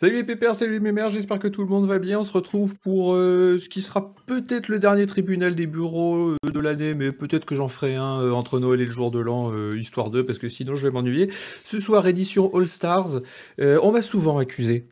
Salut les pépères, salut les mères, j'espère que tout le monde va bien. On se retrouve pour euh, ce qui sera peut-être le dernier tribunal des bureaux euh, de l'année, mais peut-être que j'en ferai un euh, entre Noël et le jour de l'an, histoire d'eux, parce que sinon je vais m'ennuyer. Ce soir, édition All Stars, on m'a souvent accusé.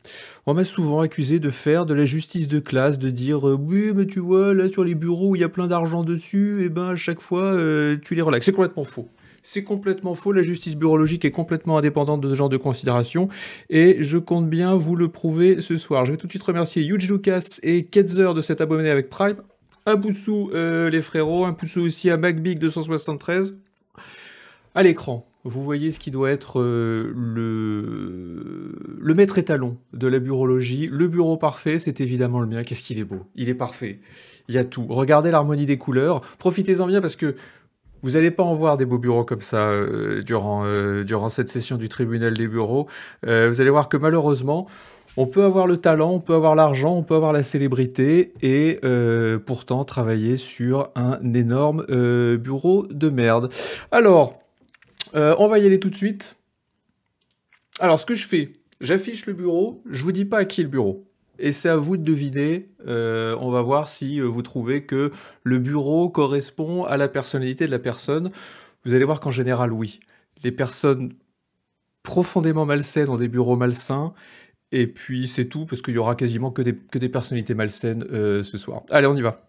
On m'a souvent accusé de faire de la justice de classe, de dire oui, mais tu vois, là sur les bureaux où il y a plein d'argent dessus, et ben à chaque fois tu les relaxes. C'est complètement faux. C'est complètement faux. La justice logique est complètement indépendante de ce genre de considération. Et je compte bien vous le prouver ce soir. Je vais tout de suite remercier Huge Lucas et Ketzer de cet abonné avec Prime. Un pouce-sous euh, les frérots. Un pouce-sous aussi à MacBig273. À l'écran, vous voyez ce qui doit être euh, le... le maître étalon de la bureaulogie. Le bureau parfait, c'est évidemment le mien. Qu'est-ce qu'il est beau. Il est parfait. Il y a tout. Regardez l'harmonie des couleurs. Profitez-en bien parce que vous n'allez pas en voir des beaux bureaux comme ça euh, durant, euh, durant cette session du tribunal des bureaux. Euh, vous allez voir que malheureusement, on peut avoir le talent, on peut avoir l'argent, on peut avoir la célébrité et pourtant travailler sur un énorme bureau de merde. Alors, on va y aller tout de suite. Alors, ce que je fais, j'affiche le bureau, je vous dis pas à qui est le bureau et c'est à vous de deviner. Euh, on va voir si euh, vous trouvez que le bureau correspond à la personnalité de la personne. Vous allez voir qu'en général, oui. Les personnes profondément malsaines ont des bureaux malsains. Et puis c'est tout, parce qu'il y aura quasiment que des, personnalités malsaines euh, ce soir. Allez, on y va.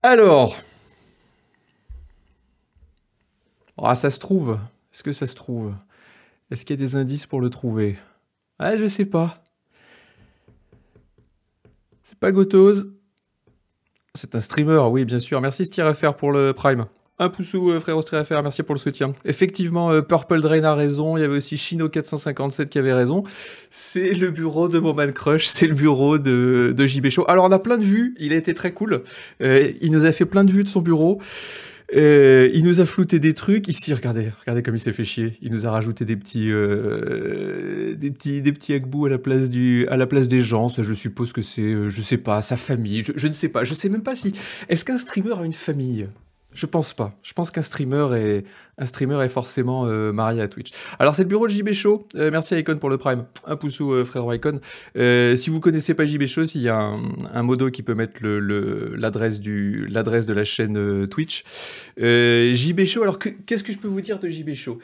Alors. Ah, ça se trouve. Est-ce que ça se trouve Est-ce qu'il y a des indices pour le trouver ah, je sais pas. C'est pas Gotose. C'est un streamer, oui, bien sûr. Merci Stiraffaire pour le Prime. Un pouceau, euh, frérot Stiraffaire, merci pour le soutien. Effectivement, euh, Purple Drain a raison. Il y avait aussi Shino457 qui avait raison. C'est le bureau de Moment Crush. C'est le bureau de, JB Show. Alors, on a plein de vues. Il a été très cool. Euh, il nous a fait plein de vues de son bureau. Euh, il nous a flouté des trucs. Ici, regardez, regardez comme il s'est fait chier. Il nous a rajouté des petits, euh, des petits, des petits à la place du, à la place des gens. Ça, je suppose que c'est, euh, je sais pas, sa famille. je, ne sais pas. Je sais même pas si. Est-ce qu'un streamer a une famille je pense pas. Je pense qu'un streamer est un streamer est forcément euh, marié à Twitch. Alors c'est le bureau de JB Show. Euh, merci à Icon pour le prime. Un pouce euh, frère Icon. Euh, si vous connaissez pas JB Show, s'il y a un, modo qui peut mettre l'adresse de la chaîne Twitch. JB Show. Alors qu'est-ce que je peux vous dire de JB Show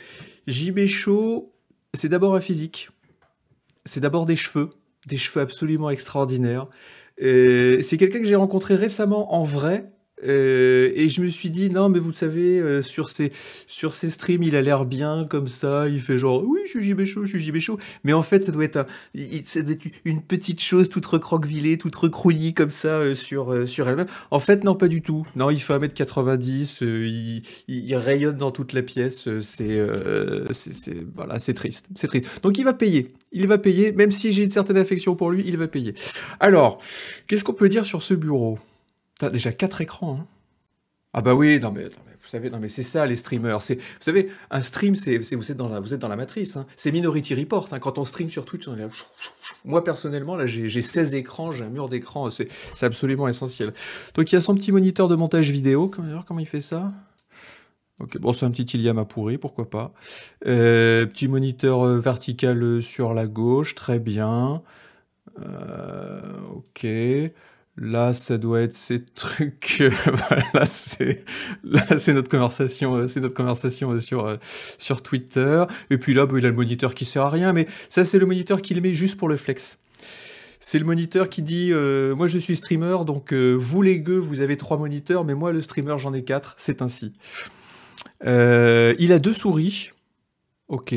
JB Show, c'est d'abord un physique. C'est d'abord des cheveux, des cheveux absolument extraordinaires. c'est quelqu'un que j'ai rencontré récemment en vrai euh, et je me suis dit, non, mais vous savez, euh, sur, ses, sur ses streams, il a l'air bien comme ça, il fait genre, oui, je suis JB chaud je suis JB chaud Mais en fait, ça doit être, une petite chose toute recroquevillée, toute recrouillie comme ça euh, sur, sur elle-même. En fait, non, pas du tout. Non, il fait 1m90, il, il, rayonne dans toute la pièce, c'est c'est voilà, triste. C'est triste. Donc il va payer, il va payer, même si j'ai une certaine affection pour lui, il va payer. Alors, qu'est-ce qu'on peut dire sur ce bureau T'as déjà quatre écrans. Hein. Ah bah oui, non mais, vous savez, non mais c'est ça les streamers. C'est, vous savez, un stream, c'est, vous êtes dans la, vous êtes dans la matrice. Hein. C'est Minority Report. Hein. Quand on stream sur Twitch, on est là. Moi personnellement, là, j'ai, 16 écrans, j'ai un mur d'écran. C'est, absolument essentiel. Donc il y a son petit moniteur de montage vidéo. Comment, il fait ça Ok, bon, c'est un petit Iliam pourri, pourquoi pas. Euh, petit moniteur euh, vertical euh, sur la gauche, très bien. ok. Là, ça doit être ces trucs. c'est là, c'est notre conversation, euh, c'est notre conversation euh, euh, sur Twitter. Et puis là, il a le moniteur qui sert à rien, mais ça, c'est le moniteur qu'il met juste pour le flex. C'est le moniteur qui dit moi je suis streamer, donc vous les gueux, vous avez trois moniteurs, mais moi le streamer j'en ai quatre. C'est ainsi. il a deux souris. Ok.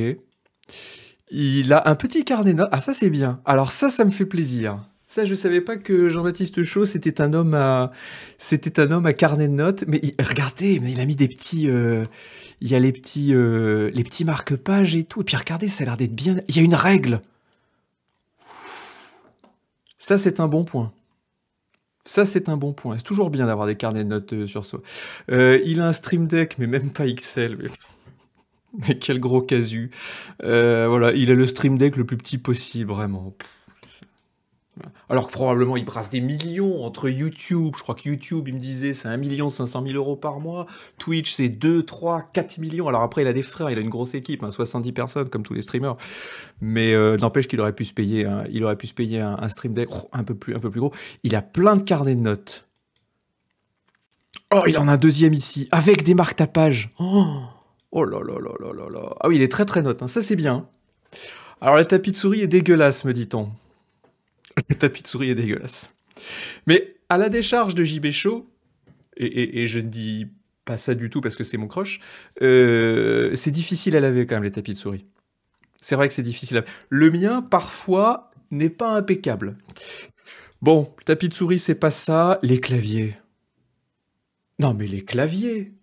Il a un petit carnet. Ah ça c'est bien. Alors ça, ça me fait plaisir. Ça, je savais pas que Jean-Baptiste Chaud, c'était un homme à, c'était un homme à carnet de notes. Mais regardez, il a mis des petits, euh, il y a les petits, euh, les petits marque-pages et tout. Et puis regardez, ça a l'air d'être bien. Il y a une règle. Ça, c'est un bon point. Ça, c'est un bon point. C'est toujours bien d'avoir des carnets de notes euh, sur soi. il a un stream deck, mais même pas XL. Mais... mais quel gros casu. voilà, il a le stream deck le plus petit possible, vraiment alors que probablement il brasse des millions entre YouTube, je crois que YouTube, il me disait, c'est 1 500 000 euros par mois, Twitch, c'est 2, 3, 4 millions, alors après il a des frères, il a une grosse équipe, 70 hein, personnes comme tous les streamers, mais euh, n'empêche qu'il aurait pu se payer, il aurait pu se payer un, stream deck oh, un, peu plus, un peu plus gros, il a plein de carnets de notes. Oh, il en a un deuxième ici, avec des marques tapage. Oh, oh là là là là là là. Ah oui, il est très très note, hein. ça c'est bien. Alors le tapis de souris est dégueulasse, me dit-on. le tapis de souris est dégueulasse. Mais à la décharge de JB Show, et, je ne dis pas ça du tout parce que c'est mon croche, euh, c'est difficile à laver quand même les tapis de souris. C'est vrai que c'est difficile. À... Le mien, parfois, n'est pas impeccable. Bon, le tapis de souris, c'est pas ça. Les claviers. Non, mais les claviers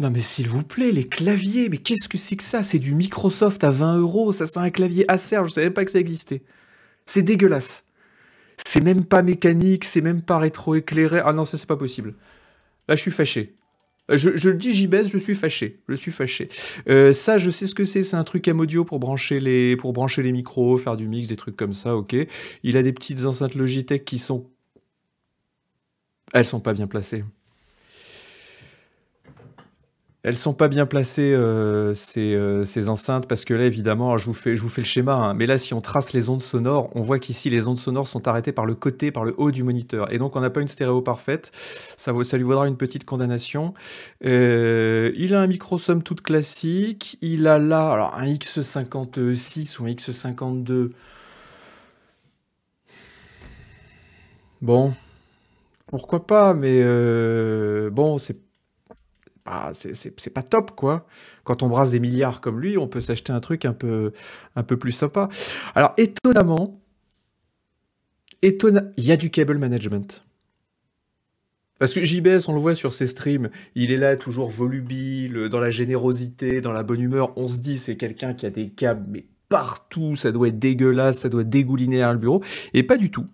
non mais s'il vous plaît, les claviers, mais qu'est-ce que c'est que ça C'est du Microsoft à 20 euros, ça c'est un clavier Acer, je savais même pas que ça existait. C'est dégueulasse. C'est même pas mécanique, c'est même pas rétro-éclairé, Ah non, ça c'est pas possible. Là je suis fâché. Je, le dis, j'y baisse, je suis fâché. Je suis fâché. Euh, ça, je sais ce que c'est. C'est un truc à audio pour brancher, les, pour brancher les micros, faire du mix, des trucs comme ça, ok. Il a des petites enceintes Logitech qui sont... Elles sont pas bien placées. Elles sont pas bien placées, euh, euh, ces, enceintes, parce que là, évidemment, je vous fais, je vous fais le schéma, hein, mais là, si on trace les ondes sonores, on voit qu'ici, les ondes sonores sont arrêtées par le côté, par le haut du moniteur. Et donc, on n'a pas une stéréo parfaite. Ça, ça lui vaudra une petite condamnation. Euh, il a un micro somme toute classique. Il a là, alors, un X56 ou un X52. Bon, pourquoi pas, mais bon, c'est ah, c'est pas top, quoi. Quand on brasse des milliards comme lui, on peut s'acheter un truc un peu, un peu plus sympa. Alors, étonnamment, étonna... il y a du cable management. Parce que JBS, on le voit sur ses streams, il est là toujours volubile, dans la générosité, dans la bonne humeur. On se dit, c'est quelqu'un qui a des câbles mais partout, ça doit être dégueulasse, ça doit dégouliner à le bureau. Et pas du tout.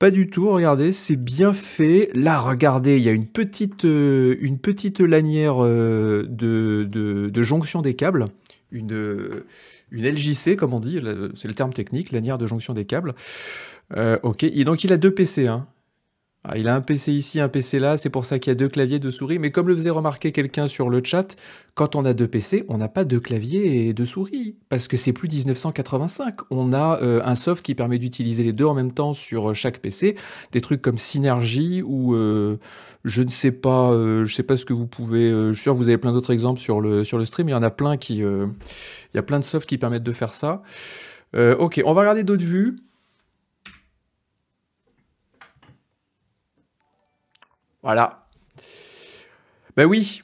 Pas du tout, regardez, c'est bien fait. Là, regardez, il y a une petite, euh, une petite lanière euh, de, jonction des câbles, une, euh, une LJC, comme on dit, c'est le terme technique, lanière de jonction des câbles. ok, et donc il a deux PC, hein. Ah, il a un PC ici, un PC là, c'est pour ça qu'il y a deux claviers, deux souris, mais comme le faisait remarquer quelqu'un sur le chat, quand on a deux PC, on n'a pas deux claviers et deux souris, parce que c'est plus 1985. On a euh, un soft qui permet d'utiliser les deux en même temps sur euh, chaque PC, des trucs comme Synergy ou euh, je ne sais pas, je je sais pas ce que vous pouvez, je suis sûr que vous avez plein d'autres exemples sur le, sur le stream, il y en a plein qui, il y a plein de softs qui permettent de faire ça. ok, on va regarder d'autres vues. Voilà. Ben oui.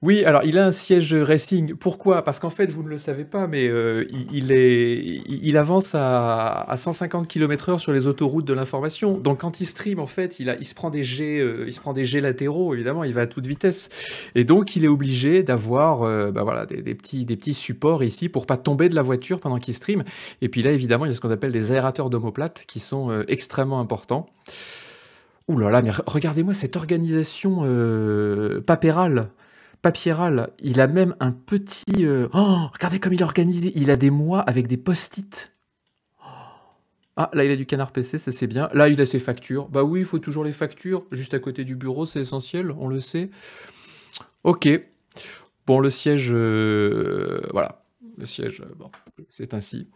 Oui, alors il a un siège racing. Pourquoi Parce qu'en fait, vous ne le savez pas, mais euh, il, est, il, avance à, à 150 km/h sur les autoroutes de l'information. Donc quand il stream, en fait, il, a, il, se prend des jets, euh, il se prend des latéraux, évidemment, il va à toute vitesse. Et donc il est obligé d'avoir euh, ben voilà, des, petits, des petits supports ici pour pas tomber de la voiture pendant qu'il stream. Et puis là, évidemment, il y a ce qu'on appelle des aérateurs d'homoplates qui sont extrêmement importants. Ouh là là, mais regardez-moi cette organisation euh, papérale, Il a même un petit... Euh, oh, regardez comme il est organisé. Il a des mois avec des post-it. Oh. Ah, là, il a du canard PC, ça c'est bien. Là, il a ses factures. Bah oui, il faut toujours les factures. Juste à côté du bureau, c'est essentiel, on le sait. Ok. Bon, le siège... Euh, voilà. Le siège, bon, c'est ainsi.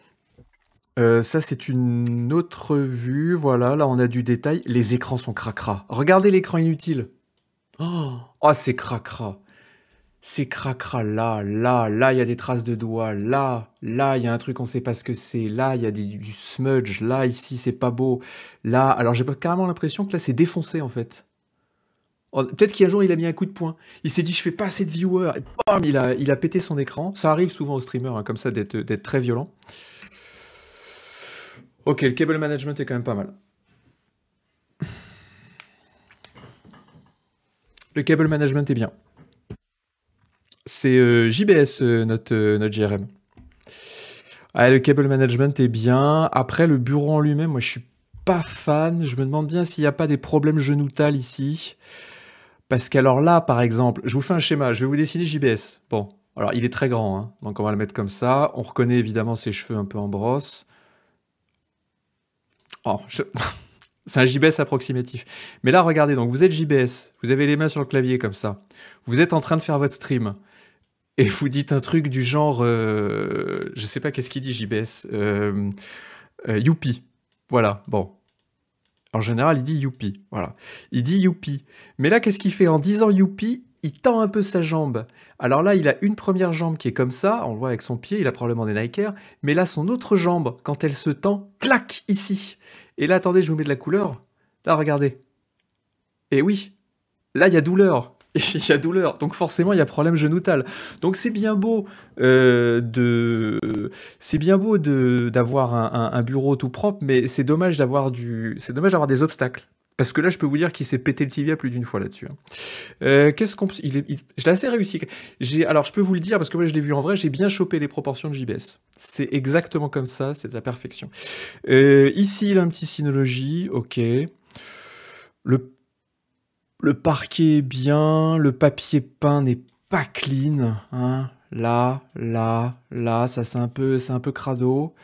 Euh, ça, c'est une autre vue. Voilà, là, on a du détail. Les écrans sont cracra. Regardez l'écran inutile. Oh, oh, c'est cracra. C'est cracra. Là, là, là, il y a des traces de doigts. Là, là, il y a un truc, on ne sait pas ce que c'est. Là, il y a du smudge. Là, ici, c'est pas beau. Là, alors j'ai carrément l'impression que là, c'est défoncé, en fait. Oh, peut-être qu'un jour, il a mis un coup de poing. Il s'est dit, je fais pas assez de viewers. il a, il a pété son écran. Ça arrive souvent aux streamers, hein, comme ça, d'être très violent. Ok, le cable management est quand même pas mal. Le cable management est bien. C'est euh, JBS, euh, notre, JRM. Euh, ah, le cable management est bien. Après, le bureau en lui-même, moi, je suis pas fan. Je me demande bien s'il n'y a pas des problèmes genoutales ici. Parce qu'alors là, par exemple, je vous fais un schéma. Je vais vous dessiner JBS. Bon, alors il est très grand, hein, donc on va le mettre comme ça. On reconnaît évidemment ses cheveux un peu en brosse. Oh, c'est un JBS approximatif. Mais là, regardez, donc vous êtes JBS, vous avez les mains sur le clavier comme ça, vous êtes en train de faire votre stream, et vous dites un truc du genre, Je euh, je sais pas qu'est-ce qu'il dit JBS, euh, euh, youpi. Voilà, bon. En général, il dit youpi, voilà. Il dit youpi. Mais là, qu'est-ce qu'il fait En disant youpi, il tend un peu sa jambe. Alors là, il a une première jambe qui est comme ça, on le voit avec son pied, il a probablement des Nikers, mais là, son autre jambe, quand elle se tend, clac, ici. Et là, attendez, je vous mets de la couleur. Là, regardez. Et oui, là, il y a douleur il y a douleur. Donc forcément, il y a problème tal. Donc c'est bien beau euh, de, c'est bien beau de d'avoir un, un, bureau tout propre, mais c'est dommage d'avoir du, c'est dommage d'avoir des obstacles. Parce que là, je peux vous dire qu'il s'est pété le tibia plus d'une fois là-dessus. Hein. Euh, qu'est-ce qu'on, je l'ai assez réussi. alors je peux vous le dire parce que moi je l'ai vu en vrai, j'ai bien chopé les proportions de JBS. C'est exactement comme ça, c'est de la perfection. Euh, ici, il a un petit synologie, ok. Le, le parquet est bien, le papier peint n'est pas clean. Hein. Là, là, là, ça c'est un peu, c'est un peu crado.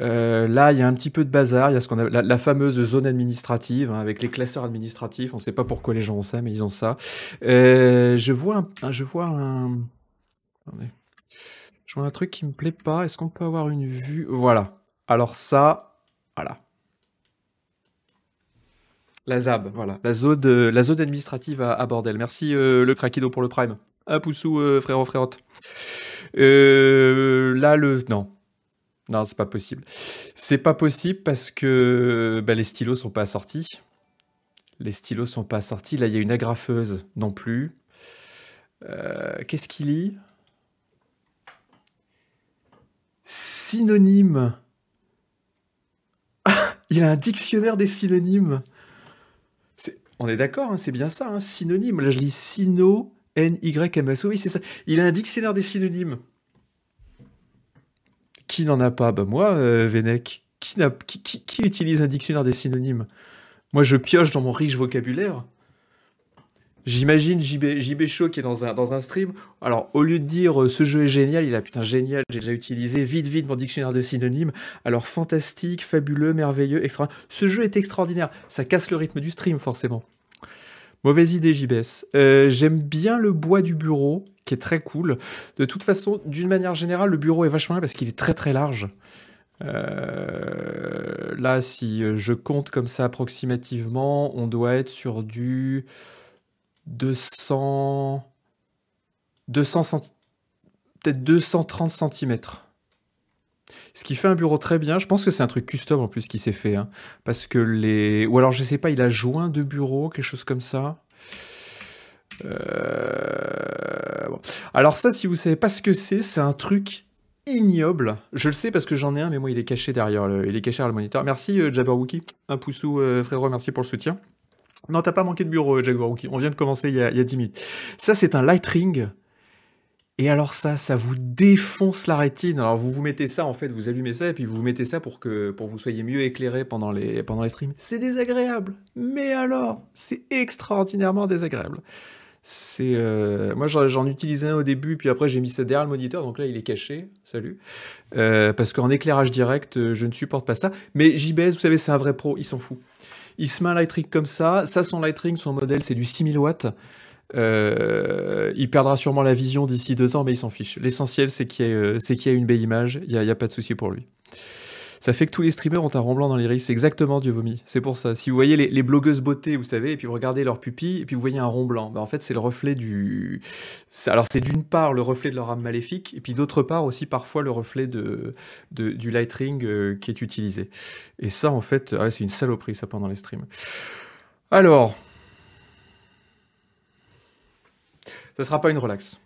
Euh, là, il y a un petit peu de bazar. Il y a ce qu'on a la, fameuse zone administrative hein, avec les classeurs administratifs. On ne sait pas pourquoi les gens ont ça, mais ils ont ça. Euh, je vois un, je vois un, je vois un truc qui me plaît pas. Est-ce qu'on peut avoir une vue Voilà. Alors ça, voilà. La ZAB, voilà. La zone, la zone administrative à, bordel. Merci euh, le craquido pour le prime. Un poussou, frérot, frérot là, le... Non, non, c'est pas possible. C'est pas possible parce que ben, les stylos sont pas assortis. Les stylos sont pas assortis. Là, il y a une agrafeuse non plus. Euh, qu'est-ce qu'il lit Synonyme. il a un dictionnaire des synonymes. On est d'accord, hein, c'est bien ça, hein, synonyme. Là, je lis sino, N-Y-M-S-O. Oui, c'est ça. Il a un dictionnaire des synonymes. Qui n'en a pas Ben moi, euh, Qui, utilise un dictionnaire des synonymes Moi, je pioche dans mon riche vocabulaire. J'imagine JB, JB qui est dans un, dans un stream. Alors, au lieu de dire euh, ce jeu est génial, il a putain génial, j'ai déjà utilisé vite, vite mon dictionnaire de synonymes. Alors, fantastique, fabuleux, merveilleux, extraordinaire. Ce jeu est extraordinaire. Ça casse le rythme du stream, forcément. Mauvaise idée, JBS. Euh, j'aime bien le bois du bureau, qui est très cool. De toute façon, d'une manière générale, le bureau est vachement bien parce qu'il est très très large. Euh, là, si je compte comme ça approximativement, on doit être sur du 200... 200 cent... peut-être 230 cm ce qui fait un bureau très bien. Je pense que c'est un truc custom en plus qui s'est fait. Hein. parce que les. Ou alors, je sais pas, il a joint de bureau, quelque chose comme ça. Euh, alors, ça, si vous savez pas ce que c'est, c'est un truc ignoble. Je le sais parce que j'en ai un, mais moi, il est caché derrière il est caché derrière le moniteur. Merci, euh, Un poussou, euh, frérot, merci pour le soutien. Non, t'as pas manqué de bureau, euh, Jaguar On vient de commencer il y a, 10 minutes. Ça, c'est un Light Ring. Et alors ça, ça vous défonce la rétine. Alors vous vous mettez ça en fait, vous allumez ça et puis vous vous mettez ça pour que pour vous soyez mieux éclairé pendant les pendant les streams. C'est désagréable. Mais alors, c'est extraordinairement désagréable. C'est euh, moi j'en utilisais un au début puis après j'ai mis ça derrière le moniteur donc là il est caché. Salut. Euh, parce qu'en éclairage direct, euh, je ne supporte pas ça. Mais JBS, vous savez, c'est un vrai pro, il s'en fout. Il se met un light ring comme ça. Ça, son light son modèle, c'est du 6000 watts. Euh, il perdra sûrement la vision d'ici deux ans, mais il s'en fiche. L'essentiel, c'est qu'il y, euh, a une belle image, il n'y a, pas de souci pour lui. Ça fait que tous les streamers ont un rond blanc dans l'iris, c'est exactement Dieu vomi, c'est pour ça. Si vous voyez les, blogueuses beauté, vous savez, et puis vous regardez leur pupilles, et puis vous voyez un rond blanc, ben, en fait c'est le reflet du... Alors c'est d'une part le reflet de leur âme maléfique, et puis d'autre part aussi parfois le reflet de, du light ring euh, qui est utilisé. Et ça en fait, ah c'est une saloperie ça pendant les streams. Alors, ça sera pas une relax.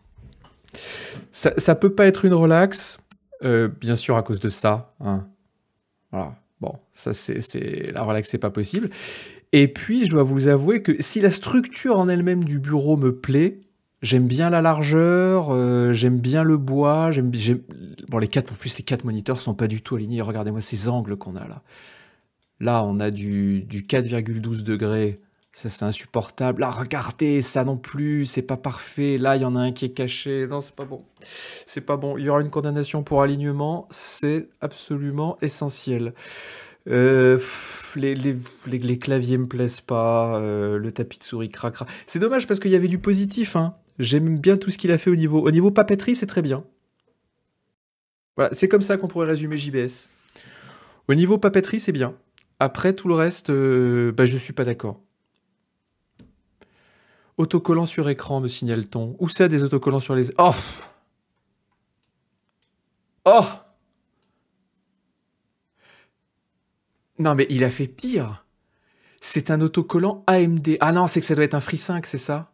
Ça, ça peut pas être une relax, euh, bien sûr, à cause de ça. Hein. Voilà. Bon, ça, c'est la relax, c'est pas possible. Et puis, je dois vous avouer que si la structure en elle-même du bureau me plaît, j'aime bien la largeur, euh, j'aime bien le bois, j'aime bon les quatre, pour plus les quatre moniteurs sont pas du tout alignés. Regardez-moi ces angles qu'on a là. Là, on a du, du 4,12 degrés ça c'est insupportable. Là, ah, regardez, ça non plus, c'est pas parfait. Là, il y en a un qui est caché. Non, c'est pas bon. C'est pas bon. Il y aura une condamnation pour alignement, c'est absolument essentiel. Euh, les, les, les, claviers me plaisent pas, euh, le tapis de souris cracra. C'est dommage parce qu'il y avait du positif. Hein. J'aime bien tout ce qu'il a fait au niveau. Au niveau papeterie, c'est très bien. Voilà, c'est comme ça qu'on pourrait résumer JBS. Au niveau papeterie, c'est bien. Après, tout le reste, je euh, bah, je suis pas d'accord. Autocollant sur écran, me signale-t-on. Où ça des autocollants sur les... Oh Oh Non mais il a fait pire C'est un autocollant AMD. Ah non, c'est que ça doit être un Free 5, c'est ça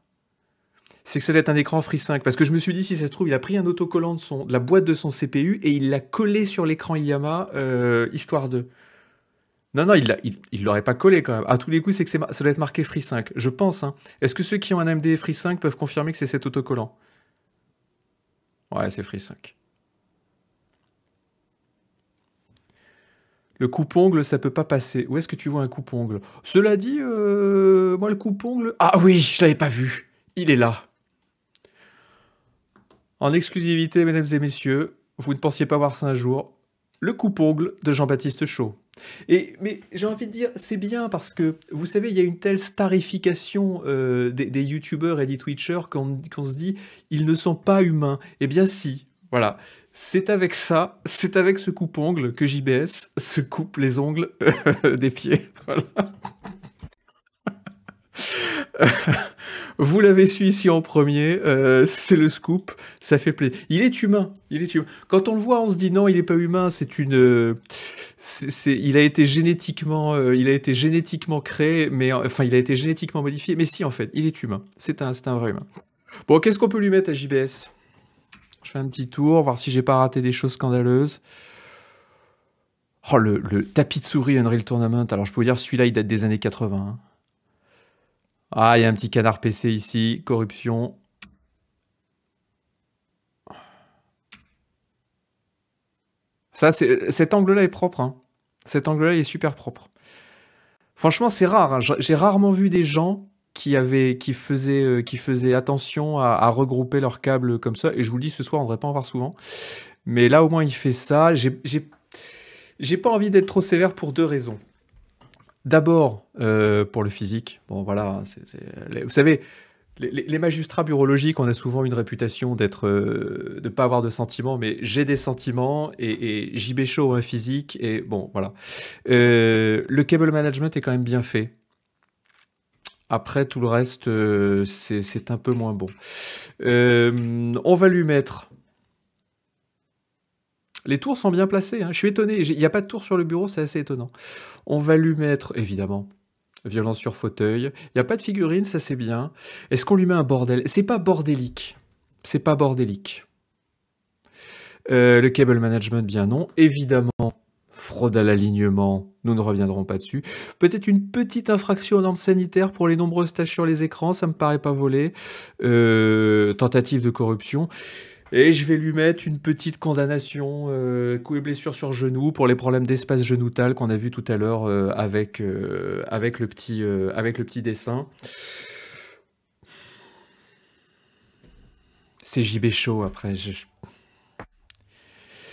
C'est que ça doit être un écran Free 5. Parce que je me suis dit, si ça se trouve, il a pris un autocollant de, son, la boîte de son CPU et il l'a collé sur l'écran Iyama, euh, histoire de... Non, non, il ne l'aurait pas collé quand même. À tous les coups, c'est que ça doit être marqué Free 5. Je pense. Hein. Est-ce que ceux qui ont un md Free 5 peuvent confirmer que c'est cet autocollant Ouais, c'est Free 5. Le coupongle, ça peut pas passer. Où est-ce que tu vois un coupongle Cela dit, euh, moi le coupongle... Ah oui, je l'avais pas vu. Il est là. En exclusivité, mesdames et messieurs, vous ne pensiez pas voir ça un jour. Le coupongle de Jean-Baptiste Chaud. Et, mais j'ai envie de dire, c'est bien parce que, vous savez, il y a une telle starification euh, des, des youtubeurs et des twitchers qu'on se dit, ils ne sont pas humains. Eh bien si, voilà. C'est avec ça, c'est avec ce coupe-ongle que JBS se coupe les ongles des pieds. Voilà. Vous l'avez su ici en premier, euh, c'est le scoop, ça fait plaisir. Il est humain, il est humain. Quand on le voit, on se dit non, il n'est pas humain, c'est une... Euh, il, a été génétiquement, euh, il a été génétiquement créé, mais enfin, il a été génétiquement modifié, mais si, en fait, il est humain. C'est un, vrai humain. Bon, qu'est-ce qu'on peut lui mettre à JBS Je fais un petit tour, voir si j'ai pas raté des choses scandaleuses. Oh, le, le tapis de souris Unreal Tournament. Alors, je peux vous dire, celui-là, il date des années 80. Ah, il y a un petit canard PC ici. Corruption. Ça, cet angle-là est propre. Hein. Cet angle-là est super propre. Franchement, c'est rare. Hein. J'ai rarement vu des gens qui, avaient, qui, faisaient, euh, qui faisaient attention à, regrouper leurs câbles comme ça. Et je vous le dis, ce soir, on ne devrait pas en voir souvent. Mais là, au moins, il fait ça. J'ai pas envie d'être trop sévère pour deux raisons. D'abord, euh, pour le physique, bon voilà, vous savez, les, magistrats burologiques, on a souvent une réputation d'être, ne euh, de pas avoir de sentiments, mais j'ai des sentiments et, j'y chaud un physique et bon voilà. Euh, le cable management est quand même bien fait. Après tout le reste, c'est un peu moins bon. on va lui mettre les tours sont bien placées, hein. je suis étonné, il n'y a pas de tour sur le bureau, c'est assez étonnant. On va lui mettre, évidemment, violence sur fauteuil, il n'y a pas de figurine, ça c'est bien. Est-ce qu'on lui met un bordel C'est pas bordélique, c'est pas bordélique. Euh, le cable management, bien non. Évidemment, fraude à l'alignement, nous ne reviendrons pas dessus. Peut-être une petite infraction aux normes sanitaires pour les nombreuses taches sur les écrans, ça me paraît pas volé. Euh, tentative de corruption. Et je vais lui mettre une petite condamnation, euh, coups et blessures sur genou pour les problèmes d'espace genoutal qu'on a vu tout à l'heure euh, avec, euh, avec, le petit, avec le petit dessin. C'est JB Chaud après. Je,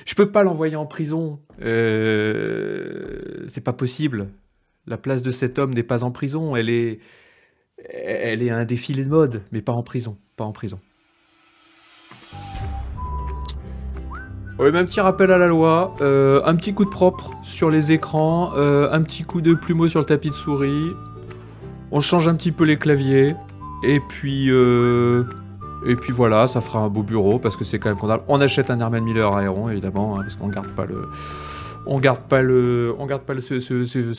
je... peux pas l'envoyer en prison. C'est pas possible. La place de cet homme n'est pas en prison. Elle est, elle est un défilé de mode, mais pas en prison. Pas en prison. Oui, un petit rappel à la loi, euh, un petit coup de propre sur les écrans, euh, un petit coup de plumeau sur le tapis de souris, on change un petit peu les claviers, et puis... Euh, et puis voilà, ça fera un beau bureau, parce que c'est quand même condamnable. On achète un Herman Miller Aéron, évidemment, hein, parce qu'on garde pas le on garde pas le, on garde pas le, ce,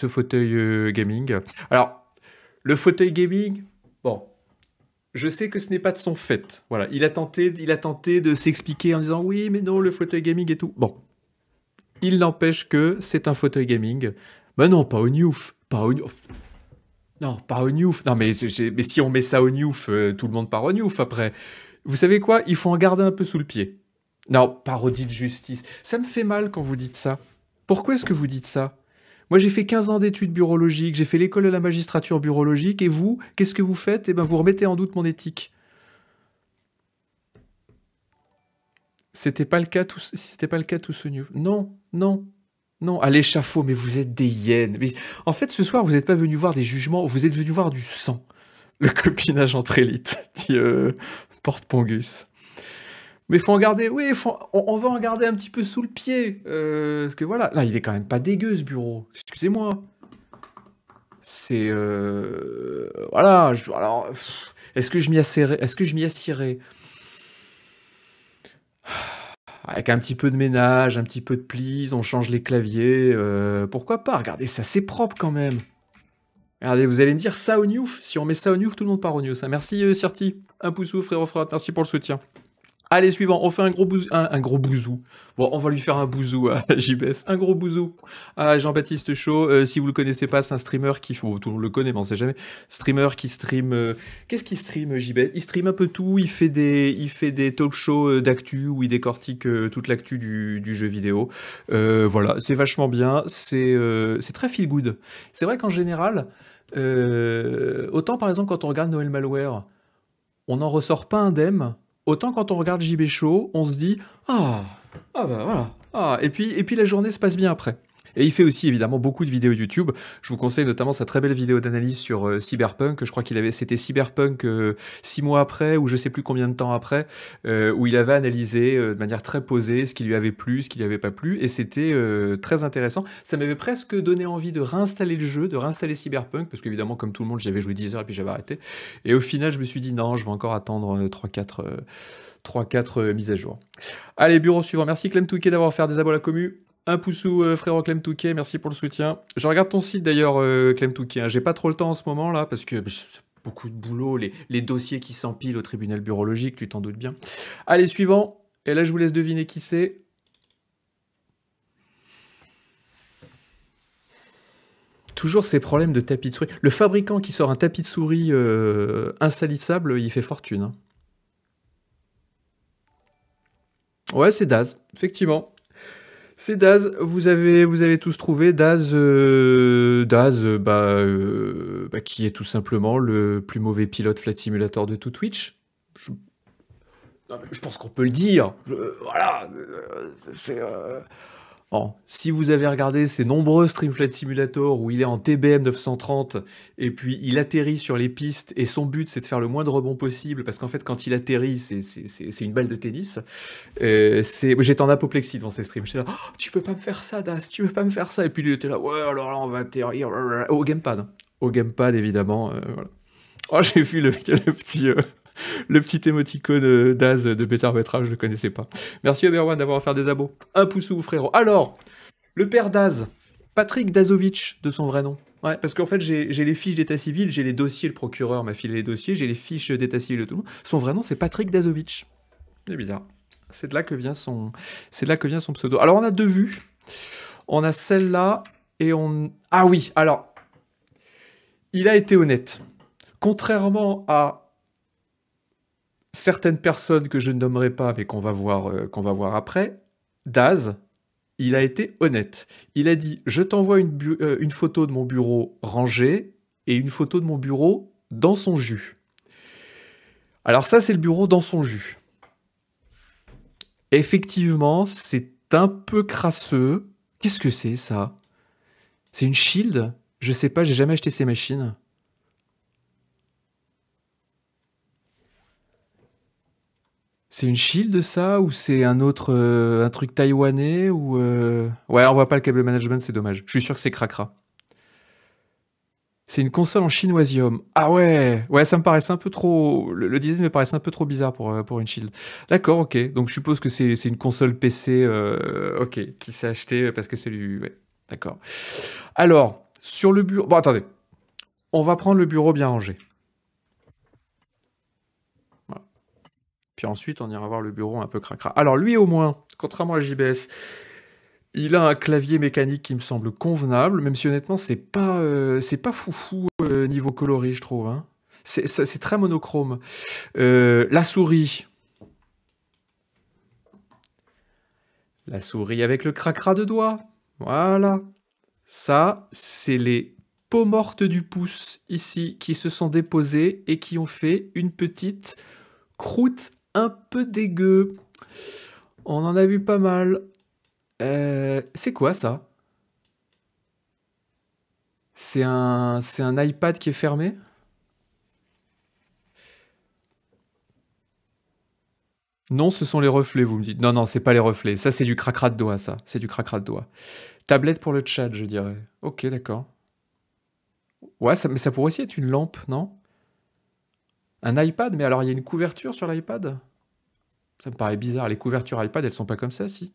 fauteuil gaming. Alors, le fauteuil gaming, bon, je sais que ce n'est pas de son fait. Voilà, il a tenté, il a tenté de s'expliquer en disant oui, mais non, le fauteuil gaming et tout. Bon, il n'empêche que c'est un fauteuil gaming. Ben non, pas au Newf, pas au Newf. Non, pas au Newf. Non, mais, si on met ça au Newf, euh, tout le monde part au Newf après. Vous savez quoi Il faut en garder un peu sous le pied. Non, parodie de justice. Ça me fait mal quand vous dites ça. Pourquoi est-ce que vous dites ça moi, j'ai fait 15 ans d'études biologiques, j'ai fait l'école de la magistrature biurologique et vous, qu'est-ce que vous faites Eh bien, vous remettez en doute mon éthique. C'était pas le cas tout, c'était pas le cas tout ce new. Non, non, non. À l'échafaud, mais vous êtes des hyènes. en fait, ce soir, vous n'êtes pas venu voir des jugements, vous êtes venu voir du sang. Le copinage entre élites, dit euh, Porte-Pongus mais faut en garder, oui, on, va en garder un petit peu sous le pied. Euh, parce que voilà, là, il est quand même pas dégueu ce bureau. Excusez-moi. C'est. Euh, voilà, alors. Est-ce que je m'y assierai Est-ce que je m'y avec un petit peu de ménage, un petit peu de plis, on change les claviers, euh, pourquoi pas Regardez, ça c'est propre quand même. Regardez, vous allez me dire ça au newf, si on met ça au newf, tout le monde part au news. Merci Sirti, un pouce ouf, frérot, merci pour le soutien. Allez, suivant, on fait un gros bouzou. Un, gros bouzou. Bon, on va lui faire un bouzou à JBS. Un gros bouzou à Jean-Baptiste Chaud. Euh, si vous le connaissez pas, c'est un streamer qui. faut le connaît, mais on sait jamais. Streamer qui stream. Euh, qu'est-ce qu'il stream, JBS Il stream un peu tout. Il fait des, il fait des talk shows euh, d'actu où il décortique toute l'actu du, jeu vidéo. voilà, c'est vachement bien. C'est très feel good. C'est vrai qu'en général, autant par exemple quand on regarde Noël Malware, on n'en ressort pas indemne autant quand on regarde JB Show, on se dit Ah, ah bah voilà. Ah, et puis, et puis la journée se passe bien après. Et il fait aussi évidemment beaucoup de vidéos YouTube. Je vous conseille notamment sa très belle vidéo d'analyse sur euh, Cyberpunk. Je crois qu'il avait, c'était Cyberpunk euh, six mois après ou je ne sais plus combien de temps après, euh, où il avait analysé de manière très posée ce qui lui avait plu, ce qui lui avait pas plu, et c'était très intéressant. Ça m'avait presque donné envie de réinstaller le jeu, de réinstaller Cyberpunk, parce qu'évidemment comme tout le monde, j'avais joué 10 heures et puis j'avais arrêté. Et au final, je me suis dit non, je vais encore attendre 3-4. 3 mises à jour. Allez, bureau suivant. Merci Clem Touquet d'avoir fait des abos à la commu. Un pouce euh, frérot Clem Touquet, merci pour le soutien. Je regarde ton site d'ailleurs, euh, Clem Touquet. Hein. J'ai pas trop le temps en ce moment là, parce que bah, beaucoup de boulot, les, dossiers qui s'empilent au tribunal bureaulogique, tu t'en doutes bien. Allez, suivant. Et là, je vous laisse deviner qui c'est. Toujours ces problèmes de tapis de souris. Le fabricant qui sort un tapis de souris euh, insalissable, il fait fortune. Hein. Ouais, c'est Daz, effectivement. C'est Daz, vous avez, vous tous trouvé Daz, euh, euh, bah, euh, bah, qui est tout simplement le plus mauvais pilote flight simulator de tout Twitch. Je, pense qu'on peut le dire. voilà, c'est si vous avez regardé ces nombreux Streamflight Simulator où il est en TBM 930 et puis il atterrit sur les pistes et son but c'est de faire le moins de rebonds possible parce qu'en fait quand il atterrit c'est une balle de tennis, euh, j'étais en apoplexie devant ces streams. J'étais là, oh, tu peux pas me faire ça Das, tu peux pas me faire ça. Et puis il était là, ouais alors oh là on va atterrir au gamepad. Au gamepad évidemment. Euh, oh j'ai vu le, petit... Euh, le petit émoticône euh, d'Az de Peter Betra, je ne connaissais pas. Merci Oberwan d'avoir fait des abos. Un pouce frérot. Alors, le père d'Az, Patrick Dazovic, de son vrai nom. Ouais, parce qu'en fait, j'ai les fiches d'état civil, j'ai les dossiers, le procureur m'a filé les dossiers, j'ai les fiches d'état civil de tout le monde. Son vrai nom, c'est Patrick Dazovic. C'est bizarre. C'est de là que vient son, c'est là que vient son pseudo. Alors on a deux vues. On a celle-là et on. Ah oui. Alors, il a été honnête. Contrairement à certaines personnes que je ne nommerai pas, mais qu'on va, voir, euh, qu'on va voir après, Daz, il a été honnête. Il a dit Je t'envoie une, euh, une photo de mon bureau rangé et une photo de mon bureau dans son jus. Alors, ça, c'est le bureau dans son jus. Effectivement, c'est un peu crasseux. Qu'est-ce que c'est ça C'est une shield Je sais pas, j'ai jamais acheté ces machines. C'est une shield ça ou c'est un autre euh, un truc taïwanais ou euh, ouais on voit pas le câble management c'est dommage. Je suis sûr que c'est cracra. C'est une console en chinoisium. Ah ouais, ouais, ça me paraissait un peu trop. Le, design me paraissait un peu trop bizarre pour, euh, pour une Shield. D'accord, ok. Donc je suppose que c'est une console PC, ok, qui s'est achetée parce que c'est lui. Ouais, d'accord. Alors, sur le bureau. Bon, attendez. On va prendre le bureau bien rangé. ensuite, on ira voir le bureau un peu cracra. Alors lui au moins, contrairement à la JBS, il a un clavier mécanique qui me semble convenable, même si honnêtement, c'est pas, euh, c'est pas foufou euh, niveau coloris, je trouve. Hein. C'est très monochrome. Euh, la souris. La souris avec le cracra de doigts. Voilà. Ça, c'est les peaux mortes du pouce, ici, qui se sont déposées et qui ont fait une petite croûte un peu dégueu. On en a vu pas mal. Euh, c'est quoi ça C'est un, c'est un iPad qui est fermé Non, ce sont les reflets, vous me dites. Non, non, c'est pas les reflets. Ça, c'est du cracra de doigt, ça. C'est du cracra de doigt. Tablette pour le chat, je dirais. Ok, d'accord. Ouais, mais ça pourrait aussi être une lampe, non un iPad, mais alors il y a une couverture sur l'iPad Ça me paraît bizarre. Les couvertures iPad, elles sont pas comme ça, si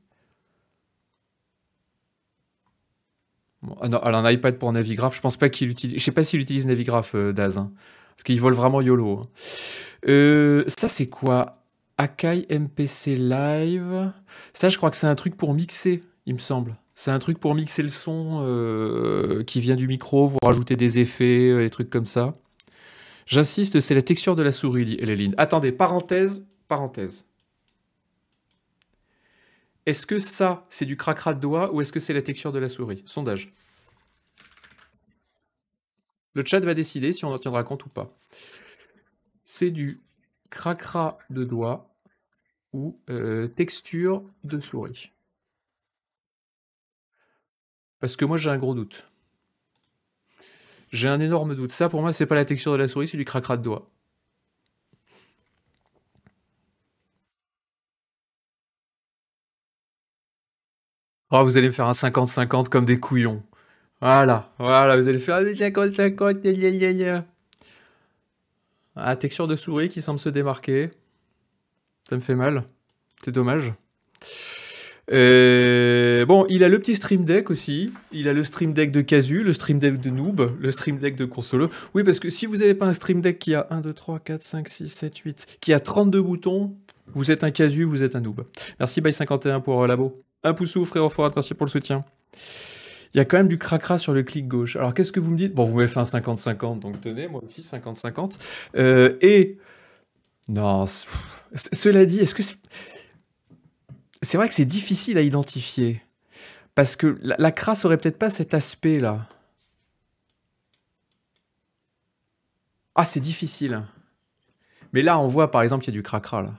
bon, ah non, alors un iPad pour Navigraph, je pense pas qu'il utilise. Je sais pas s'il utilise Navigraph euh, Daz, hein, parce qu'il vole vraiment YOLO. Hein. Euh, ça c'est quoi Akai MPC Live. Ça, je crois que c'est un truc pour mixer, il me semble. C'est un truc pour mixer le son euh, qui vient du micro, vous rajouter des effets, des trucs comme ça. J'insiste, c'est la texture de la souris, dit Eléline. Attendez, parenthèse, parenthèse. Est-ce que ça, c'est du cracra de doigt ou est-ce que c'est la texture de la souris Sondage. Le chat va décider si on en tiendra compte ou pas. C'est du cracra de doigt ou euh, texture de souris. Parce que moi j'ai un gros doute. J'ai un énorme doute. Ça, pour moi, c'est pas la texture de la souris, c'est du craquera de doigt. Oh, vous allez me faire un 50-50 comme des couillons. Voilà, voilà, vous allez faire un 50-50. Ah, texture de souris qui semble se démarquer. Ça me fait mal. C'est dommage. Euh, bon, il a le petit Stream Deck aussi. Il a le Stream Deck de Casu, le Stream Deck de Noob, le Stream Deck de consolo. Oui, parce que si vous n'avez pas un Stream Deck qui a 1, 2, 3, 4, 5, 6, 7, 8, qui a 32 boutons, vous êtes un Casu, vous êtes un Noob. Merci By51 pour euh, Labo. Un pouce frérot forat, merci pour le soutien. Il y a quand même du cracra sur le clic gauche. Alors qu'est-ce que vous me dites Bon, vous m'avez fait un 50-50, donc tenez, moi aussi 50-50. Euh, et... Non, cela dit, est-ce que c'est vrai que c'est difficile à identifier. Parce que la, crasse aurait peut-être pas cet aspect-là. Ah, c'est difficile. Mais là, on voit par exemple qu'il y a du cracra là.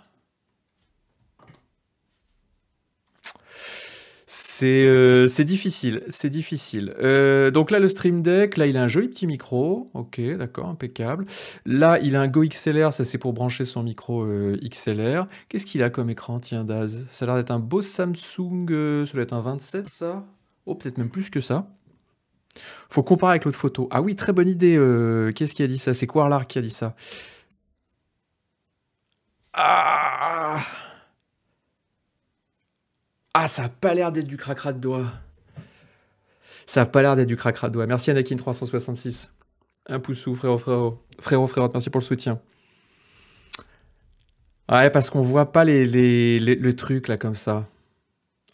Euh, c'est difficile, c'est difficile. Euh, donc là, le Stream Deck, là, il a un joli petit micro. Ok, d'accord, impeccable. Là, il a un Go XLR, ça c'est pour brancher son micro euh, XLR. Qu'est-ce qu'il a comme écran, tiens, Daz Ça a l'air d'être un beau Samsung, ça doit être un 27, ça Oh, peut-être même plus que ça. Faut comparer avec l'autre photo. Ah oui, très bonne idée. Qu'est-ce qui a dit ça C'est Quarlar qui a dit ça. Ah ah, ça n'a pas l'air d'être du cracra de doigt. Ça n'a pas l'air d'être du cracra de doigt. Merci Anakin366. Un pouce sous, frérot, frérot. Frérot, frérot, merci pour le soutien. Ouais, parce qu'on voit pas les, les, le truc, là, comme ça.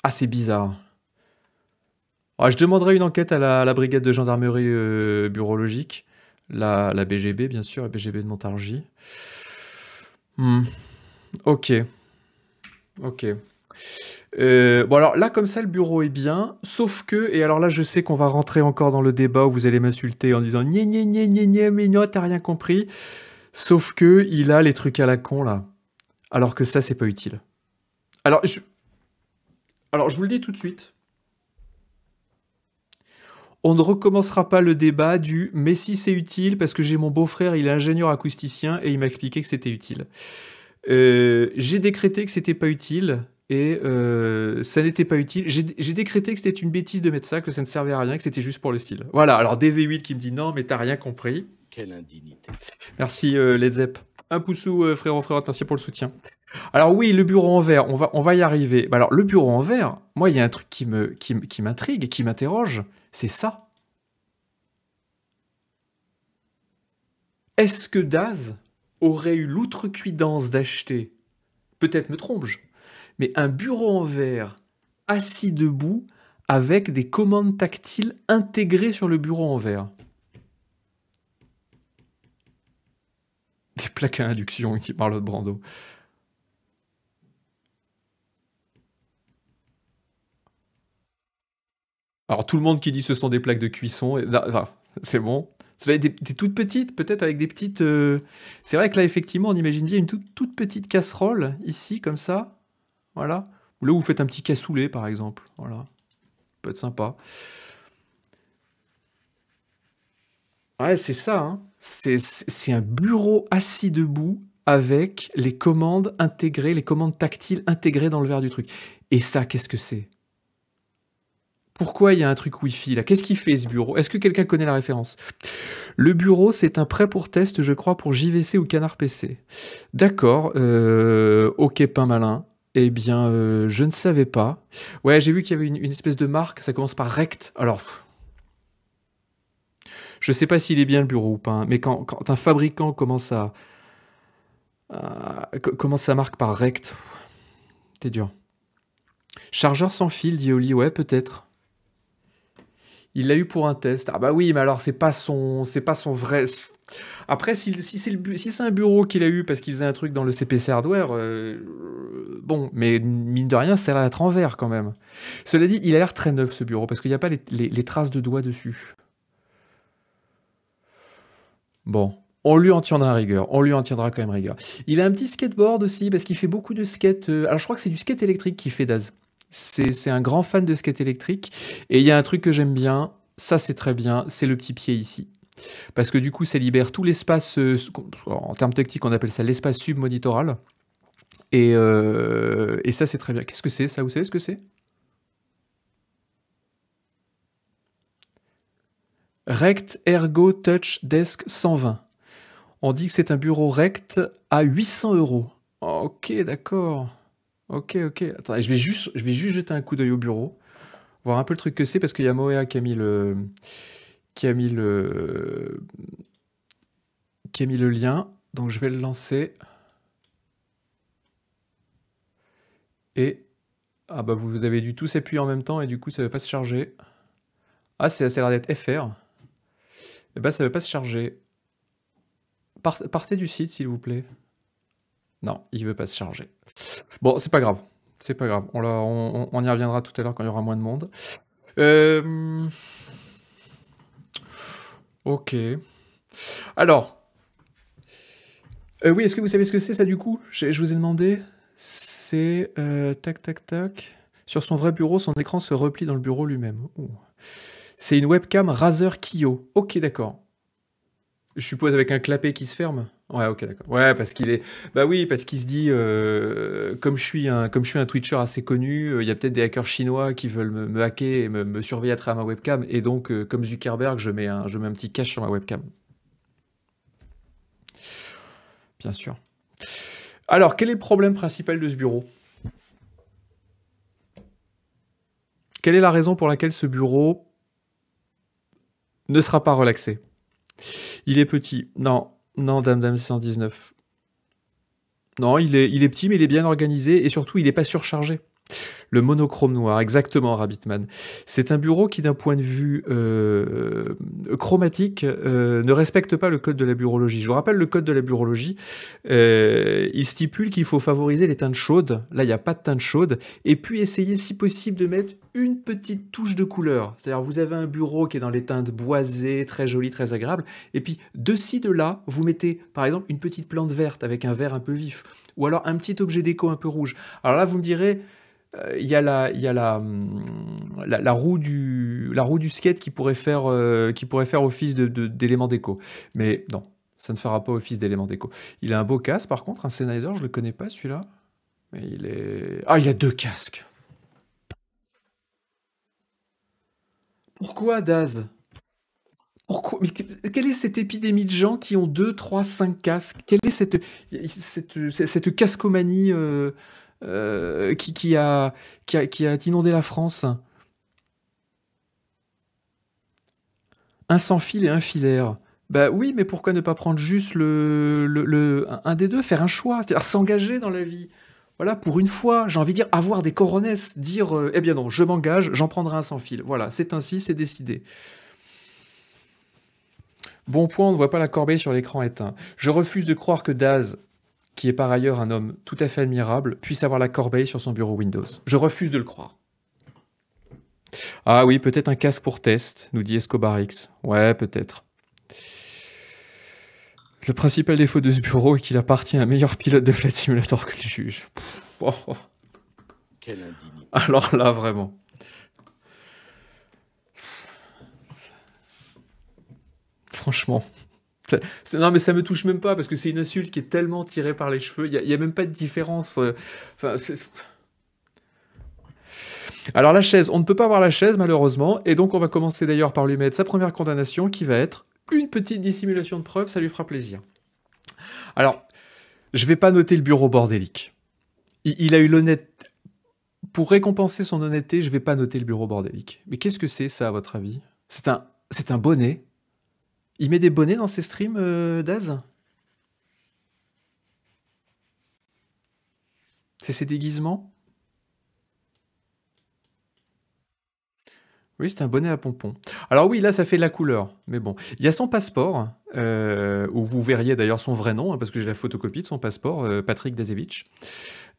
Ah, c'est bizarre. Ah, je demanderai une enquête à la, brigade de gendarmerie euh, La, BGB, bien sûr, la BGB de Montargis. Hmm. Ok. Ok. Euh, bon alors là comme ça le bureau est bien, sauf que et alors là je sais qu'on va rentrer encore dans le débat où vous allez m'insulter en disant ni ni ni ni ni mais non t'as rien compris, sauf que il a les trucs à la con là, alors que ça c'est pas utile. Alors je alors je vous le dis tout de suite, on ne recommencera pas le débat du mais si c'est utile parce que j'ai mon beau-frère il est ingénieur acousticien et il m'a expliqué que c'était utile. Euh, j'ai décrété que c'était pas utile et euh, ça n'était pas utile. J'ai décrété que c'était une bêtise de mettre ça, que ça ne servait à rien, que c'était juste pour le style. Voilà, alors DV8 qui me dit non, mais t'as rien compris. Quelle indignité. Merci euh, Led Zepp. Un poussou, frère euh, frérot, frérot, merci pour le soutien. Alors oui, le bureau en verre, on va, on va y arriver. Bah alors le bureau en verre, moi il y a un truc qui m'intrigue et qui m'interroge, c'est ça. Est-ce que Daz aurait eu l'outrecuidance d'acheter, peut-être me trompe-je, mais un bureau en verre assis debout avec des commandes tactiles intégrées sur le bureau en verre. Des plaques à induction qui parlent de Brando. Alors tout le monde qui dit que ce sont des plaques de cuisson, c'est bon. Cela est des, des, toutes petites, peut-être avec des petites. Euh, c'est vrai que là effectivement on imagine bien une toute petite casserole ici comme ça, voilà. Là où vous faites un petit cassoulet, par exemple. Voilà. Ça peut être sympa. Ouais, c'est ça. Hein. C'est un bureau assis debout avec les commandes intégrées, les commandes tactiles intégrées dans le verre du truc. Et ça, qu'est-ce que c'est Pourquoi il y a un truc Wi-Fi là Qu'est-ce qu'il fait ce bureau Est-ce que quelqu'un connaît la référence Le bureau, c'est un prêt pour test, je crois, pour JVC ou Canard PC. D'accord, euh, ok, pas malin. Eh bien, euh, je ne savais pas. Ouais, j'ai vu qu'il y avait une, espèce de marque, ça commence par rect. Alors, je ne sais pas s'il est bien le bureau ou pas, hein, mais quand, un fabricant commence à. commence sa marque par rect, t'es dur. Chargeur sans fil, dit Oli, ouais, peut-être. Il l'a eu pour un test. Ah bah oui, mais alors c'est pas son, c'est pas son vrai, après, si, c'est un bureau qu'il a eu parce qu'il faisait un truc dans le CPC hardware, euh, bon, mais mine de rien, ça va être en vert quand même. Cela dit, il a l'air très neuf ce bureau parce qu'il n'y a pas les, traces de doigts dessus. Bon, on lui en tiendra rigueur, on lui en tiendra quand même rigueur. Il a un petit skateboard aussi parce qu'il fait beaucoup de skate. Euh, alors je crois que c'est du skate électrique qu'il fait Daz. C'est un grand fan de skate électrique et il y a un truc que j'aime bien. Ça c'est très bien, c'est le petit pied ici. Parce que du coup, ça libère tout l'espace, euh, en termes tactiques, on appelle ça l'espace submonitoral. Et, euh, et ça, c'est très bien. Qu'est-ce que c'est ça Vous savez ce que c'est Rect Ergo Touch Desk 120. On dit que c'est un bureau rect à 800 euros. Ok, d'accord. Ok, ok. Attends, je vais juste, je vais juste jeter un coup d'œil au bureau, voir un peu le truc que c'est, parce qu'il y a Moea qui a mis le, qui a mis le qui a mis le lien. Donc je vais le lancer. Et ah bah vous avez dû tous appuyer en même temps et du coup ça ne veut pas se charger. Ah c'est la l'air FR. Et eh bah ça ne veut pas se charger. Partez du site s'il vous plaît. Non, il ne veut pas se charger. Bon, c'est pas grave. C'est pas grave. On, on, on, y reviendra tout à l'heure quand il y aura moins de monde. Euh... Ok. Alors. Euh, oui, est-ce que vous savez ce que c'est ça du coup je, vous ai demandé. C'est. Euh, tac, tac, tac. Sur son vrai bureau, son écran se replie dans le bureau lui-même. C'est une webcam Razer Kio. Ok, d'accord. Je suppose avec un clapet qui se ferme Ouais, ok, d'accord. Ouais, parce qu'il est. Bah oui, parce qu'il se dit, euh, comme, je suis un, comme je suis un Twitcher assez connu, euh, il y a peut-être des hackers chinois qui veulent me, hacker et me, surveiller à travers ma webcam. Et donc, euh, comme Zuckerberg, je mets, je mets un petit cache sur ma webcam. Bien sûr. Alors, quel est le problème principal de ce bureau Quelle est la raison pour laquelle ce bureau ne sera pas relaxé Il est petit. Non, non, Dame Dame 119. Non, il est, il est petit, mais il est bien organisé et surtout, il n'est pas surchargé. Le monochrome noir, exactement, Rabbitman. C'est un bureau qui, d'un point de vue euh, chromatique, euh, ne respecte pas le code de la bureaulogie. Je vous rappelle, le code de la bureaulogie, euh, il stipule qu'il faut favoriser les teintes chaudes. Là, il n'y a pas de teintes chaudes, Et puis, essayer, si possible, de mettre une petite touche de couleur. C'est-à-dire, vous avez un bureau qui est dans les teintes boisées, très joli, très agréable Et puis, de ci, de là, vous mettez, par exemple, une petite plante verte avec un vert un peu vif. Ou alors un petit objet déco un peu rouge. Alors là, vous me direz... Euh, il y a la, il hum, la, roue du, la roue du skate qui pourrait faire, euh, qui pourrait faire office d'élément déco. Mais non, ça ne fera pas office d'élément déco. Il a un beau casque, par contre, un Sennheiser, je ne le connais pas celui-là. Mais il est. Ah, il y a deux casques Pourquoi, Daz pourquoi quelle est cette épidémie de gens qui ont deux, trois, cinq casques Quelle est cette, cette, cascomanie euh, euh, qui, a, qui, a, qui a inondé la France. Un sans fil et un filaire. Bah oui, mais pourquoi ne pas prendre juste le, le, un des deux, faire un choix, c'est-à-dire s'engager dans la vie. Voilà, pour une fois, j'ai envie de dire avoir des coronesses, dire euh, eh bien non, je m'engage, j'en prendrai un sans fil. Voilà, c'est ainsi, c'est décidé. Bon point, on ne voit pas la corbeille sur l'écran éteint. Je refuse de croire que Daz, qui est par ailleurs un homme tout à fait admirable, puisse avoir la corbeille sur son bureau Windows. Je refuse de le croire. Ah oui, peut-être un casque pour test, nous dit Escobarix. Ouais, peut-être. Le principal défaut de ce bureau est qu'il appartient à un meilleur pilote de Flight Simulator que le juge. Oh, oh. Alors là, vraiment. Franchement non, mais ça me touche même pas parce que c'est une insulte qui est tellement tirée par les cheveux. Il n'y a, même pas de différence. Euh. Alors, la chaise, on ne peut pas voir la chaise malheureusement. Et donc, on va commencer d'ailleurs par lui mettre sa première condamnation qui va être une petite dissimulation de preuve. Ça lui fera plaisir. Alors, je vais pas noter le bureau bordélique. Il, a eu l'honnêteté... Pour récompenser son honnêteté, je vais pas noter le bureau bordélique. Mais qu'est-ce que c'est ça, à votre avis C'est un, c'est un bonnet il met des bonnets dans ses streams, euh, Daz C'est ses déguisements Oui, c'est un bonnet à pompons. Alors oui, là, ça fait de la couleur, mais bon. Il y a son passeport, euh, où vous verriez d'ailleurs son vrai nom, hein, parce que j'ai la photocopie de son passeport, euh, Patrick Dazevich.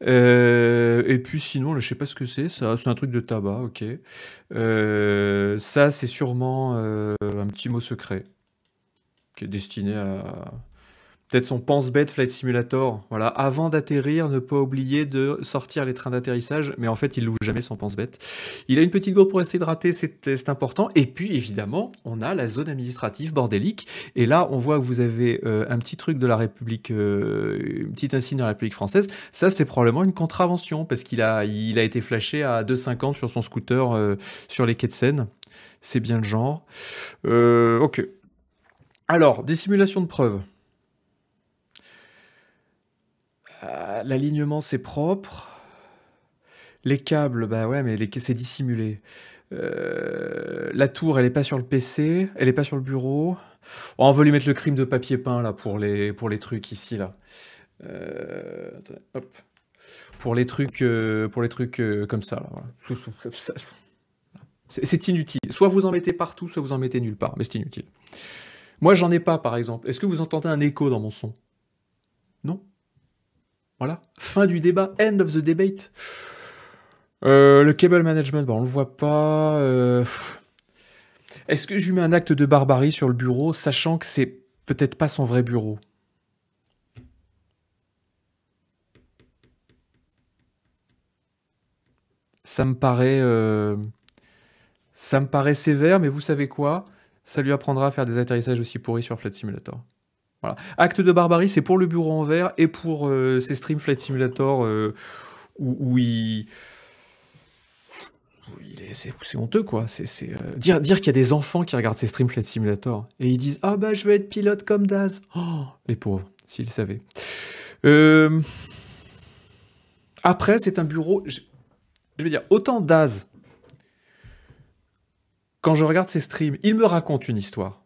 et puis sinon, je ne sais pas ce que c'est, ça, c'est un truc de tabac, ok. ça, c'est sûrement un petit mot secret qui est destiné à peut-être son pense-bête Flight Simulator. Voilà, avant d'atterrir, ne pas oublier de sortir les trains d'atterrissage, mais en fait, il l'ouvre jamais son pense-bête. Il a une petite gourde pour essayer de rater, c'est important. Et puis, évidemment, on a la zone administrative bordélique. Et là, on voit que vous avez euh, un petit truc de la République, euh, une petite insigne de la République française. Ça, c'est probablement une contravention, parce qu'il a, il a été flashé à 2,50 sur son scooter euh, sur les quais de Seine. C'est bien le genre. ok, alors, dissimulation de preuves. Ah, l'alignement, c'est propre. Les câbles, bah ouais, mais c'est dissimulé. Euh, la tour, elle est pas sur le PC, elle est pas sur le bureau. Oh, on veut lui mettre le crime de papier peint là pour les, pour les trucs ici là. Euh, pour les trucs, euh, pour les trucs comme ça C'est inutile. Soit vous en mettez partout, soit vous en mettez nulle part, mais c'est inutile. Moi, j'en ai pas, par exemple. Est-ce que vous entendez un écho dans mon son Non Voilà. Fin du débat. End of the debate. Euh, le cable management, bon, on le voit pas. Euh, Est-ce que je lui mets un acte de barbarie sur le bureau, sachant que c'est peut-être pas son vrai bureau Ça me paraît. Euh, ça me paraît sévère, mais vous savez quoi ça lui apprendra à faire des atterrissages aussi pourris sur Flight Simulator. Voilà. Acte de barbarie, c'est pour le bureau en vert et pour ces euh, ses streams Flight Simulator euh, où, il. C'est honteux quoi. Euh, dire dire qu'il y a des enfants qui regardent ces streams Flight Simulator et ils disent ah bah je veux être pilote comme Daz. Oh, les pauvres, s'ils savaient. Après c'est un bureau. Je... je veux dire autant Daz quand je regarde ses streams, il me raconte une histoire.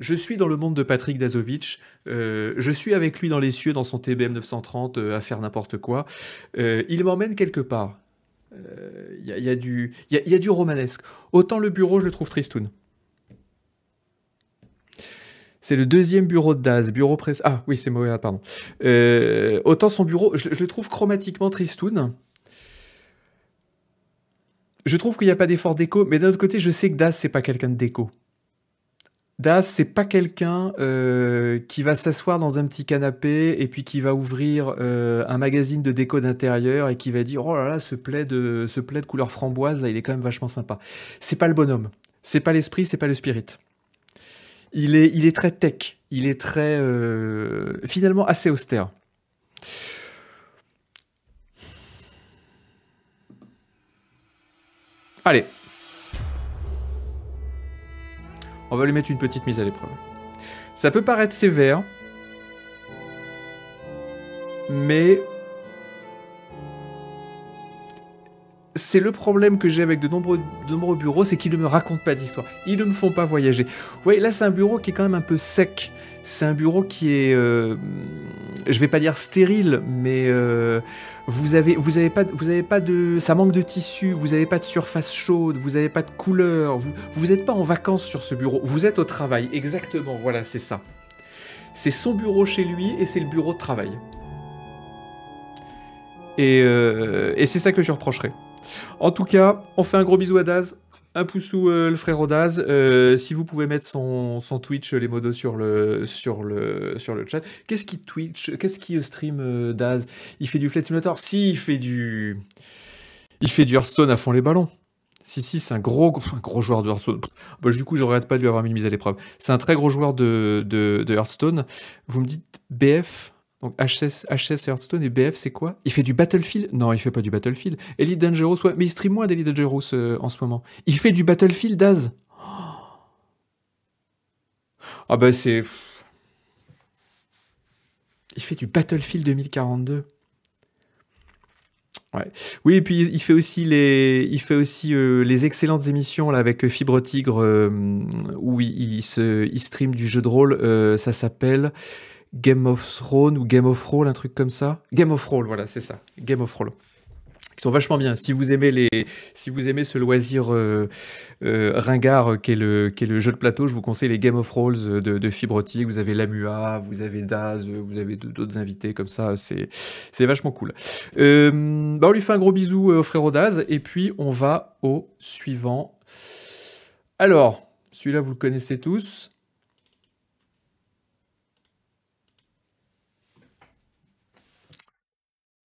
Je suis dans le monde de Patrick Dazovic. Euh, je suis avec lui dans les cieux, dans son TBM 930, euh, à faire n'importe quoi. Euh, il m'emmène quelque part. Il y, a, y, du romanesque. Autant le bureau, je le trouve tristoun. C'est le deuxième bureau de Daz, bureau presse. Ah oui, c'est mauvais, pardon. autant son bureau, je, je le trouve chromatiquement tristoun je trouve qu'il n'y a pas d'effort déco, mais d'un autre côté, je sais que Das, c'est pas quelqu'un de déco. Das, c'est pas quelqu'un euh, qui va s'asseoir dans un petit canapé et puis qui va ouvrir euh, un magazine de déco d'intérieur et qui va dire Oh là là, ce plaid, de, euh, ce plaid couleur framboise, là, il est quand même vachement sympa. C'est pas le bonhomme. C'est pas l'esprit, c'est pas le spirit. Il est, il est très tech. Il est très. finalement, assez austère. Allez. On va lui mettre une petite mise à l'épreuve. Ça peut paraître sévère, mais c'est le problème que j'ai avec de nombreux, nombreux bureaux, c'est qu'ils ne me racontent pas d'histoire. Ils ne me font pas voyager. Vous voyez, là, c'est un bureau qui est quand même un peu sec. C'est un bureau qui est, euh, je vais pas dire stérile, mais euh, vous avez, vous pas, vous pas de, ça manque de tissu, vous n'avez pas de surface chaude, vous avez pas de couleur, vous, n'êtes pas en vacances sur ce bureau, vous êtes au travail, exactement, voilà, c'est ça. C'est son bureau chez lui et c'est le bureau de travail. Et, euh, et c'est ça que je reprocherais. En tout cas, on fait un gros bisou à Daz. Un pouce sous euh, le frère Daz. Euh, si vous pouvez mettre son, son Twitch, euh, les modos sur le, sur le, sur chat. Qu'est-ce qui Twitch Qu'est-ce qui stream Daz Il fait du Flight Simulator Si, il fait du. Il fait du Hearthstone à fond les ballons. Si, si, c'est un gros, gros joueur de Hearthstone. Bah, du coup, je regrette pas de lui avoir mis une mise à l'épreuve. C'est un très gros joueur de, de, de Hearthstone. Vous me dites BF donc HS, HS Hearthstone et BF, c'est quoi Il fait du Battlefield Non, il fait pas du Battlefield. Elite Dangerous, ouais, mais il stream moins d'Elite Dangerous euh, en ce moment. Il fait du Battlefield, Daz oh. Ah bah c'est... Il fait du Battlefield 2042. Ouais. Oui, et puis il fait aussi les, il fait aussi euh, les excellentes émissions là avec euh, Fibre Tigre où il, se, il stream du jeu de rôle. ça s'appelle Game of Thrones ou Game of Roll, un truc comme ça. Game of Roll, voilà, c'est ça. Game of Roll. Ils sont vachement bien. Si vous aimez, les, si vous aimez ce loisir euh, euh, ringard qu'est le, est le jeu de plateau, je vous conseille les Game of Rolls de, de Vous avez Lamua, vous avez Daz, vous avez d'autres invités comme ça. C'est vachement cool. Euh, bah on lui fait un gros bisou au frérot Daz. Et puis, on va au suivant. Alors, celui-là, vous le connaissez tous.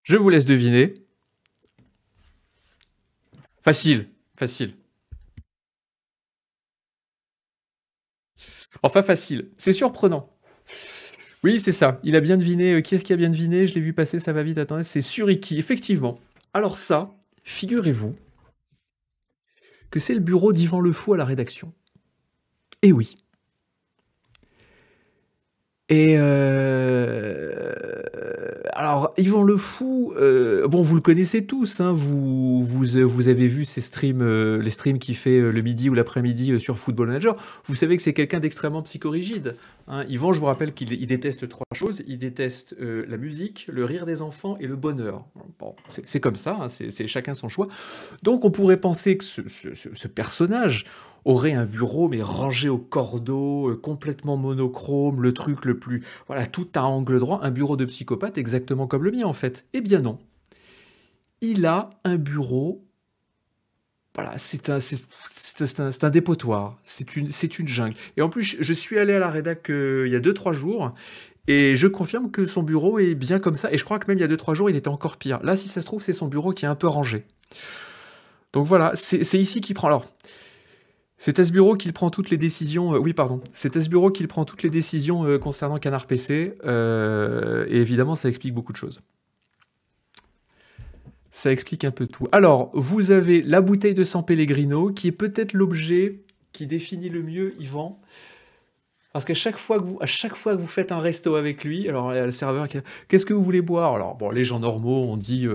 Je vous laisse deviner. Facile, facile. Enfin facile, c'est surprenant. Oui, c'est ça. Il a bien deviné. Euh, qui est-ce qui a bien deviné Je l'ai vu passer, ça va vite. Attendez, c'est Suriki, effectivement. Alors ça, figurez-vous que c'est le bureau d'Yvan Le Fou à la rédaction. Eh oui. Et euh, alors, Yvan Le Fou, euh, bon, vous le connaissez tous, hein, vous, euh, vous, avez vu ses streams, euh, les streams qu'il fait le midi ou l'après-midi sur Football Manager. Vous savez que c'est quelqu'un d'extrêmement psychorigide. Hein. Yvan, je vous rappelle qu'il déteste trois choses il déteste la musique, le rire des enfants et le bonheur. c'est comme ça, hein, c'est chacun son choix. Donc, on pourrait penser que ce personnage, aurait un bureau mais rangé au cordeau, euh, complètement monochrome, le truc le plus... Voilà, tout à angle droit, un bureau de psychopathe exactement comme le mien en fait. Eh bien non. Il a un bureau... Voilà, c'est un, un, un, dépotoir, c'est une, une jungle. Et en plus, je suis allé à la rédac euh, il y a 2-3 jours, et je confirme que son bureau est bien comme ça. Et je crois que même il y a 2-3 jours, il était encore pire. Là, si ça se trouve, c'est son bureau qui est un peu rangé. Donc voilà, c'est ici qu'il prend. Alors, c'est à ce bureau qu'il prend toutes les décisions. Euh, oui, pardon. C'est à ce bureau prend toutes les décisions euh, concernant Canard PC. Euh, et évidemment, ça explique beaucoup de choses. Ça explique un peu tout. Alors, vous avez la bouteille de San Pellegrino, qui est peut-être l'objet qui définit le mieux Yvan. Parce qu'à chaque fois que vous, chaque fois que vous faites un resto avec lui, alors il y a le serveur qui, qu'est-ce que vous voulez boire Alors bon, les gens normaux, ont dit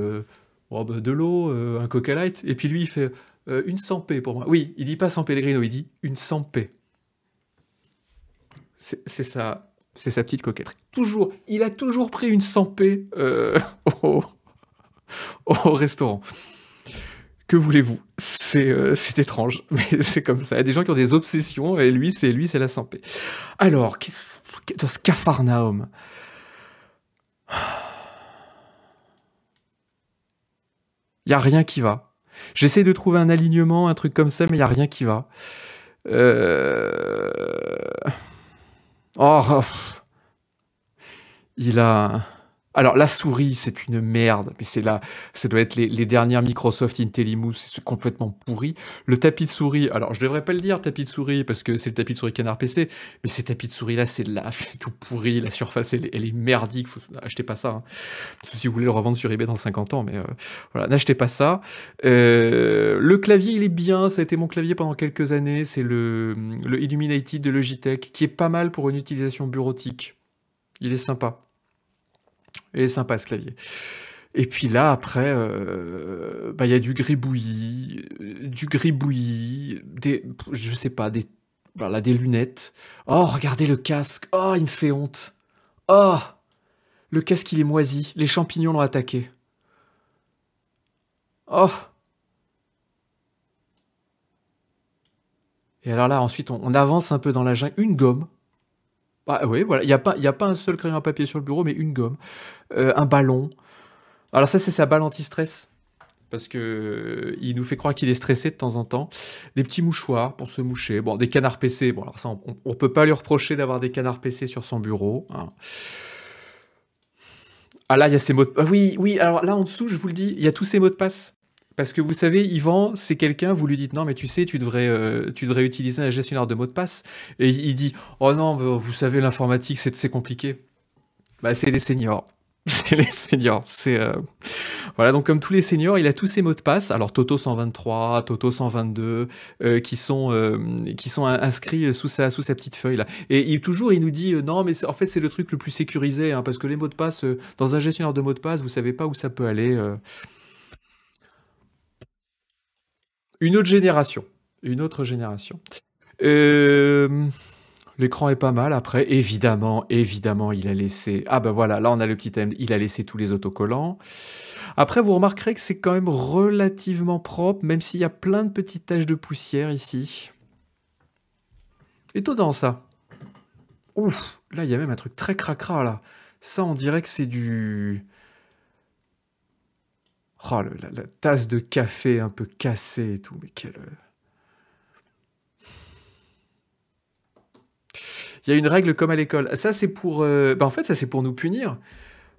oh, bah, de l'eau, un Coca Light, et puis lui il fait euh, une une Sampé pour moi. Oui, il dit pas sans Pellegrino, il dit une Sampé. C'est ça c'est sa petite coquetterie. Toujours, il a toujours pris une Sampé euh, au, restaurant. Que voulez-vous euh, C'est étrange, mais c'est comme ça. Il y a des gens qui ont des obsessions, et lui, c'est lui, c'est la Sampé. Alors, quest -ce, dans ce Cafarnaum... Il n'y a rien qui va. J'essaie de trouver un alignement, un truc comme ça, mais il n'y a rien qui va. Euh... Oh, il a... Alors la souris, c'est une merde, mais c'est là, ça doit être les, dernières Microsoft IntelliMouse. c'est complètement pourri. Le tapis de souris, alors je devrais pas le dire tapis de souris parce que c'est le tapis de souris Canard PC, mais ces tapis de souris là, c'est là, c'est tout pourri, la surface elle, est merdique, faut, achetez pas ça. Hein. Si vous voulez le revendre sur eBay dans 50 ans, mais euh, voilà, n'achetez pas ça. Euh, le clavier il est bien, ça a été mon clavier pendant quelques années, c'est le, le Illuminated de Logitech qui est pas mal pour une utilisation bureautique. Il est sympa. Et sympa ce clavier. Et puis là, après, euh, bah, il y a du gribouillis, du gribouillis, des, je sais pas, des, des lunettes. Oh, regardez le casque. Oh, il me fait honte. Oh, le casque, il est moisi. Les champignons l'ont attaqué. Oh. Et alors là, ensuite, on, on avance un peu dans la jungle. Une gomme. Ah, oui, voilà. Il n'y a, pas, a pas un seul crayon à papier sur le bureau, mais une gomme. Euh, un ballon. Alors, ça, c'est sa balle anti-stress. Parce que euh, il nous fait croire qu'il est stressé de temps en temps. Des petits mouchoirs pour se moucher. Bon, des canards PC. Bon, alors ça, on ne peut pas lui reprocher d'avoir des canards PC sur son bureau. Hein. Ah là, il y a ses mots de... Ah oui, oui, alors là en dessous, je vous le dis, il y a tous ces mots de passe. Parce que vous savez, Yvan, c'est quelqu'un, vous lui dites non, mais tu sais, tu devrais, euh, tu devrais utiliser un gestionnaire de mots de passe. Et il dit oh non, bah, vous savez, l'informatique, c'est compliqué. Bah, c'est les seniors. C'est les seniors. C'est euh, voilà. Donc comme tous les seniors, il a tous ses mots de passe. Alors Toto 123, Toto 122, euh, qui sont qui sont inscrits sous sa sous sa petite feuille là. Et il toujours il nous dit non mais en fait c'est le truc le plus sécurisé hein, parce que les mots de passe dans un gestionnaire de mots de passe vous savez pas où ça peut aller. Une autre génération. Une autre génération. Euh, l'écran est pas mal après. Évidemment, évidemment, il a laissé. Ah ben voilà, là on a le petit thème. Il a laissé tous les autocollants. Après, vous remarquerez que c'est quand même relativement propre, même s'il y a plein de petites taches de poussière ici. Étonnant ça. Ouf, là il y a même un truc très cracra là. Ça, on dirait que c'est du. Oh, la, tasse de café un peu cassée et tout, mais quelle... Il y a une règle comme à l'école. Ça, c'est pour... Euh, bah, en fait, ça, c'est pour nous punir.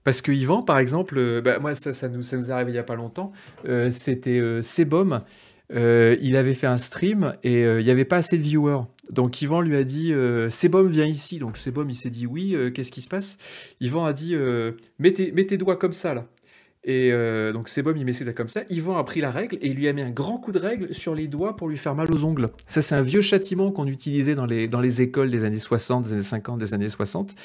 Parce que Yvan, par exemple, euh, bah, moi, ça, ça nous, ça nous arrive il n'y a pas longtemps, euh, c'était Sebom. il avait fait un stream et il n'y avait pas assez de viewers. Donc Yvan lui a dit Sebom, viens ici. Donc Sebom, il s'est dit oui, qu'est-ce qui se passe Yvan a dit mets, tes, doigts comme ça, là. Et euh, donc Sebum, il met ses comme ça. Yvan a pris la règle et il lui a mis un grand coup de règle sur les doigts pour lui faire mal aux ongles. Ça, c'est un vieux châtiment qu'on utilisait dans les, dans les écoles des années 60, des années 50, des années 60.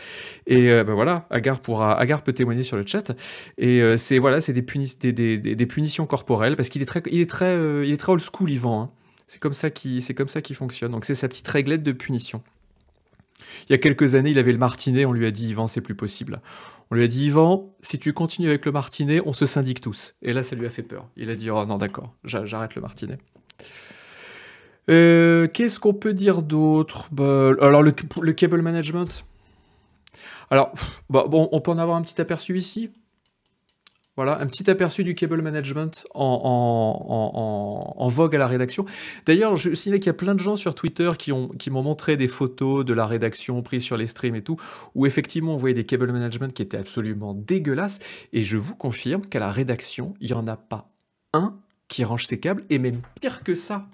Et euh, ben voilà, Agar, Agar peut témoigner sur le chat. Et euh, c'est voilà, c'est des, des, des, punitions corporelles parce qu'il est très, est très, il est très old school, Yvan. Hein. C'est comme ça qu'il c'est comme ça qui fonctionne. Donc c'est sa petite réglette de punition. Il y a quelques années, il avait le martinet, on lui a dit Yvan, c'est plus possible. On lui a dit Yvan, si tu continues avec le martinet, on se syndique tous. Et là, ça lui a fait peur. Il a dit Oh non, d'accord, j'arrête le martinet. Euh, qu'est-ce qu'on peut dire d'autre bah, Alors, le, cable management. Alors, bah, bon, on peut en avoir un petit aperçu ici. Voilà, un petit aperçu du cable management en, vogue à la rédaction. D'ailleurs, je signale qu'il y a plein de gens sur Twitter qui m'ont montré des photos de la rédaction prises sur les streams et tout, où effectivement on voyait des cable management qui étaient absolument dégueulasses. Et je vous confirme qu'à la rédaction, il n'y en a pas un qui range ses câbles, et même pire que ça.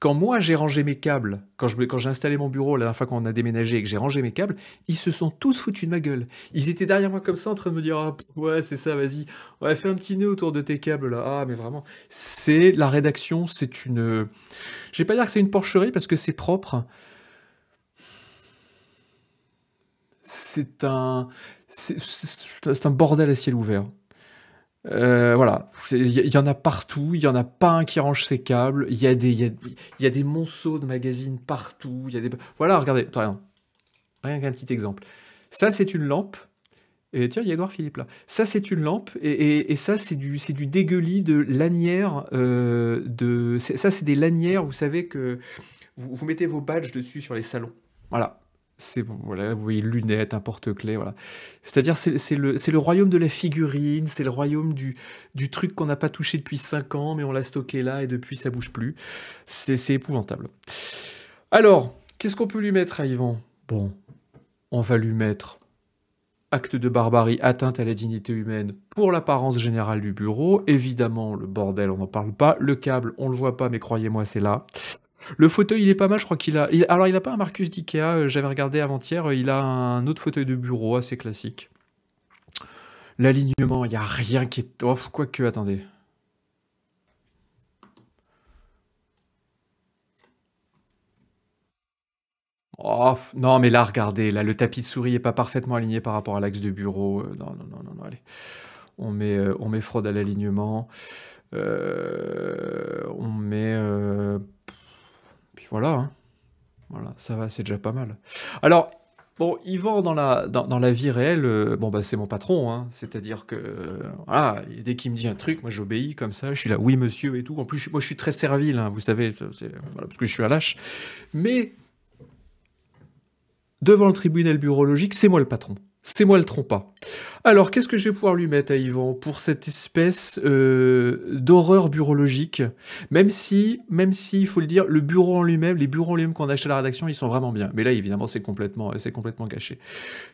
Quand moi j'ai rangé mes câbles, quand j'ai quand installé mon bureau la dernière fois qu'on a déménagé et que j'ai rangé mes câbles, ils se sont tous foutus de ma gueule. Ils étaient derrière moi comme ça en train de me dire ah, ouais c'est ça vas-y, ouais fais un petit nœud autour de tes câbles là. Ah mais vraiment, c'est la rédaction, c'est une, euh, je vais pas dire que c'est une porcherie parce que c'est propre. C'est un, c'est un bordel à ciel ouvert. Euh, voilà, il y, en a partout, il y en a pas un qui range ses câbles, il y, a des, y a des monceaux de magazines partout, il y a des... Voilà, regardez, rien, rien qu'un petit exemple. Ça, c'est une lampe, et tiens, il y a Edouard Philippe là. Ça, c'est une lampe, et, ça, c'est du, c'est du dégueulis de lanières, euh, de, ça, c'est des lanières, vous savez, que vous, vous mettez vos badges dessus sur les salons. Voilà. C'est voilà, vous voyez lunettes, un porte-clés, voilà. C'est-à-dire c'est le, le, royaume de la figurine, c'est le royaume du, du truc qu'on n'a pas touché depuis 5 ans, mais on l'a stocké là et depuis ça bouge plus. C'est épouvantable. Alors, qu'est-ce qu'on peut lui mettre à Yvan Bon, on va lui mettre acte de barbarie, atteinte à la dignité humaine pour l'apparence générale du bureau. Évidemment, le bordel, on n'en parle pas. Le câble, on le voit pas, mais croyez-moi, c'est là. Le fauteuil, il est pas mal, je crois qu'il a. Alors, il n'a pas un Marcus d'IKEA, euh, j'avais regardé avant-hier, euh, il a un autre fauteuil de bureau assez classique. L'alignement, il n'y a rien qui est. Oh, quoique, quoi que, attendez. Oh, non, mais là, regardez, là, le tapis de souris n'est pas parfaitement aligné par rapport à l'axe de bureau. Euh, non, non, non, non, allez. On met, on met fraude à l'alignement. on met voilà. Hein. Voilà, ça va, c'est déjà pas mal. Alors, bon, Yvan, dans la, dans, la vie réelle, euh, bon, bah, c'est mon patron, hein. c'est-à-dire que, euh, dès qu'il me dit un truc, moi, j'obéis comme ça, je suis là, oui, monsieur, et tout. En plus, moi, je suis très servile, hein, vous savez, parce que je suis à lâche. Mais, devant le tribunal bureaulogique, c'est moi le patron. C'est moi le trompa. Alors, qu'est-ce que je vais pouvoir lui mettre à Yvan pour cette espèce euh, d'horreur burologique Même si, même si, il faut le dire, le bureau en lui-même, les bureaux en lui-même qu'on achète à la rédaction, ils sont vraiment bien. Mais là, évidemment, c'est complètement, c'est complètement caché.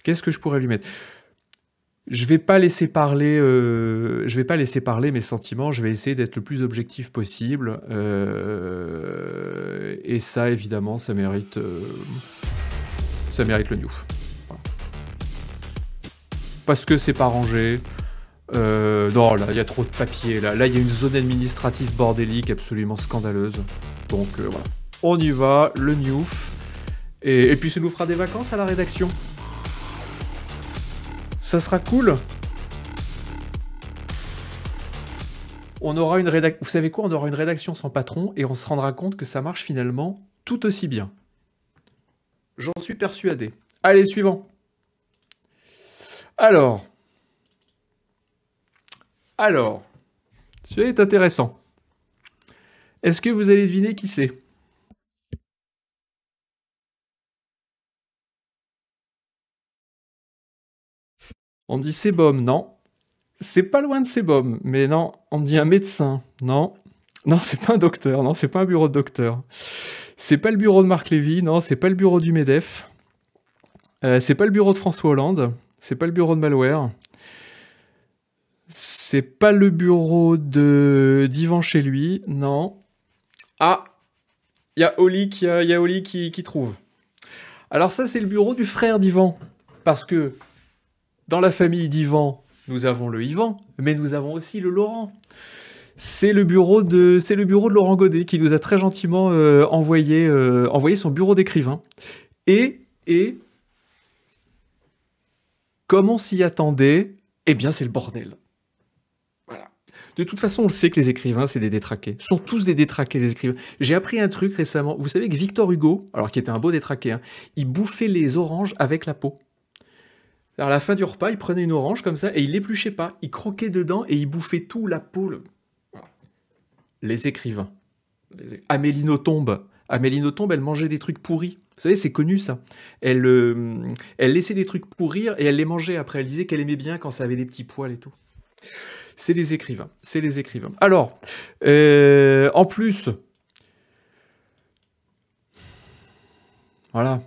Qu'est-ce que je pourrais lui mettre je vais pas laisser parler, euh, je vais pas laisser parler mes sentiments. Je vais essayer d'être le plus objectif possible. Euh, et ça, évidemment, ça mérite, ça mérite le new parce que c'est pas rangé. Euh, non, là, il y a trop de papier. Là, il y a une zone administrative bordélique absolument scandaleuse. Donc euh, voilà, on y va, le newf. Et, et puis ça nous fera des vacances à la rédaction. Ça sera cool. On aura une rédaction. Vous savez quoi On aura une rédaction sans patron et on se rendra compte que ça marche finalement tout aussi bien. J'en suis persuadé. Allez, suivant. Alors, alors, celui est intéressant. Est-ce que vous allez deviner qui c'est On dit sébum, non. C'est pas loin de sébum, mais non. On dit un médecin, non. Non, c'est pas un docteur, non, c'est pas un bureau de docteur. C'est pas le bureau de Marc Lévy, non, c'est pas le bureau du MEDEF. Euh, c'est pas le bureau de François Hollande. C'est pas le bureau de malware. C'est pas le bureau de d'Ivan chez lui, non. Ah, il y a Oli, qui, euh, trouve. Alors ça, c'est le bureau du frère d'Ivan. Parce que dans la famille d'Ivan, nous avons le Yvan, mais nous avons aussi le Laurent. C'est le bureau de, c'est le bureau de Laurent Godet qui nous a très gentiment euh, envoyé, euh, envoyé son bureau d'écrivain. Et, et Comment s'y attendait, eh bien c'est le bordel. Voilà. De toute façon, on le sait que les écrivains, c'est des détraqués. Ce sont tous des détraqués, les écrivains. J'ai appris un truc récemment. Vous savez que Victor Hugo, alors qui était un beau détraqué, hein, il bouffait les oranges avec la peau. Alors à la fin du repas, il prenait une orange comme ça et il l'épluchait pas. Il croquait dedans et il bouffait tout, la peau. Les écrivains. Les... Amélie Nothomb. Amélie Nothomb, elle mangeait des trucs pourris. Vous savez, c'est connu ça. Elle, euh, elle laissait des trucs pourrir et elle les mangeait après. Elle disait qu'elle aimait bien quand ça avait des petits poils et tout. C'est les écrivains, c'est les écrivains. Alors, euh, en plus, voilà.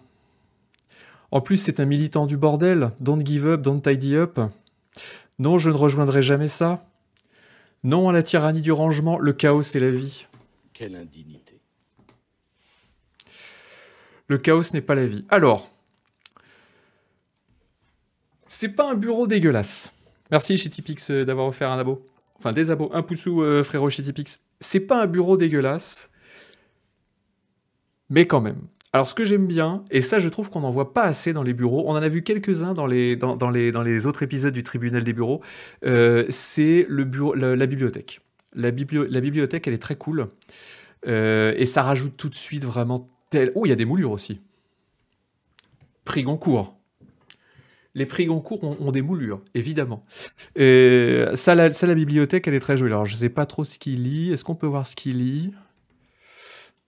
En plus, c'est un militant du bordel. Don't give up, don't tidy up. Non, je ne rejoindrai jamais ça. Non à la tyrannie du rangement, le chaos, c'est la vie. Quelle indignité. Le chaos n'est pas la vie. Alors, c'est pas un bureau dégueulasse. Merci Chitipix euh, d'avoir offert un abo. Enfin, des abos. Un poussou, euh, frérot tipix C'est pas un bureau dégueulasse. Mais quand même. Alors, ce que j'aime bien, et ça, je trouve qu'on n'en voit pas assez dans les bureaux, on en a vu quelques-uns dans les, dans, les, dans les autres épisodes du tribunal des bureaux, euh, c'est le bureau, la, bibliothèque. La, la, bibliothèque, elle est très cool. Euh, et ça rajoute tout de suite vraiment Oh, il y a des moulures aussi. Prix Goncourt. Les prix Goncourt ont, des moulures, évidemment. Et ça la, bibliothèque, elle est très jolie. Alors, je ne sais pas trop ce qu'il lit. Est-ce qu'on peut voir ce qu'il lit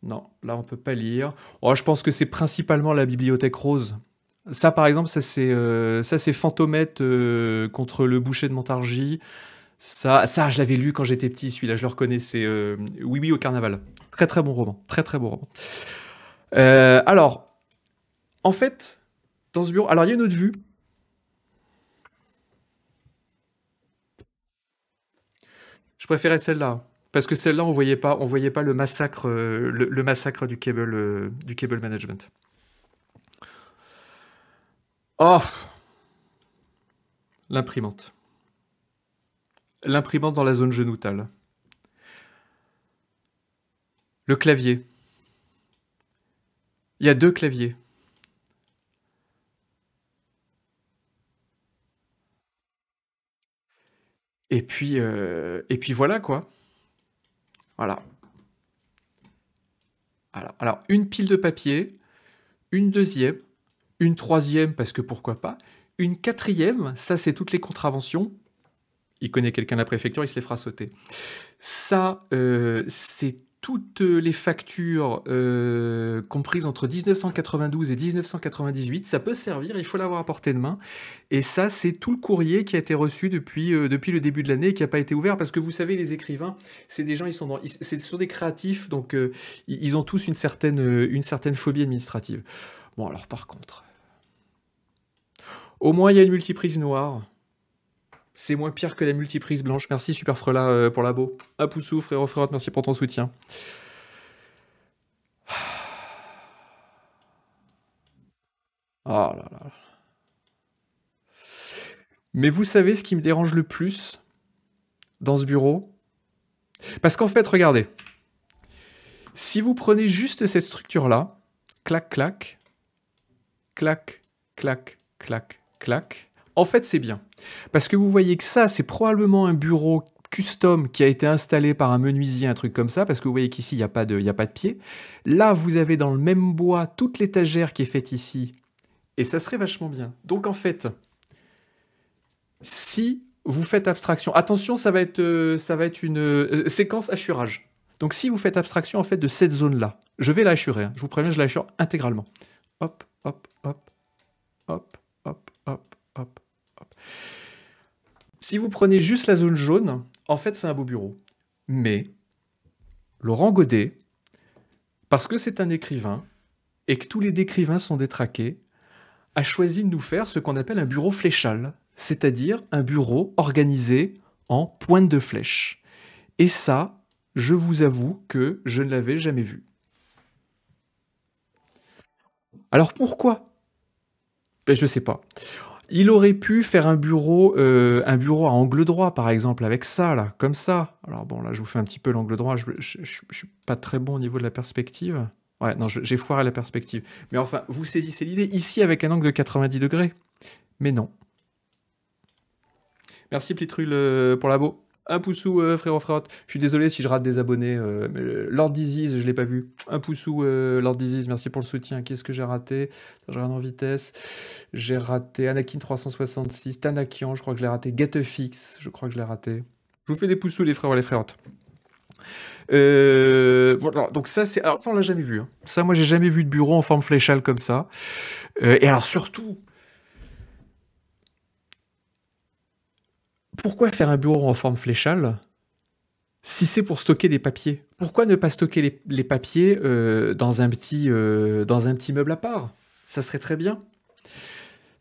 Non, là, on ne peut pas lire. Oh, je pense que c'est principalement la bibliothèque rose. Ça, par exemple, ça, c'est euh, euh contre le boucher de Montargis. Ça, ça, je l'avais lu quand j'étais petit, celui-là, je le reconnaissais. Euh, oui, oui, au carnaval. Très, très bon roman. Très, très bon roman. Euh, alors, en fait, dans ce bureau, alors il y a une autre vue. Je préférais celle-là parce que celle-là, on voyait pas, on voyait pas le massacre, euh, le, massacre du cable, euh, du cable management. Oh, l'imprimante, l'imprimante dans la zone genoutale, le clavier. Il y a deux claviers. Et puis, euh, et puis voilà quoi. Voilà. Alors, une pile de papier, une deuxième, une troisième, parce que pourquoi pas, une quatrième, ça c'est toutes les contraventions. Il connaît quelqu'un de la préfecture, il se les fera sauter. Ça, euh, c'est toutes les factures euh, comprises entre 1992 et 1998. Ça peut servir, il faut l'avoir à portée de main. Et ça, c'est tout le courrier qui a été reçu depuis, euh, depuis le début de l'année et qui n'a pas été ouvert. Parce que vous savez, les écrivains, c'est des gens, ils sont dans, ce sont des créatifs, donc euh, ils ont tous une certaine, une certaine phobie administrative. Bon, alors par contre, au moins, il y a une multiprise noire. C'est moins pire que la multiprise blanche. Merci Super Frela euh, pour l'abo. À Poussou, frérot Frérot, merci pour ton soutien. Oh là là. Mais vous savez ce qui me dérange le plus dans ce bureau Parce qu'en fait, regardez. Si vous prenez juste cette structure-là, clac, clac, clac, clac, clac, clac, en fait, c'est bien. Parce que vous voyez que ça, c'est probablement un bureau custom qui a été installé par un menuisier, un truc comme ça, parce que vous voyez qu'ici, il n'y a, pas de, a pas de pied. Là, vous avez dans le même bois toute l'étagère qui est faite ici. Et ça serait vachement bien. Donc, en fait, si vous faites abstraction, attention, ça va être, euh, ça va être une euh, séquence assurage. Donc, si vous faites abstraction, en fait, de cette zone-là, je vais l'assurer. Hein. Je vous préviens, je l'assure intégralement. Hop, hop, hop, hop, hop, hop, hop. Si vous prenez juste la zone jaune, en fait, c'est un beau bureau. Mais Laurent Godet, parce que c'est un écrivain et que tous les décrivains sont détraqués, a choisi de nous faire ce qu'on appelle un bureau fléchal, c'est-à-dire un bureau organisé en pointe de flèche. Et ça, je vous avoue que je ne l'avais jamais vu. Alors pourquoi ben, Je ne sais pas. Il aurait pu faire un bureau, euh, un bureau à angle droit, par exemple, avec ça, là, comme ça. Alors bon, là, je vous fais un petit peu l'angle droit, je, ne suis pas très bon au niveau de la perspective. Ouais, non, j'ai foiré la perspective. Mais enfin, vous saisissez l'idée, ici, avec un angle de 90 degrés. Mais non. Merci Plitrule, euh, pour la beau. Un poussou, euh, frérot, frérot. Je suis désolé si je rate des abonnés. Euh, Lord Disease, je l'ai pas vu. Un poussou, euh, Lord Disease, merci pour le soutien. Qu'est-ce que j'ai raté Je regarde en vitesse. J'ai raté Anakin 366, Tanakian, je crois que je l'ai raté. fixe je crois que je l'ai raté. Je vous fais des poussous, les frères les frérotes. Euh, voilà donc ça, c'est. Alors ça, on l'a jamais vu. Hein. Ça, moi, j'ai jamais vu de bureau en forme fléchale comme ça. Euh, et alors surtout, pourquoi faire un bureau en forme fléchale si c'est pour stocker des papiers Pourquoi ne pas stocker les, papiers euh, dans, un petit, euh, dans un petit meuble à part Ça serait très bien.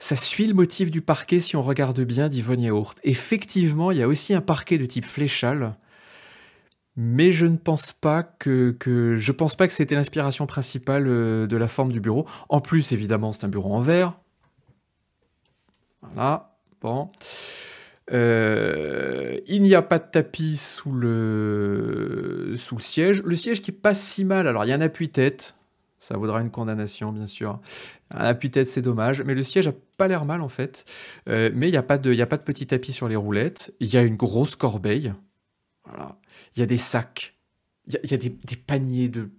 Ça suit le motif du parquet si on regarde bien d'Yvonne Yaourt. Effectivement, il y a aussi un parquet de type fléchale, mais je ne pense pas que, je pense pas que c'était l'inspiration principale euh, de la forme du bureau. En plus, évidemment, c'est un bureau en verre. Voilà, bon. Euh, il n'y a pas de tapis sous le, sous siège. Le siège qui passe si mal. Alors, il y a un appui-tête. Ça vaudra une condamnation, bien sûr. Un appui-tête, c'est dommage. Mais le siège a pas l'air mal, en fait. Euh, mais il n'y a, pas de, y a pas de petit tapis sur les roulettes. Il y a une grosse corbeille. Voilà. Il y a des sacs. Il y a, des, paniers de...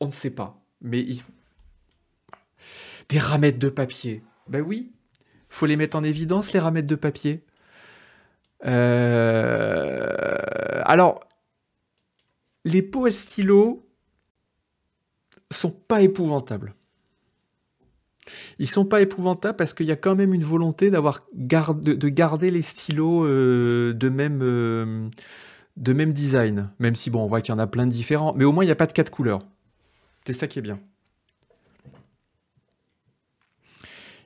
On ne sait pas. Mais... Des ramettes de papier. Ben oui, faut les mettre en évidence, les ramettes de papier. Euh, alors, les pots à ne sont pas épouvantables. Ils sont pas épouvantables parce qu'il y a quand même une volonté d'avoir de, garder les stylos euh, de même euh, de même design, même si bon, on voit qu'il y en a plein de différents, mais au moins il n'y a pas de quatre couleurs. C'est ça qui est bien.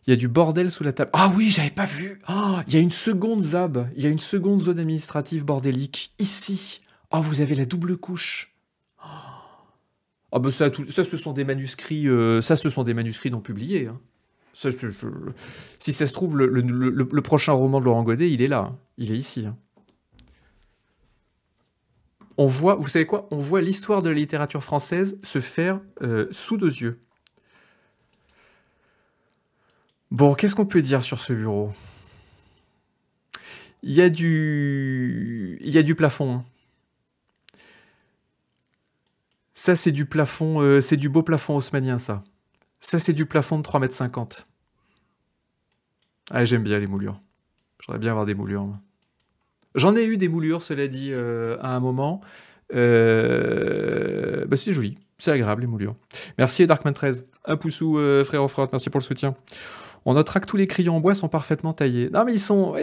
Il y a du bordel sous la table. Ah oui, j'avais pas vu. Ah, il y a une seconde ZAB. Il y a une seconde zone administrative bordélique. Ici. Ah, oh, vous avez la double couche. Ah ben ça, tout, ça, ce sont des manuscrits, euh, ça, ce sont des manuscrits non publiés. Hein. si ça se trouve, le, prochain roman de Laurent Godet, il est là, hein. il est ici. Hein. On voit, vous savez quoi On voit l'histoire de la littérature française se faire euh, sous deux yeux. Bon, qu'est-ce qu'on peut dire sur ce bureau Il y a du, il y a du plafond. Hein. Ça, c'est du plafond, euh, c'est du beau plafond haussmanien, ça. Ça, c'est du plafond de 3,50 m. Ah, j'aime bien les moulures. J'aimerais bien avoir des moulures. J'en ai eu des moulures, cela dit, euh, à un moment. Euh, bah, c'est joli. C'est agréable, les moulures. Merci, Darkman13. Un pouce ou frère ou frère, merci pour le soutien. On notera que tous les crayons en bois sont parfaitement taillés. Non mais ils sont...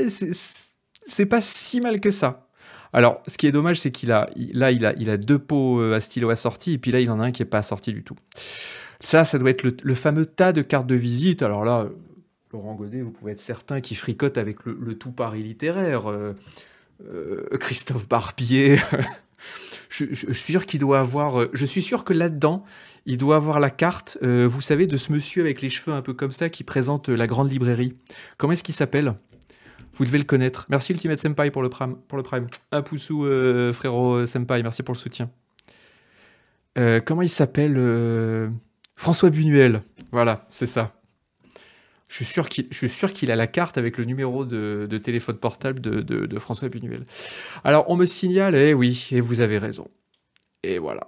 c'est pas si mal que ça. Alors, ce qui est dommage, c'est qu'il a, là, il a, il a deux pots euh, à stylo assortis, et puis là, il en a un qui n'est pas assorti du tout. Ça, ça doit être le, fameux tas de cartes de visite. Alors là, Laurent Godet, vous pouvez être certain qu'il fricote avec le, tout Paris littéraire. Euh, euh, Christophe Barbier. je, suis sûr qu'il doit avoir. Je suis sûr que là-dedans, il doit avoir la carte, euh, vous savez, de ce monsieur avec les cheveux un peu comme ça qui présente euh, la grande librairie. Comment est-ce qu'il s'appelle Vous devez le connaître. Merci Ultimate Senpai pour le prime. Pour le prime. Euh, frérot Senpai, merci pour le soutien. comment il s'appelle François Bunuel. Voilà, c'est ça. Je suis sûr qu'il, a la carte avec le numéro de, téléphone portable de, François Bunuel. Alors, on me signale, eh oui, et vous avez raison. Et voilà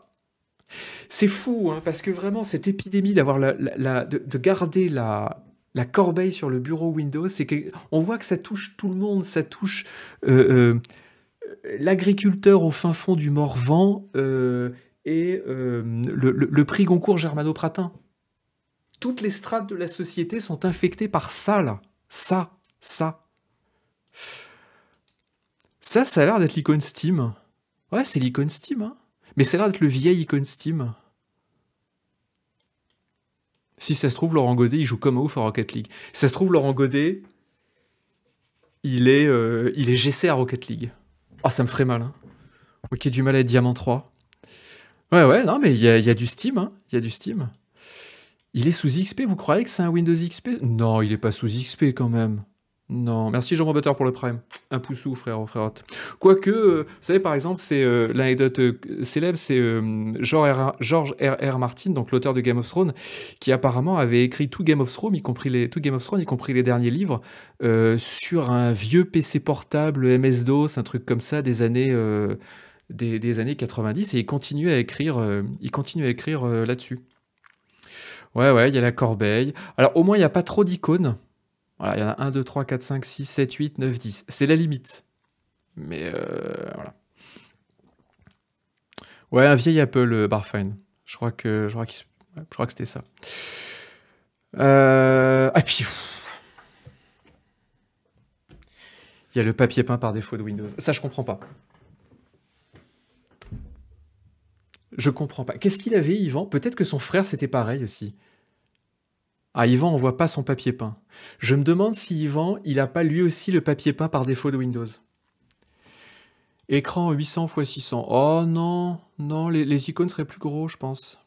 c'est fou, hein, parce que vraiment, cette épidémie d'avoir la, de, garder la, la corbeille sur le bureau Windows, c'est qu'on voit que ça touche tout le monde, ça touche euh, euh, l'agriculteur au fin fond du Morvan euh, et le, le, prix Goncourt Germano-Pratin. Toutes les strates de la société sont infectées par ça, là. Ça, ça. Ça, ça a l'air d'être l'icône Steam. Ouais, c'est l'icône Steam, hein. Mais c'est l'air d'être le vieil icône Steam. Si ça se trouve, Laurent Godet, il joue comme un ouf à Rocket League. Si ça se trouve, Laurent Godet, il est, euh, il est GC à Rocket League. Ah, oh, ça me ferait mal. Hein. Ok, du mal à être Diamant 3. Ouais, ouais, non, mais il y a, du Steam. Hein. Il y a du Steam. Il est sous XP, vous croyez que c'est un Windows XP Non, il n'est pas sous XP quand même. Non, merci Jean-Paul pour le Prime. Un poussou, frère, frère. Quoique, euh, vous savez, par exemple, c'est euh, l'anecdote euh, célèbre, c'est George R.R. Martin, donc l'auteur de Game of Thrones, qui apparemment avait écrit tout Game of Thrones, y compris les, tout Game of y compris les derniers livres, sur un vieux PC portable MS-DOS, un truc comme ça, des années, des, années 90, et il continue à écrire, il continue à écrire là-dessus. Ouais, ouais, il y a la corbeille. Alors, au moins, il n'y a pas trop d'icônes. Voilà, il y en a 1, 2, 3, 4, 5, 6, 7, 8, 9, 10. C'est la limite. Mais euh, voilà. Ouais, un vieil Apple euh, Barfine. Je crois que, c'était ça. Euh, ah puis... Il y a le papier peint par défaut de Windows. Ça, je comprends pas. Je comprends pas. Qu'est-ce qu'il avait, Yvan Peut-être que son frère, c'était pareil aussi. Ah, Yvan, on voit pas son papier peint. Je me demande si Yvan, il n'a pas lui aussi le papier peint par défaut de Windows. Écran 800 x 600. Oh non, non, les, icônes seraient plus gros, je pense.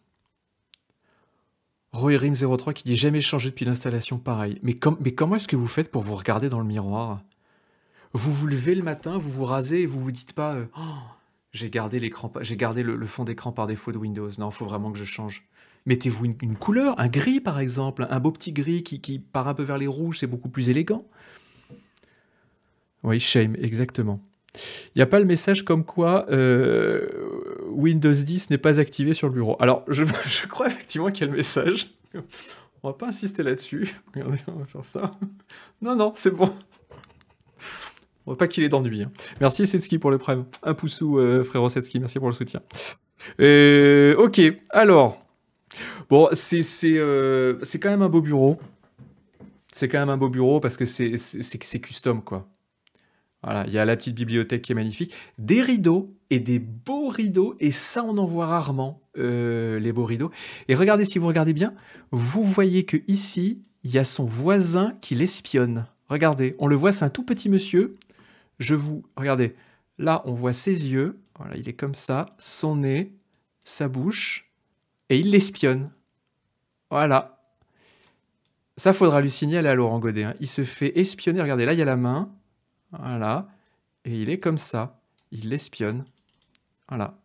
Royrim03 qui dit jamais changé depuis l'installation, pareil. Mais, comment est-ce que vous faites pour vous regarder dans le miroir Vous vous levez le matin, vous vous rasez et vous vous dites pas euh, oh, j'ai gardé, j'ai gardé le, le fond d'écran par défaut de Windows. Non, il faut vraiment que je change mettez-vous une, couleur, un gris par exemple, un beau petit gris qui, part un peu vers les rouges, c'est beaucoup plus élégant. Oui, shame, exactement. Il n'y a pas le message comme quoi euh, Windows 10 n'est pas activé sur le bureau. Alors, je, crois effectivement qu'il y a le message. On va pas insister là-dessus. Regardez, on va faire ça. Non, non, c'est bon. On va pas qu'il ait d'ennui. Hein. Merci Setski pour le prime. Un pouce euh, frérot Setski, merci pour le soutien. Euh, ok, alors... Bon, euh, c'est quand même un beau bureau. C'est quand même un beau bureau parce que c'est custom, quoi. Voilà, il y a la petite bibliothèque qui est magnifique. Des rideaux et des beaux rideaux, et ça on en voit rarement, euh, les beaux rideaux. Et regardez, si vous regardez bien, vous voyez que ici, il y a son voisin qui l'espionne. Regardez, on le voit, c'est un tout petit monsieur. Je vous... Regardez, là on voit ses yeux, voilà, il est comme ça, son nez, sa bouche, et il l'espionne. Voilà. Ça, faudra lui signaler à Laurent Godet. Hein. Il se fait espionner. Regardez, là, il y a la main. Voilà. Et il est comme ça. Il l'espionne. Voilà.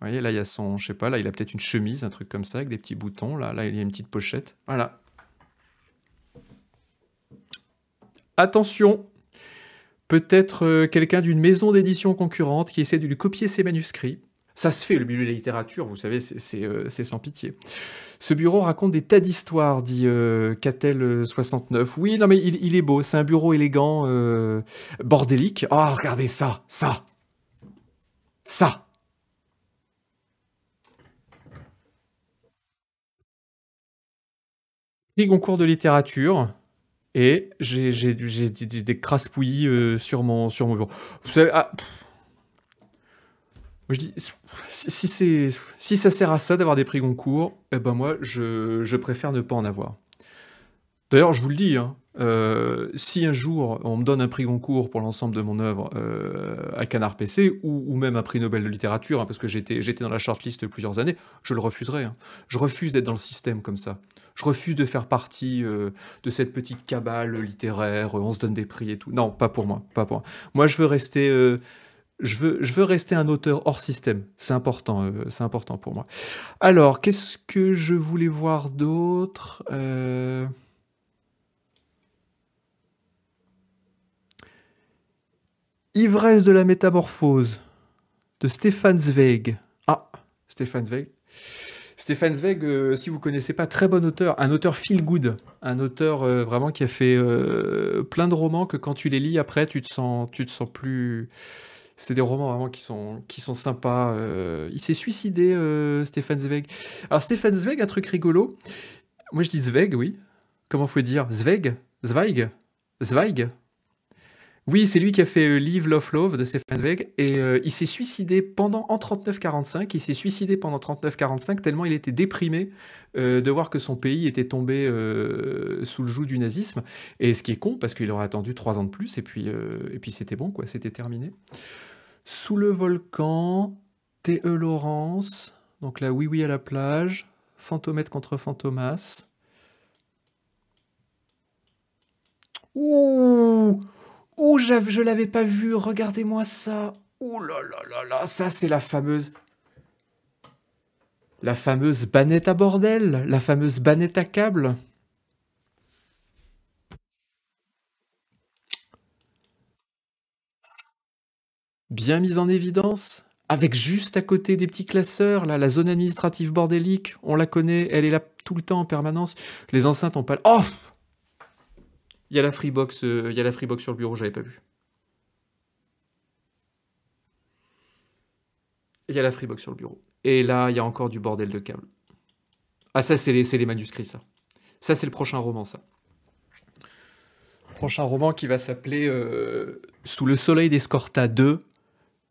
Vous voyez, là, il y a son, je sais pas, là, il a peut-être une chemise, un truc comme ça, avec des petits boutons. Là, là, il y a une petite pochette. Voilà. Attention Peut-être euh, quelqu'un d'une maison d'édition concurrente qui essaie de lui copier ses manuscrits. Ça se fait, le milieu de la littérature, vous savez, c'est euh, sans pitié. Ce bureau raconte des tas d'histoires, dit euh, Catel 69. Euh, oui, non mais il, est beau, c'est un bureau élégant, euh, bordélique. Ah, oh, regardez ça, ça, ça. concours de littérature. Et j'ai des crasse sur, mon, sur mon bureau. Vous savez, ah, je dis, si, ça sert à ça d'avoir des prix Goncourt, eh ben moi, je, préfère ne pas en avoir. D'ailleurs, je vous le dis, hein, euh, si un jour on me donne un prix Goncourt pour l'ensemble de mon œuvre euh, à Canard PC, ou, même un prix Nobel de littérature, hein, parce que j'étais, dans la shortlist plusieurs années, je le refuserai. Hein. Je refuse d'être dans le système comme ça. Je refuse de faire partie euh, de cette petite cabale littéraire, on se donne des prix et tout. Non, pas pour moi, pas pour moi. Moi, je veux rester je veux, rester un auteur hors système. C'est important, euh, c'est important pour moi. Alors, qu'est-ce que je voulais voir d'autre euh, Ivresse de la métamorphose de Stefan Zweig. Ah, Stéphane Zweig. Stefan Zweig, euh, si vous ne connaissez pas, très bon auteur, un auteur feel good, un auteur vraiment qui a fait plein de romans que quand tu les lis après, tu te tu te sens plus, c'est des romans vraiment qui sont, qui sont sympas. Euh. il s'est suicidé, Stefan euh, Stéphane Zweig. Alors, Stéphane Zweig, un truc rigolo. Moi, je dis Zweig, oui. Comment faut dire Zweig Zweig Zweig Oui, c'est lui qui a fait euh, Live Love Love de Stéphane Zweig. Et il s'est suicidé pendant, en 39-45. Il s'est suicidé pendant 39-45 tellement il était déprimé de voir que son pays était tombé sous le joug du nazisme. Et ce qui est con, parce qu'il aurait attendu trois ans de plus. Et puis, et puis c'était bon, quoi. C'était terminé. Sous le volcan, T.E. Laurence, donc la Oui Oui à la plage, Fantomètre contre Fantomas. Ouh Ouh, je l'avais pas vu, regardez-moi ça Ouh là là là là, ça c'est la fameuse... La fameuse bannette à bordel, la fameuse bannette à câble. bien mise en évidence, avec juste à côté des petits classeurs, la zone administrative bordélique, on la connaît, elle est là tout le temps en permanence. Les enceintes ont pas. Oh Il y a la Freebox, euh, y a la Freebox sur le bureau, j'avais pas vu. Il y a la Freebox sur le bureau. Et là, il y a encore du bordel de câbles. Ah, ça, c'est les, manuscrits, ça. Ça, c'est le prochain roman, ça. Prochain roman qui va s'appeler euh, Sous le soleil d'Escorta 2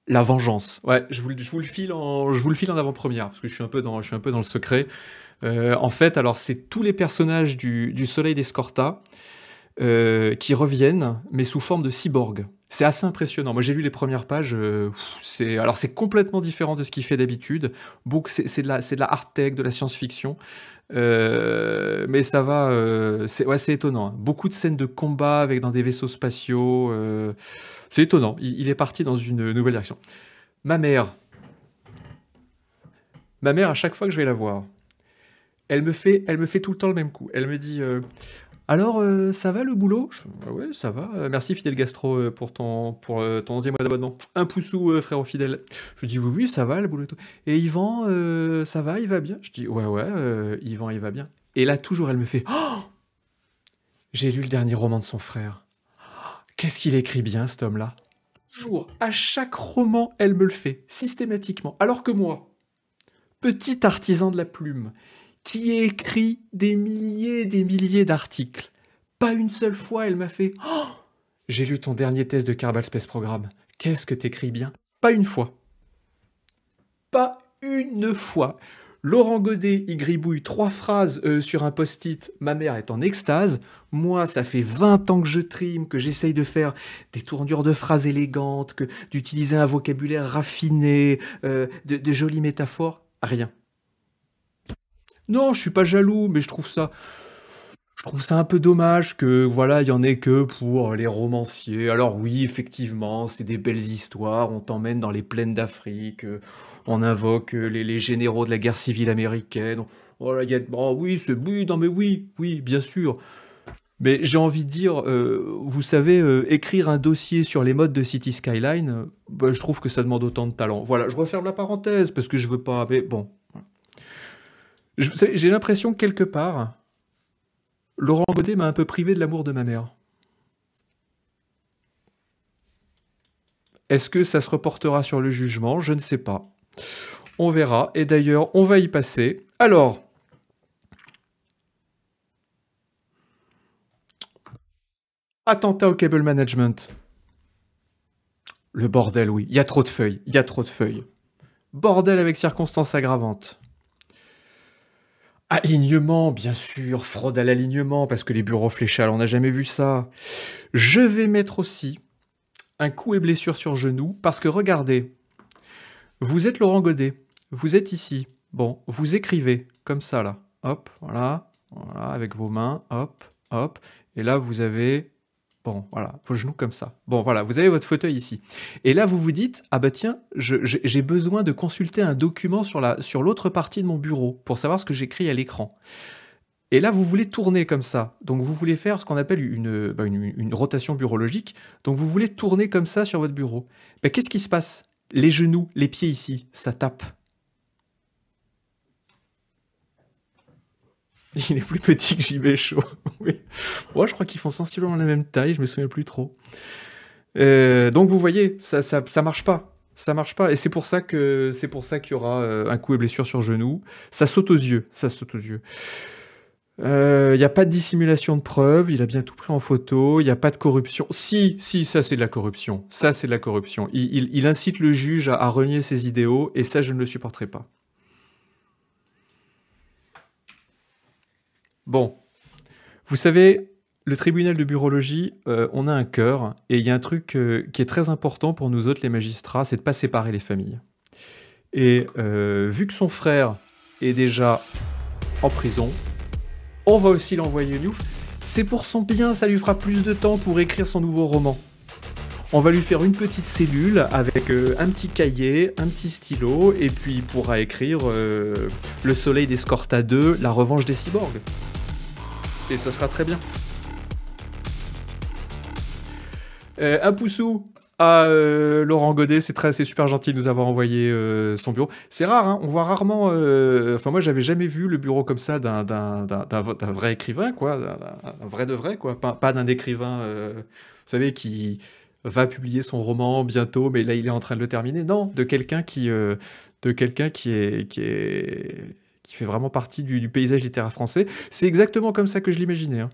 la vengeance. Ouais, je vous, le file en, je vous le file en avant-première parce que je suis un peu dans, je suis un peu dans le secret. Euh, en fait, alors c'est tous les personnages du, Soleil d'Escorta euh, qui reviennent, mais sous forme de cyborg C'est assez impressionnant. Moi, j'ai lu les premières pages. Euh, c'est alors c'est complètement différent de ce qu'il fait d'habitude. C'est de la, c'est de la tech, de la science-fiction. Euh, mais ça va, euh, c'est étonnant. Hein. Beaucoup de scènes de combat avec dans des vaisseaux spatiaux. Euh, c'est étonnant. Il, est parti dans une nouvelle direction. Ma mère. Ma mère, à chaque fois que je vais la voir, elle me fait, elle me fait tout le temps le même coup. Elle me dit alors, euh, ça va le boulot bah Ouais, ça va. Euh, merci Fidèle Gastro euh, pour ton pour ton 11 mois d'abonnement. Un pouce frère frère Fidèle. Je dis oui, oui, ça va le boulot. Et, tout. et Yvan, ça va, il va bien Je dis ouais, ouais, Yvan, il va bien. Et là, toujours, elle me fait oh J'ai lu le dernier roman de son frère. Qu'est-ce qu'il écrit bien, cet homme-là Toujours, à chaque roman, elle me le fait, systématiquement. Alors que moi, petit artisan de la plume, qui écrit des milliers des milliers d'articles. Pas une seule fois, elle m'a fait oh, J'ai lu ton dernier test de Carbal Space Programme. Qu'est-ce que t'écris bien Pas une fois. Pas une fois. Laurent Godet y gribouille trois phrases euh, sur un post-it, ma mère est en extase. Moi, ça fait 20 ans que je trime, que j'essaye de faire des tournures de phrases élégantes, que d'utiliser un vocabulaire raffiné, euh, de jolies métaphores. Rien. Non, je suis pas jaloux, mais je trouve ça je trouve ça un peu dommage que voilà, il y en ait que pour les romanciers. Alors oui, effectivement, c'est des belles histoires, on t'emmène dans les plaines d'Afrique, euh, on invoque euh, les, généraux de la guerre civile américaine. Oh il oh oui, c'est oui, non mais oui, oui, bien sûr. Mais j'ai envie de dire, euh, vous savez, écrire un dossier sur les modes de City Skyline, bah, je trouve que ça demande autant de talent. Voilà, je referme la parenthèse parce que je veux pas. Mais bon, j'ai l'impression que quelque part, Laurent Godet m'a un peu privé de l'amour de ma mère. Est-ce que ça se reportera sur le jugement Je ne sais pas. On verra. Et d'ailleurs, on va y passer. Alors. Attentat au cable management. Le bordel, oui. Il y a trop de feuilles. Il y a trop de feuilles. Bordel avec circonstances aggravantes. Alignement, bien sûr, fraude à l'alignement, parce que les bureaux fléchales, on n'a jamais vu ça. Je vais mettre aussi un coup et blessure sur genou, parce que regardez, vous êtes Laurent Godet, vous êtes ici, bon, vous écrivez, comme ça là, hop, voilà, voilà, avec vos mains, hop, hop, et là vous avez Bon, voilà, vos genoux comme ça. Bon, voilà, vous avez votre fauteuil ici. Et là, vous vous dites, ah bah tiens, j'ai besoin de consulter un document sur l'autre la, sur partie de mon bureau pour savoir ce que j'écris à l'écran. Et là, vous voulez tourner comme ça. Donc, vous voulez faire ce qu'on appelle une, bah, une, rotation bureaulogique. Donc, vous voulez tourner comme ça sur votre bureau. mais bah, Qu'est-ce qui se passe Les genoux, les pieds ici, ça tape. Il est plus petit que JB Show. oui. moi je crois qu'ils font sensiblement la même taille, je me souviens plus trop. Euh, donc vous voyez, ça, ça, marche pas. Ça marche pas. Et c'est pour ça que c'est pour ça qu'il y aura euh, un coup et blessure sur genou. Ça saute aux yeux. Ça saute aux yeux. Euh, il n'y a pas de dissimulation de preuves, il a bien tout pris en photo, il n'y a pas de corruption. Si, si, ça c'est de la corruption. Ça c'est de la corruption. Il, incite le juge à renier ses idéaux et ça je ne le supporterai pas. Bon, vous savez, le tribunal de burologie, euh, on a un cœur, et il y a un truc euh, qui est très important pour nous autres, les magistrats, c'est de ne pas séparer les familles. Et euh, vu que son frère est déjà en prison, on va aussi l'envoyer au ouf. C'est pour son bien, ça lui fera plus de temps pour écrire son nouveau roman. On va lui faire une petite cellule avec euh, un petit cahier, un petit stylo, et puis il pourra écrire euh, Le soleil des à 2, la revanche des cyborgs. Et ça sera très bien. Euh, un poussou à euh, Laurent Godet, c'est très, c'est super gentil de nous avoir envoyé son bureau. C'est rare, hein, on voit rarement. Enfin, moi, j'avais jamais vu le bureau comme ça d'un, vrai écrivain, quoi, vrai de vrai, quoi, pas, pas d'un écrivain, vous savez, qui, va publier son roman bientôt, mais là il est en train de le terminer. Non, de quelqu'un qui, euh, de quelqu'un qui est, qui est, qui fait vraiment partie du, paysage littéraire français. C'est exactement comme ça que je l'imaginais. Hein.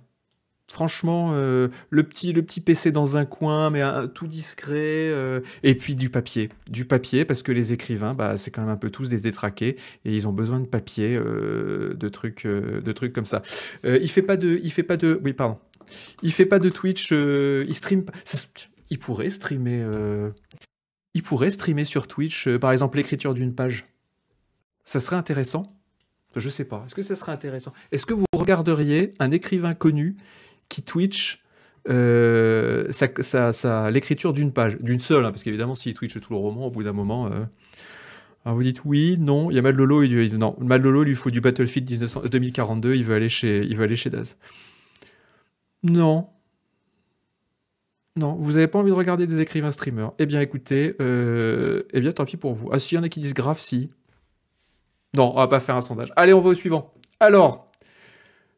Franchement, euh, le petit, le petit PC dans un coin, mais tout discret, euh, et puis du papier, du papier, parce que les écrivains, bah, c'est quand même un peu tous des détraqués, et ils ont besoin de papier, de trucs, de trucs comme ça. il fait pas de, il fait pas de, oui, pardon. Il fait pas de Twitch, il stream, il pourrait streamer. Euh, il pourrait streamer sur Twitch, euh, par exemple, l'écriture d'une page. Ça serait intéressant Je sais pas. Est-ce que ça serait intéressant Est-ce que vous regarderiez un écrivain connu qui Twitch euh, l'écriture d'une page, d'une seule, hein, parce qu'évidemment, s'il Twitch tout le roman, au bout d'un moment. vous dites oui, non, il y a Madlolo, il, non, lui faut du Battlefield 2042, il veut aller chez, il veut aller chez Daz. Non, non, vous n'avez pas envie de regarder des écrivains streamers. Eh bien, écoutez, euh, eh bien, tant pis pour vous. Ah, s'il y en a qui disent grave, si. Non, on va pas faire un sondage. Allez, on va au suivant. Alors,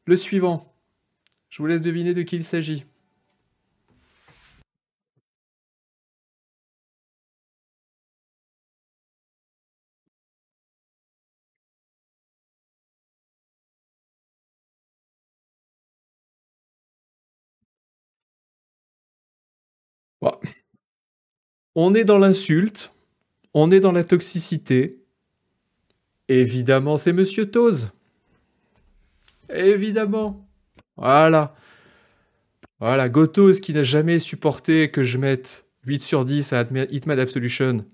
le suivant. Je vous laisse deviner de qui il s'agit. On est dans l'insulte, on est dans la toxicité. Évidemment, c'est Monsieur Toz. Évidemment. Voilà. Voilà, Gotos qui n'a jamais supporté que je mette 8 sur 10 à Hitman Absolution,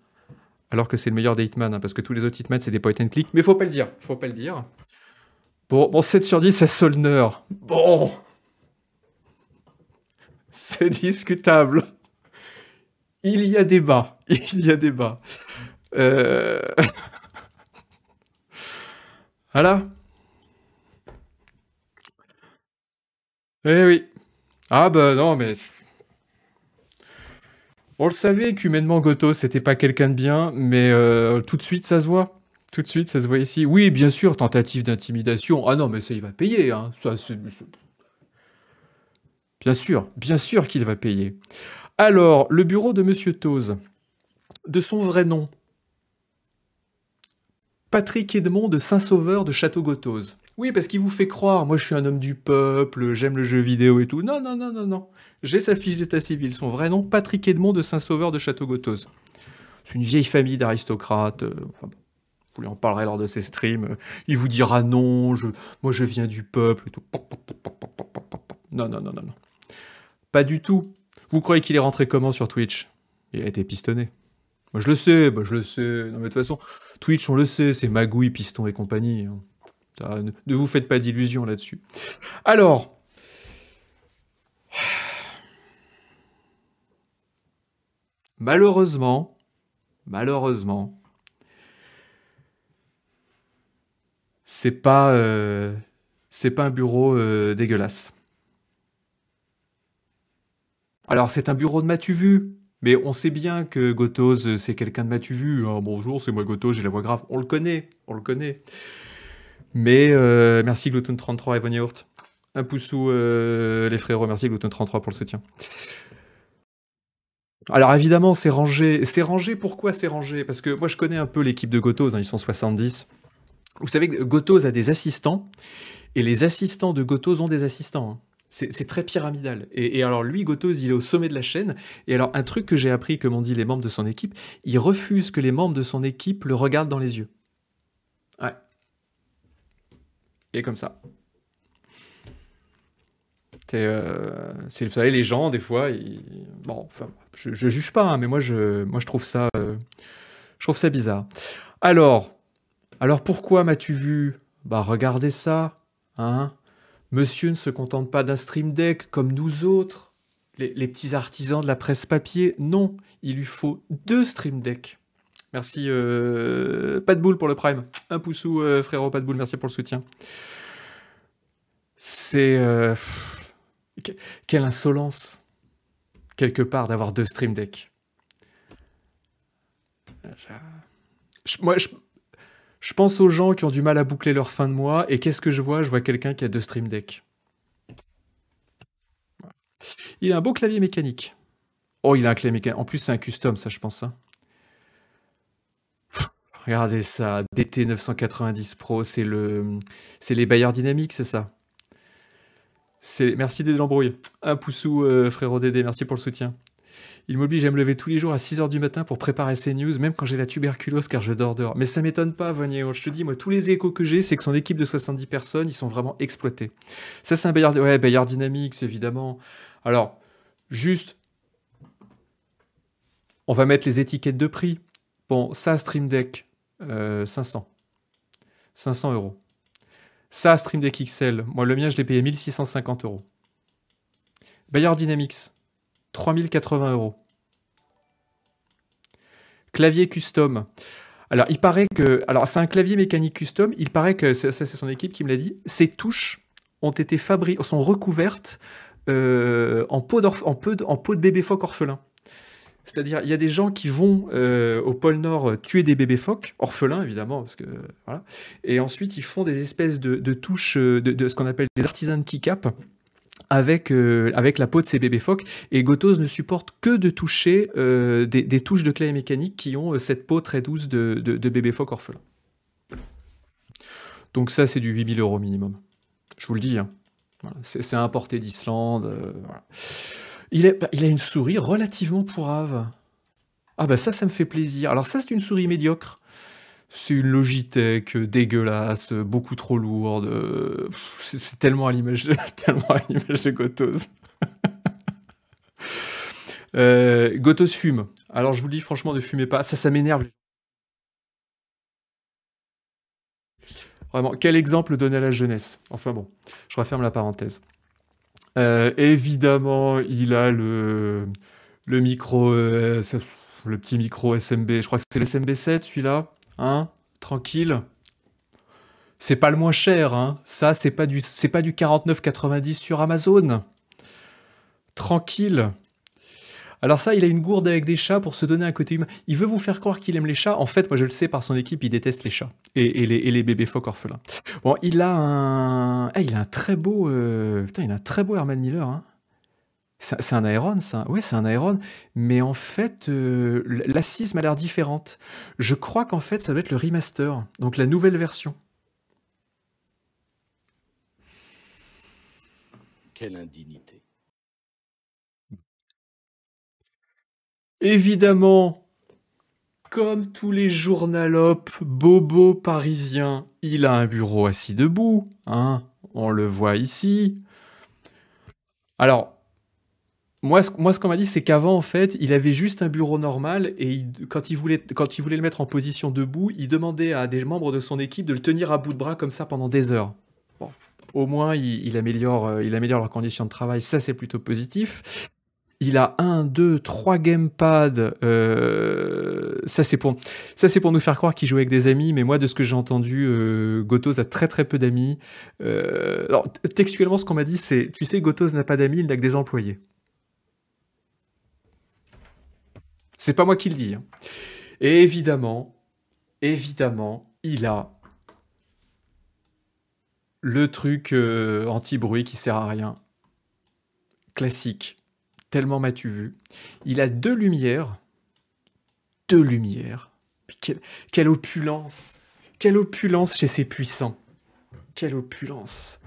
alors que c'est le meilleur des Hitman, hein, parce que tous les autres Hitman, c'est des point and click, mais faut pas le dire, faut pas le dire. Bon, bon 7 sur 10 c'est Solner. Bon C'est discutable il y a débat. Il y a débat. Euh... voilà. Eh oui. Ah ben non, mais... On le savait qu'humainement, Goto, c'était pas quelqu'un de bien, mais euh, tout de suite, ça se voit. Tout de suite, ça se voit ici. Oui, bien sûr, tentative d'intimidation. Ah non, mais ça, il va payer. Hein. Bien sûr, bien sûr qu'il va payer. Alors, le bureau de Monsieur Toze, de son vrai nom, Patrick Edmond de Saint-Sauveur de Château-Gothose. Oui, parce qu'il vous fait croire, moi je suis un homme du peuple, j'aime le jeu vidéo et tout. Non, non, non, non, non. J'ai sa fiche d'état civil, son vrai nom, Patrick Edmond de Saint-Sauveur de château gotose C'est une vieille famille d'aristocrates. Euh, vous lui en parlerez lors de ses streams. Il vous dira non, moi je viens du peuple et tout. Non, non, non, non, non. Pas du tout. Vous croyez qu'il est rentré comment sur Twitch Il a été pistonné. Moi, je le sais, moi bah, je le sais. mais de toute façon, Twitch, on le sait, c'est magouille, piston et compagnie. Hein. ne, vous faites pas d'illusions là-dessus. Alors. Malheureusement, malheureusement, c'est pas, euh, c'est pas un bureau euh, dégueulasse. Alors, c'est un bureau de Mathieu Vu, mais on sait bien que Gotos, euh, c'est quelqu'un de Mathieu Vu. Hein. bonjour, c'est moi Gotos, j'ai la voix grave. On le connaît, on le connaît. Mais euh, merci Gluten33 et Von Un pouce sous euh, les frérots, merci Gluten33 pour le soutien. Alors évidemment, c'est rangé. C'est rangé, pourquoi c'est rangé Parce que moi, je connais un peu l'équipe de Gotos, hein, ils sont 70. Vous savez que Gotos a des assistants, et les assistants de Gotos ont des assistants. Hein. C'est très pyramidal. Et, alors lui, Gotoz, il est au sommet de la chaîne. Et alors un truc que j'ai appris, que m'ont dit les membres de son équipe, il refuse que les membres de son équipe le regardent dans les yeux. Ouais. Et comme ça. Euh, vous savez, les gens, des fois, bon, enfin, je, juge pas, hein, mais moi je, moi, je trouve ça, euh, je trouve ça bizarre. Alors, alors pourquoi m'as-tu vu Bah, regardez ça, hein Monsieur ne se contente pas d'un stream deck comme nous autres, les, petits artisans de la presse papier. Non, il lui faut deux stream decks. Merci, euh, pas de boule pour le prime. Un poussou, euh, frérot, pas de boule, merci pour le soutien. C'est... Euh, quelle insolence, quelque part, d'avoir deux stream decks. moi, je, je pense aux gens qui ont du mal à boucler leur fin de mois et qu'est-ce que je vois Je vois quelqu'un qui a deux Stream Deck. Il a un beau clavier mécanique. Oh, il a un clavier mécanique. En plus, c'est un custom, ça, je pense. Hein. Regardez ça, DT990 Pro, c'est le, c'est les bailleurs Dynamics, c'est ça. C'est, merci Dédé l'embrouille. Un poussou, euh, frérot Dédé, merci pour le soutien. Il m'oblige à me lever tous les jours à 6h du matin pour préparer ses news, même quand j'ai la tuberculose car je dors dehors. Mais ça m'étonne pas, Je te dis, moi, tous les échos que j'ai, c'est que son équipe de 70 personnes, ils sont vraiment exploités. Ça, c'est un Bayard, ouais, Bayard Dynamics, évidemment. Alors, juste, on va mettre les étiquettes de prix. Bon, ça, Stream Deck, 500. Euh, 500 euros. Ça, Stream Deck XL, moi, le mien, je l'ai payé 1650 euros. Bayard Dynamics, 3080 euros. Clavier custom. Alors, il paraît que. Alors, c'est un clavier mécanique custom. Il paraît que, ça, c'est son équipe qui me l'a dit, ces touches ont été fabriquées, sont recouvertes euh, en, peau de, en de bébé phoque orphelin. C'est-à-dire, il y a des gens qui vont euh, au pôle Nord euh, tuer des bébés phoques, orphelins évidemment, parce que voilà. Et ensuite, ils font des espèces de, touches de, ce qu'on appelle des artisans de avec, euh, avec la peau de ces bébés phoques. Et Gotos ne supporte que de toucher euh, des, touches de clé mécanique qui ont euh, cette peau très douce de, de, bébés phoques orphelins. Donc ça, c'est du 8000 euros minimum. Je vous le dis. Hein. C'est importé d'Islande. Il, a, bah, il a une souris relativement pourrave. Ah ben ça, ça me fait plaisir. Alors ça, c'est une souris médiocre c'est une Logitech euh, dégueulasse, euh, beaucoup trop lourde. Euh, c'est tellement à l'image de, tellement à Gotos. fume. Alors je vous le dis franchement, ne fumez pas. Ça, ça m'énerve. Vraiment, quel exemple donner à la jeunesse Enfin bon, je referme la parenthèse. évidemment, il a le, le micro, le petit micro SMB. Je crois que c'est le SMB7 celui-là hein, tranquille. C'est pas le moins cher, hein. Ça, c'est pas du, c'est pas du 49,90 sur Amazon. Tranquille. Alors ça, il a une gourde avec des chats pour se donner un côté humain. Il veut vous faire croire qu'il aime les chats. En fait, moi je le sais par son équipe, il déteste les chats et, les, bébés phoques orphelins. Bon, il a un, eh, il a un très beau, euh, putain, il a un très beau Herman Miller. Hein. C'est un Iron, ça. Oui, c'est un Iron, Mais en fait, euh, l'assise m'a l'air différente. Je crois qu'en fait, ça doit être le remaster, donc la nouvelle version. Quelle indignité. Évidemment, comme tous les journalopes bobo parisiens, il a un bureau assis debout. Hein On le voit ici. Alors, moi, ce, qu'on m'a dit, c'est qu'avant, en fait, il avait juste un bureau normal et quand, il voulait, quand il voulait le mettre en position debout, il demandait à des membres de son équipe de le tenir à bout de bras comme ça pendant des heures. Bon, au moins, il, améliore, euh, il améliore leurs conditions de travail, ça c'est plutôt positif. Il a un, deux, trois gamepads. Euh, ça, c'est pour, pour nous faire croire qu'il joue avec des amis. Mais moi, de ce que j'ai entendu, euh, Gotos a très très peu d'amis. Euh, alors, textuellement, ce qu'on m'a dit, c'est, tu sais, Gotos n'a pas d'amis, il n'a que des employés. C'est pas moi qui le dis. Hein. Et évidemment, évidemment, il a le truc euh, anti-bruit qui sert à rien. Classique. Tellement m'as-tu vu. Il a deux lumières. Deux lumières. Quelle, quelle, opulence. Quelle opulence chez ces puissants. Quelle opulence.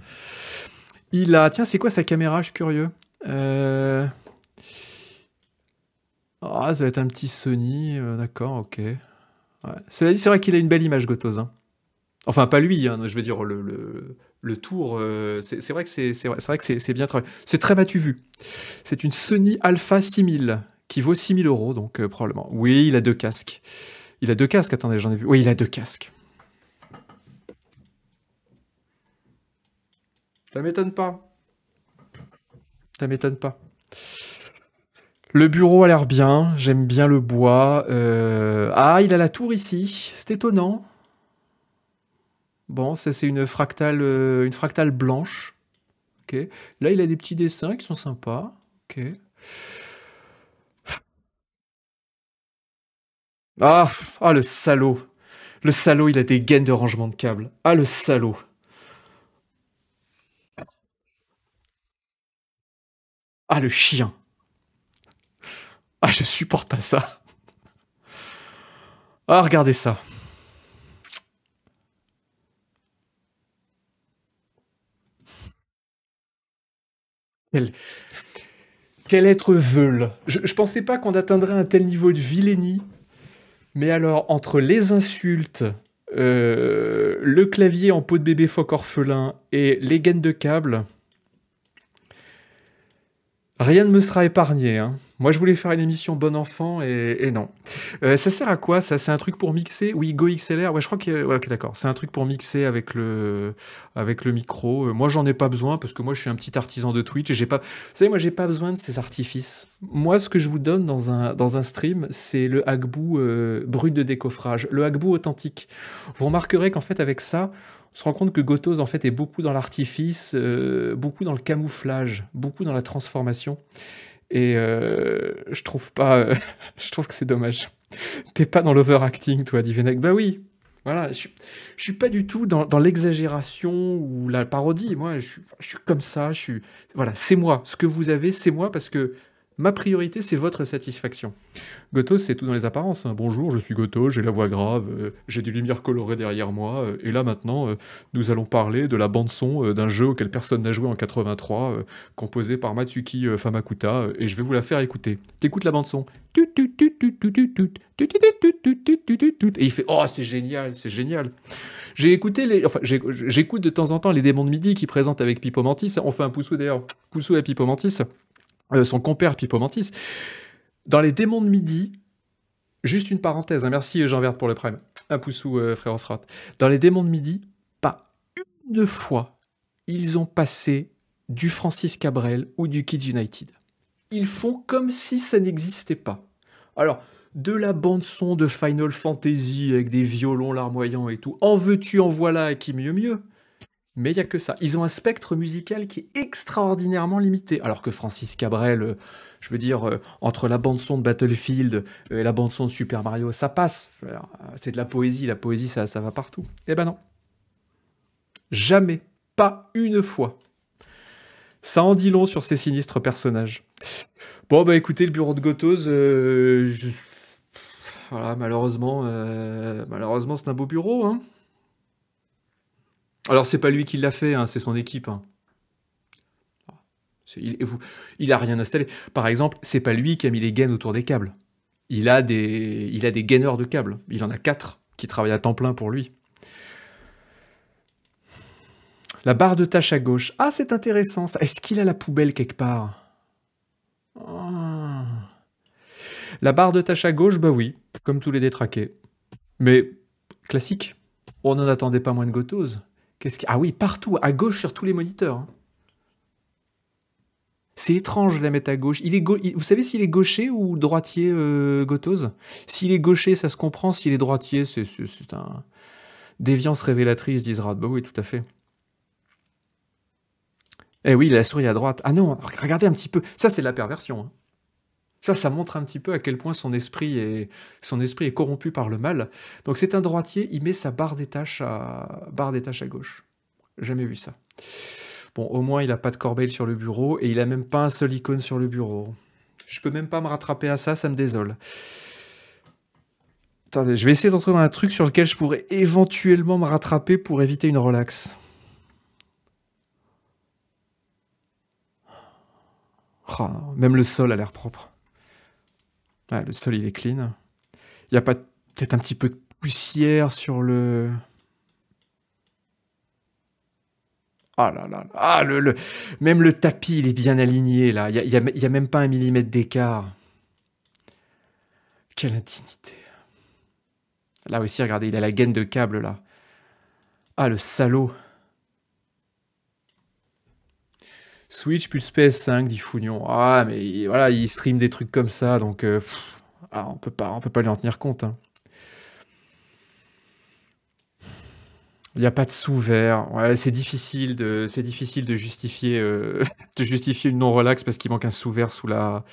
Il a... Tiens, c'est quoi sa caméra Je suis curieux. Euh... Ah, ça va être un petit Sony, euh, d'accord, ok. Cela c'est vrai qu'il a une belle image, Gotos. Hein. Enfin, pas lui, hein, je veux dire, le, tour, euh, c'est vrai que c'est bien travaillé. C'est très battu vu. C'est une Sony Alpha 6000, qui vaut 6000 euros, donc euh, probablement. Oui, il a deux casques. Il a deux casques, attendez, j'en ai vu. Oui, il a deux casques. Ça m'étonne pas. Ça m'étonne pas. Le bureau a l'air bien, j'aime bien le bois. Euh, ah, il a la tour ici, c'est étonnant. Bon, ça c'est une fractale, euh, une fractale blanche. Ok, Là, il a des petits dessins qui sont sympas. Ok. Ah, ah, le salaud. Le salaud, il a des gaines de rangement de câbles. Ah, le salaud. Ah, le chien. Ah, je supporte pas ça. Ah, regardez ça. Quel, être veule. Je, pensais pas qu'on atteindrait un tel niveau de vilainie. Mais alors, entre les insultes, euh, le clavier en peau de bébé phoque orphelin et les gaines de câble, rien ne me sera épargné. Hein. Moi, je voulais faire une émission bon enfant et, non. Euh, ça sert à quoi Ça, c'est un truc pour mixer Oui, Go XLR. Ouais, je crois que. d'accord. C'est un truc pour mixer avec le avec le micro. Euh, moi, j'en ai pas besoin parce que moi, je suis un petit artisan de Twitch et j'ai pas. Vous savez, moi, j'ai pas besoin de ces artifices. Moi, ce que je vous donne dans un dans un stream, c'est le hackboo euh, brut de décoffrage, le hackbou authentique. Vous remarquerez qu'en fait, avec ça, on se rend compte que Gotos en fait est beaucoup dans l'artifice, beaucoup dans le camouflage, beaucoup dans la transformation. Et euh, je trouve pas. Euh, je trouve que c'est dommage. T'es pas dans l'overacting, toi, Divenek. Bah oui. Voilà, je, suis pas du tout dans, l'exagération ou la parodie. Moi, je suis comme ça. Je suis. Voilà, c'est moi. Ce que vous avez, c'est moi parce que Ma priorité, c'est votre satisfaction. Goto, c'est tout dans les apparences. Bonjour, je suis Goto, j'ai la voix grave, j'ai des lumières colorées derrière moi, et là maintenant, nous allons parler de la bande-son d'un jeu auquel personne n'a joué en 83, composé par Matsuki Famakuta, et je vais vous la faire écouter. T'écoutes la bande-son Et il fait Oh, c'est génial, c'est génial. J'ai écouté les. Enfin, j'écoute de temps en temps les démons de midi qui présentent avec Pipo On fait un poussou d'ailleurs, poussou à Pipo Mantis. Euh, son compère Pippo Mantis, Dans les démons de midi, juste une parenthèse, hein, merci euh, Jean Vert pour le prime, un poussou euh, frère Offrat. Dans les démons de midi, pas une fois, ils ont passé du Francis Cabrel ou du Kids United. Ils font comme si ça n'existait pas. Alors, de la bande-son de Final Fantasy avec des violons larmoyants et tout, en veux-tu, en voilà, qui mieux mieux mais il n'y a que ça. Ils ont un spectre musical qui est extraordinairement limité. Alors que Francis Cabrel, euh, je veux dire, euh, entre la bande-son de Battlefield euh, et la bande-son de Super Mario, ça passe. C'est de la poésie, la poésie, ça, va partout. Eh ben non. Jamais. Pas une fois. Ça en dit long sur ces sinistres personnages. Bon, bah écoutez, le bureau de Gotos, voilà, malheureusement, malheureusement c'est un beau bureau, hein. Alors, c'est pas lui qui l'a fait, hein, c'est son équipe. Hein. Il, n'a a rien installé. Par exemple, c'est pas lui qui a mis les gaines autour des câbles. Il a des, il a des gaineurs de câbles. Il en a quatre qui travaillent à temps plein pour lui. La barre de tâche à gauche. Ah, c'est intéressant. Est-ce qu'il a la poubelle quelque part ah. La barre de tâche à gauche, bah oui, comme tous les détraqués. Mais classique. On n'en attendait pas moins de gotose. Ah oui, partout, à gauche sur tous les moniteurs. Hein. C'est étrange de la mettre à gauche. Il est Vous savez s'il est gaucher ou droitier, euh, S'il est gaucher, ça se comprend. S'il est droitier, c'est un... Déviance révélatrice, d'Israël. Bah oui, tout à fait. Eh oui, la souris à droite. Ah non, regardez un petit peu. Ça, c'est la perversion. Hein. Ça, ça montre un petit peu à quel point son esprit est, son esprit est corrompu par le mal. Donc c'est un droitier, il met sa barre des tâches à, barre à gauche. Jamais vu ça. Bon, au moins, il n'a pas de corbeille sur le bureau et il n'a même pas un seul icône sur le bureau. Je peux même pas me rattraper à ça, ça me désole. Attendez, je vais essayer d'entrer dans un truc sur lequel je pourrais éventuellement me rattraper pour éviter une relaxe. Ah, même le sol a l'air propre. Ah, le sol, il est clean. Il n'y a pas peut-être un petit peu de poussière sur le... Ah là là, ah le, le, même le tapis, il est bien aligné là. Il n'y a, même pas un millimètre d'écart. Quelle intimité. Là aussi, regardez, il a la gaine de câble là. Ah le salaud. Switch plus PS5, dit Fougnon. Ah, mais voilà, il stream des trucs comme ça, donc euh, ah, on peut pas, on peut pas lui en tenir compte. Hein. Il n'y a pas de sous-vert. c'est difficile de, c'est difficile de justifier, euh, de justifier une non-relax parce qu'il manque un sous-vert sous la.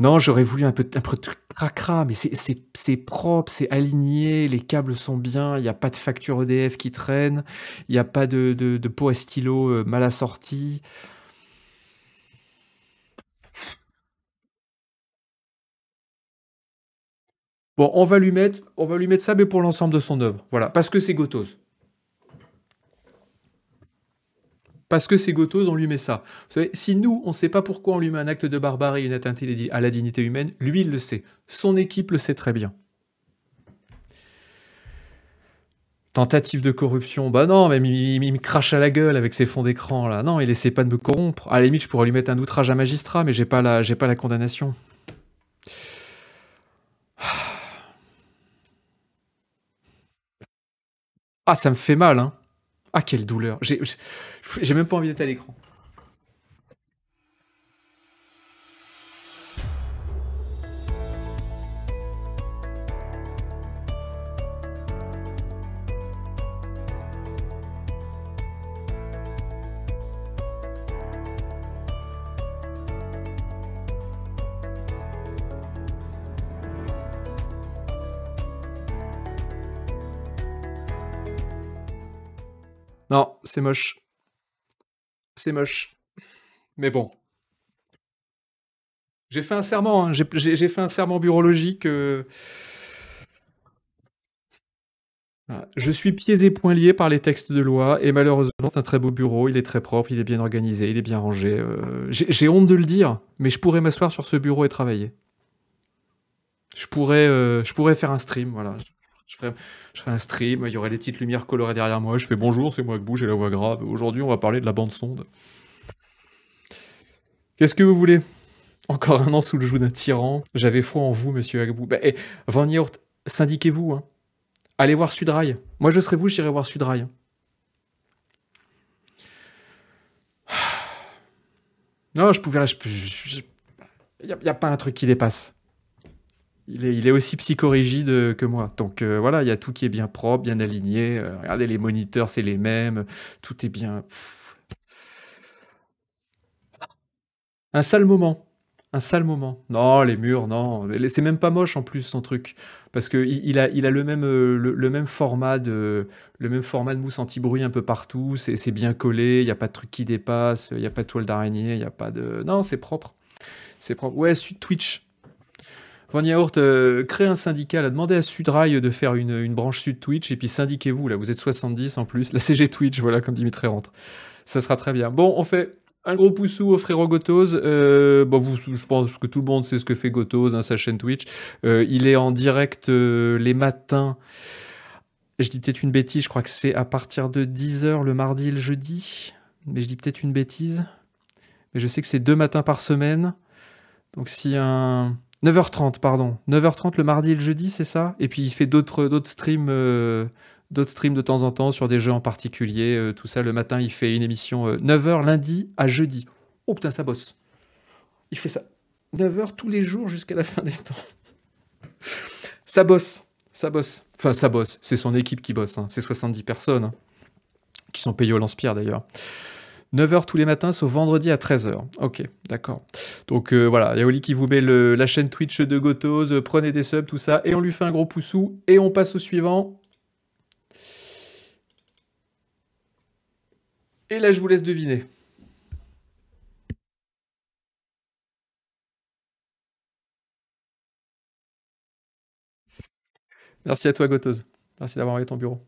Non, j'aurais voulu un peu, un peu de cracra, mais c'est propre, c'est aligné, les câbles sont bien, il n'y a pas de facture EDF qui traîne, il n'y a pas de, de, de, à stylo euh, mal assortie. Bon, on va lui mettre, on va lui mettre ça, mais pour l'ensemble de son œuvre. Voilà, parce que c'est gotose. Parce que c'est gotose, on lui met ça. Vous savez, si nous, on ne sait pas pourquoi on lui met un acte de barbarie une atteinte à la dignité humaine, lui, il le sait. Son équipe le sait très bien. Tentative de corruption, bah non, mais il, me crache à la gueule avec ses fonds d'écran là. Non, il essaie pas de me corrompre. À la limite, je pourrais lui mettre un outrage à magistrat, mais j'ai pas j'ai pas la condamnation. Ah, ça me fait mal, hein. Ah, quelle douleur. J'ai même pas envie d'être à l'écran. Non, c'est moche. C'est moche. Mais bon. J'ai fait un serment, hein. j'ai fait un serment bureaulogique. Euh. Ah, je suis pieds et poings liés par les textes de loi et malheureusement, un très beau bureau, il est très propre, il est bien organisé, il est bien rangé. Euh. J'ai honte de le dire, mais je pourrais m'asseoir sur ce bureau et travailler. Je pourrais, euh, je pourrais faire un stream, voilà. Je ferai un stream, il y aurait des petites lumières colorées derrière moi. Je fais bonjour, c'est moi Agbou, j'ai la voix grave. Aujourd'hui, on va parler de la bande sonde. Qu'est-ce que vous voulez Encore un an sous le joug d'un tyran. J'avais foi en vous, monsieur Agbou. Bah, syndiquez-vous. Hein. Allez voir Sudrail. Moi, je serai vous, j'irai voir Sudrail. Non, je pouvais. Il n'y a, pas un truc qui dépasse il est, aussi psychorigide euh, que moi. Donc euh, voilà, il y a tout qui est bien propre, bien aligné. Euh, regardez, les moniteurs, c'est les mêmes. Tout est bien. Un sale moment. Un sale moment. Non, les murs, non. C'est même pas moche en plus son truc. Parce qu'il il a, il a le, même, le, même format de, le même format de mousse anti-bruit un peu partout. C'est bien collé, il y a pas de truc qui dépasse, il y a pas de toile d'araignée, il y a pas de. Non, c'est propre. C'est propre. Ouais, Twitch. Von Yaourt, euh, un syndicat, a demandé à Sudrail de faire une, branche sud Twitch, et puis syndiquez-vous, là, vous êtes 70 en plus, la CG Twitch, voilà, comme Dimitri rentre. Ça sera très bien. Bon, on fait un gros poussou au frérot Gotos. Euh, bon, je pense que tout le monde sait ce que fait Gotos, hein, sa chaîne Twitch. Euh, il est en direct les matins. Je dis peut-être une bêtise, je crois que c'est à partir de 10h le mardi et le jeudi. Mais je dis peut-être une bêtise. Mais je sais que c'est deux matins par semaine. Donc si un 9h30, pardon. 9h30 le mardi et le jeudi, c'est ça Et puis il fait d'autres streams, euh, d'autres streams de temps en temps sur des jeux en particulier, euh, tout ça. Le matin, il fait une émission 9h euh, lundi à jeudi. Oh putain, ça bosse. Il fait ça. 9h tous les jours jusqu'à la fin des temps. ça bosse, ça bosse. Enfin, ça bosse. C'est son équipe qui bosse. Hein. C'est 70 personnes hein, qui sont payées au lance-pierre d'ailleurs. 9h tous les matins, sauf vendredi à 13h. Ok, d'accord. Donc euh, voilà, Yaoli qui vous met la chaîne Twitch de gotose euh, prenez des subs, tout ça, et on lui fait un gros poussou, et on passe au suivant. Et là, je vous laisse deviner. Merci à toi, Gotos. Merci d'avoir envoyé ton bureau.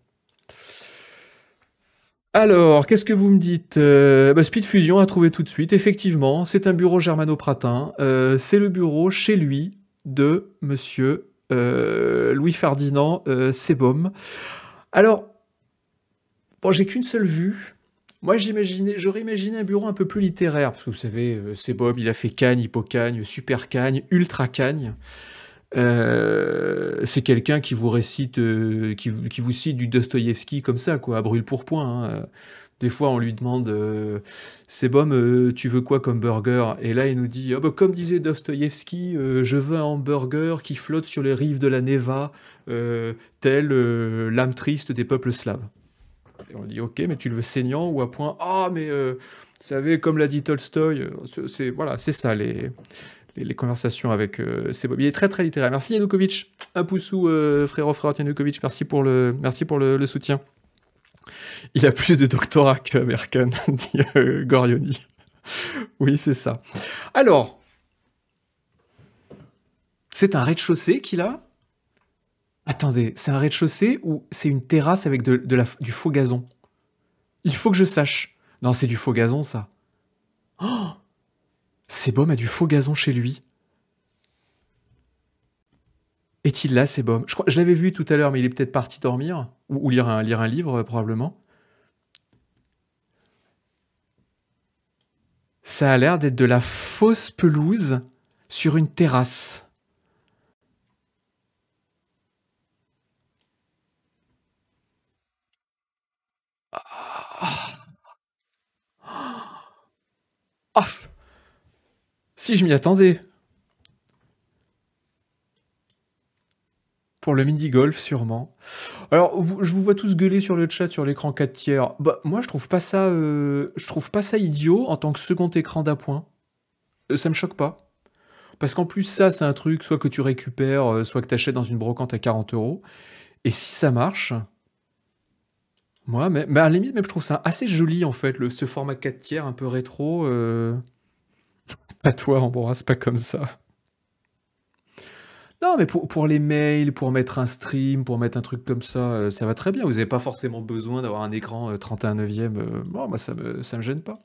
Alors, qu'est-ce que vous me dites euh, bah, Speed Fusion a trouvé tout de suite. Effectivement, c'est un bureau germano-pratin. Euh, c'est le bureau chez lui de monsieur euh, Louis-Ferdinand euh, Sebom. Alors, bon, j'ai qu'une seule vue. Moi, j'imaginais, j'aurais imaginé un bureau un peu plus littéraire, parce que vous savez, Sebom, il a fait Cagne, Hypocagne, Super Cagne, Ultra Cagne. Euh, c'est quelqu'un qui vous récite, euh, qui, vous cite du Dostoïevski comme ça, quoi, à brûle pour point. Hein. Des fois, on lui demande c'est euh, Sebum, tu veux quoi comme burger Et là, il nous dit ah bah, Comme disait Dostoïevski, je veux un burger qui flotte sur les rives de la Neva, tel l'âme triste des peuples slaves. Et on dit Ok, mais tu le veux saignant ou à point Ah, mais vous savez, comme l'a dit Tolstoy, c'est voilà, c'est ça les les, conversations avec ces euh, Il est très très littéraire. Merci Yanukovych. un pouce, euh, frérot frérot Yanukovic, merci pour le, merci pour le, soutien. Il a plus de doctorat que dit euh, Gorioni. oui, c'est ça. Alors, c'est un rez-de-chaussée qu'il a Attendez, c'est un rez-de-chaussée ou c'est une terrasse avec de, la, du faux gazon Il faut que je sache. Non, c'est du faux gazon, ça. Oh Sebum a du faux gazon chez lui. Est-il là, Sebum Je, je l'avais vu tout à l'heure, mais il est peut-être parti dormir ou, lire, un, lire un livre, euh, probablement. Ça a l'air d'être de la fausse pelouse sur une terrasse. Ah. Ah. Si je m'y attendais. Pour le mini golf, sûrement. Alors, je vous vois tous gueuler sur le chat sur l'écran 4 tiers. Bah, moi, je trouve pas ça, euh, je trouve pas ça idiot en tant que second écran d'appoint. Euh, ça me choque pas. Parce qu'en plus, ça, c'est un truc soit que tu récupères, euh, soit que tu achètes dans une brocante à 40 euros. Et si ça marche, moi, mais, à la limite, même, je trouve ça assez joli, en fait, le, ce format 4 tiers un peu rétro. à toi, brasse pas comme ça. Non, mais pour, pour, les mails, pour mettre un stream, pour mettre un truc comme ça, euh, ça va très bien. Vous n'avez pas forcément besoin d'avoir un écran 31 euh, neuvième. Euh, bon, bah, ça me, me gêne pas.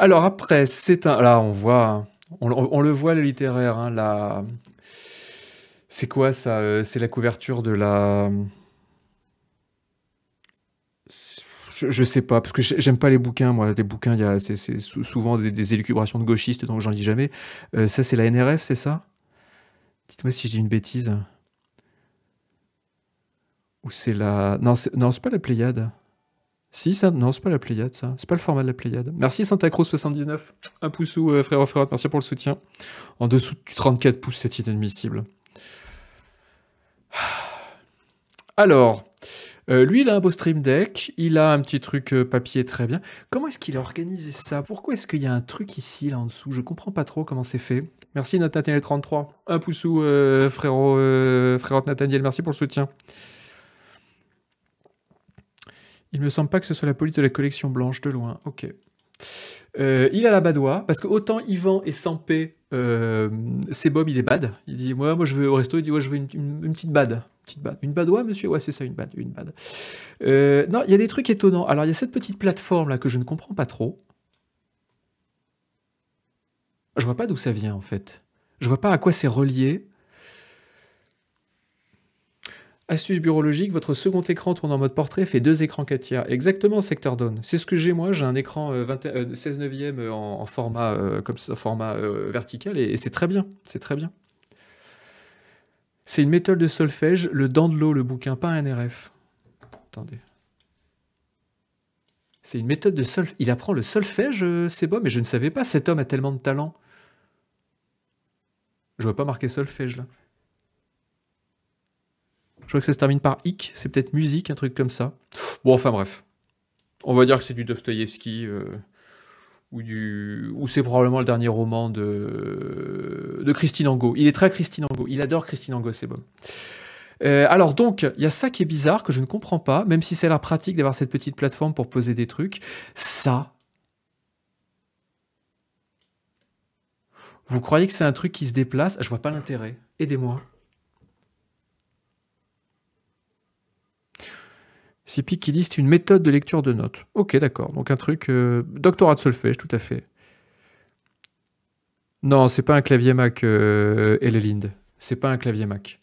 Alors après, c'est un... Là, on voit... Hein, on, le voit, le littéraire. Hein, C'est quoi ça C'est la couverture de la... je, sais pas, parce que j'aime pas les bouquins, moi. Les bouquins, y a, c'est, souvent des, élucubrations de gauchistes, donc j'en lis jamais. Euh, ça, c'est la NRF, c'est ça Dites-moi si je dis une bêtise. Ou c'est la. Non, c'est, pas la Pléiade. Si, ça, non, c'est pas la Pléiade, ça. C'est pas le format de la Pléiade. Merci Santa cruz 79 Un pouce ou euh, frère frère, merci pour le soutien. En dessous du 34 pouces, c'est inadmissible. Alors, euh, lui, il a un beau stream deck, il a un petit truc euh, papier très bien. Comment est-ce qu'il a organisé ça Pourquoi est-ce qu'il y a un truc ici, là en dessous Je comprends pas trop comment c'est fait. Merci Nathaniel33. Un ah, pouce euh, frérot, euh, frérot Nathaniel, merci pour le soutien. Il me semble pas que ce soit la police de la collection blanche, de loin. Ok. Euh, il a la badoie, parce que autant Yvan est sans euh, c'est Bob, il est bad. Il dit Moi, moi je veux au resto, il dit ouais, Je veux une, petite bad. Une, petite badoie, monsieur Ouais, c'est ça, une bad. Une bad. Euh, non, il y a des trucs étonnants. Alors, il y a cette petite plateforme là que je ne comprends pas trop. Je vois pas d'où ça vient en fait. Je vois pas à quoi c'est relié. Astuce bureaulogique, votre second écran tourne en mode portrait fait deux écrans Katia. Exactement, secteur donne. C'est ce que j'ai moi, j'ai un écran 16 euh, euh, neuvième euh, en, format, comme format vertical et, c'est très bien, c'est très bien. C'est une méthode de solfège, le dent de l'eau, le bouquin, pas un NRF. Attendez. C'est une méthode de solfège. Il apprend le solfège, c'est bon, mais je ne savais pas, cet homme a tellement de talent. Je vois pas marquer solfège là. Je crois que ça se termine par hic, c'est peut-être musique, un truc comme ça. Bon, enfin bref. On va dire que c'est du Dostoïevski, euh, ou, du... ou c'est probablement le dernier roman de, de Christine Angot. Il est très Christine Angot, il adore Christine Angot, c'est bon. Euh, alors donc, il y a ça qui est bizarre, que je ne comprends pas, même si c'est la pratique d'avoir cette petite plateforme pour poser des trucs. Ça. Vous croyez que c'est un truc qui se déplace Je vois pas l'intérêt. Aidez-moi. Pic qui liste une méthode de lecture de notes. Ok, d'accord. Donc un truc. Euh, doctorat de solfège, tout à fait. Non, c'est pas un clavier Mac, euh, Lind. C'est pas un clavier Mac.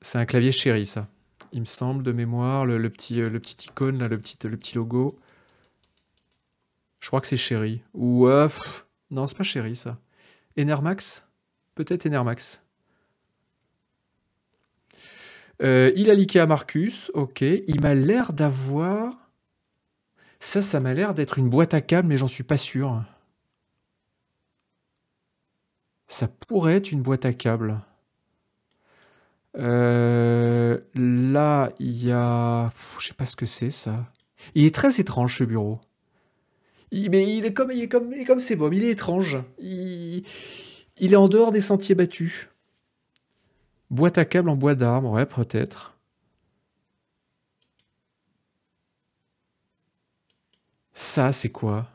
C'est un clavier chéri, ça. Il me semble, de mémoire, le, petit, euh, le petit icône, là, le, petit, le petit logo. Je crois que c'est chéri. Ou. Euh, non, c'est pas chéri, ça. Enermax Peut-être Enermax. Euh, il a liqué à Marcus, ok. Il m'a l'air d'avoir... Ça, ça m'a l'air d'être une boîte à câbles, mais j'en suis pas sûr. Ça pourrait être une boîte à câbles. Euh, là, il y a... je sais pas ce que c'est, ça. Il est très étrange, ce bureau. mais il est comme, il est comme, comme ses bombes. Il est étrange. il est en dehors des sentiers battus. Boîte à câble en bois d'arbre, ouais, peut-être. Ça, c'est quoi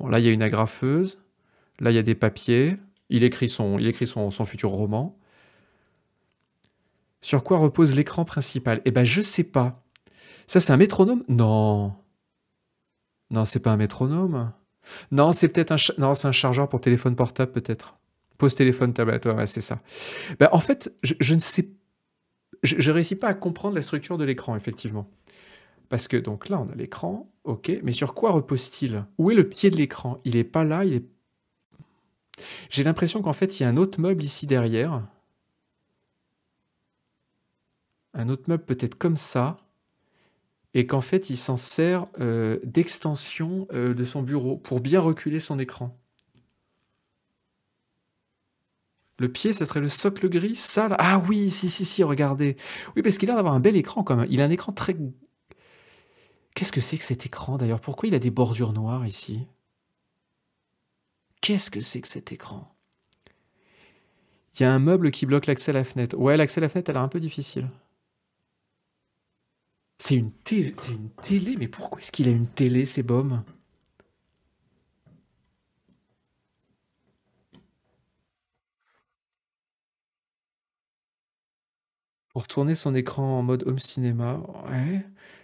Bon, là, il y a une agrafeuse. Là, il y a des papiers. Il écrit son, il écrit son, futur roman. Sur quoi repose l'écran principal Eh ben, je sais pas. Ça, c'est un métronome Non. Non, c'est pas un métronome. Non, c'est peut-être un, non, c'est un chargeur pour téléphone portable, peut-être. Pose téléphone, tablette, c'est ça. Bah, en fait, je, ne sais je, ne réussis pas à comprendre la structure de l'écran, effectivement. Parce que donc là, on a l'écran, ok, mais sur quoi repose-t-il Où est le pied de l'écran Il n'est pas là, il est... J'ai l'impression qu'en fait, il y a un autre meuble ici derrière. Un autre meuble peut-être comme ça. Et qu'en fait, il s'en sert euh, d'extension euh, de son bureau pour bien reculer son écran. Le pied, ça serait le socle gris, ça Ah oui, si, si, si, regardez. Oui, parce qu'il a l'air d'avoir un bel écran quand même. Il a un écran très. Qu'est-ce que c'est que cet écran d'ailleurs Pourquoi il a des bordures noires ici Qu'est-ce que c'est que cet écran Il y a un meuble qui bloque l'accès à la fenêtre. Ouais, l'accès à la fenêtre, elle a un peu difficile. C'est une, une, télé, mais pourquoi est-ce qu'il a une télé, ces bombes pour tourner son écran en mode home cinéma.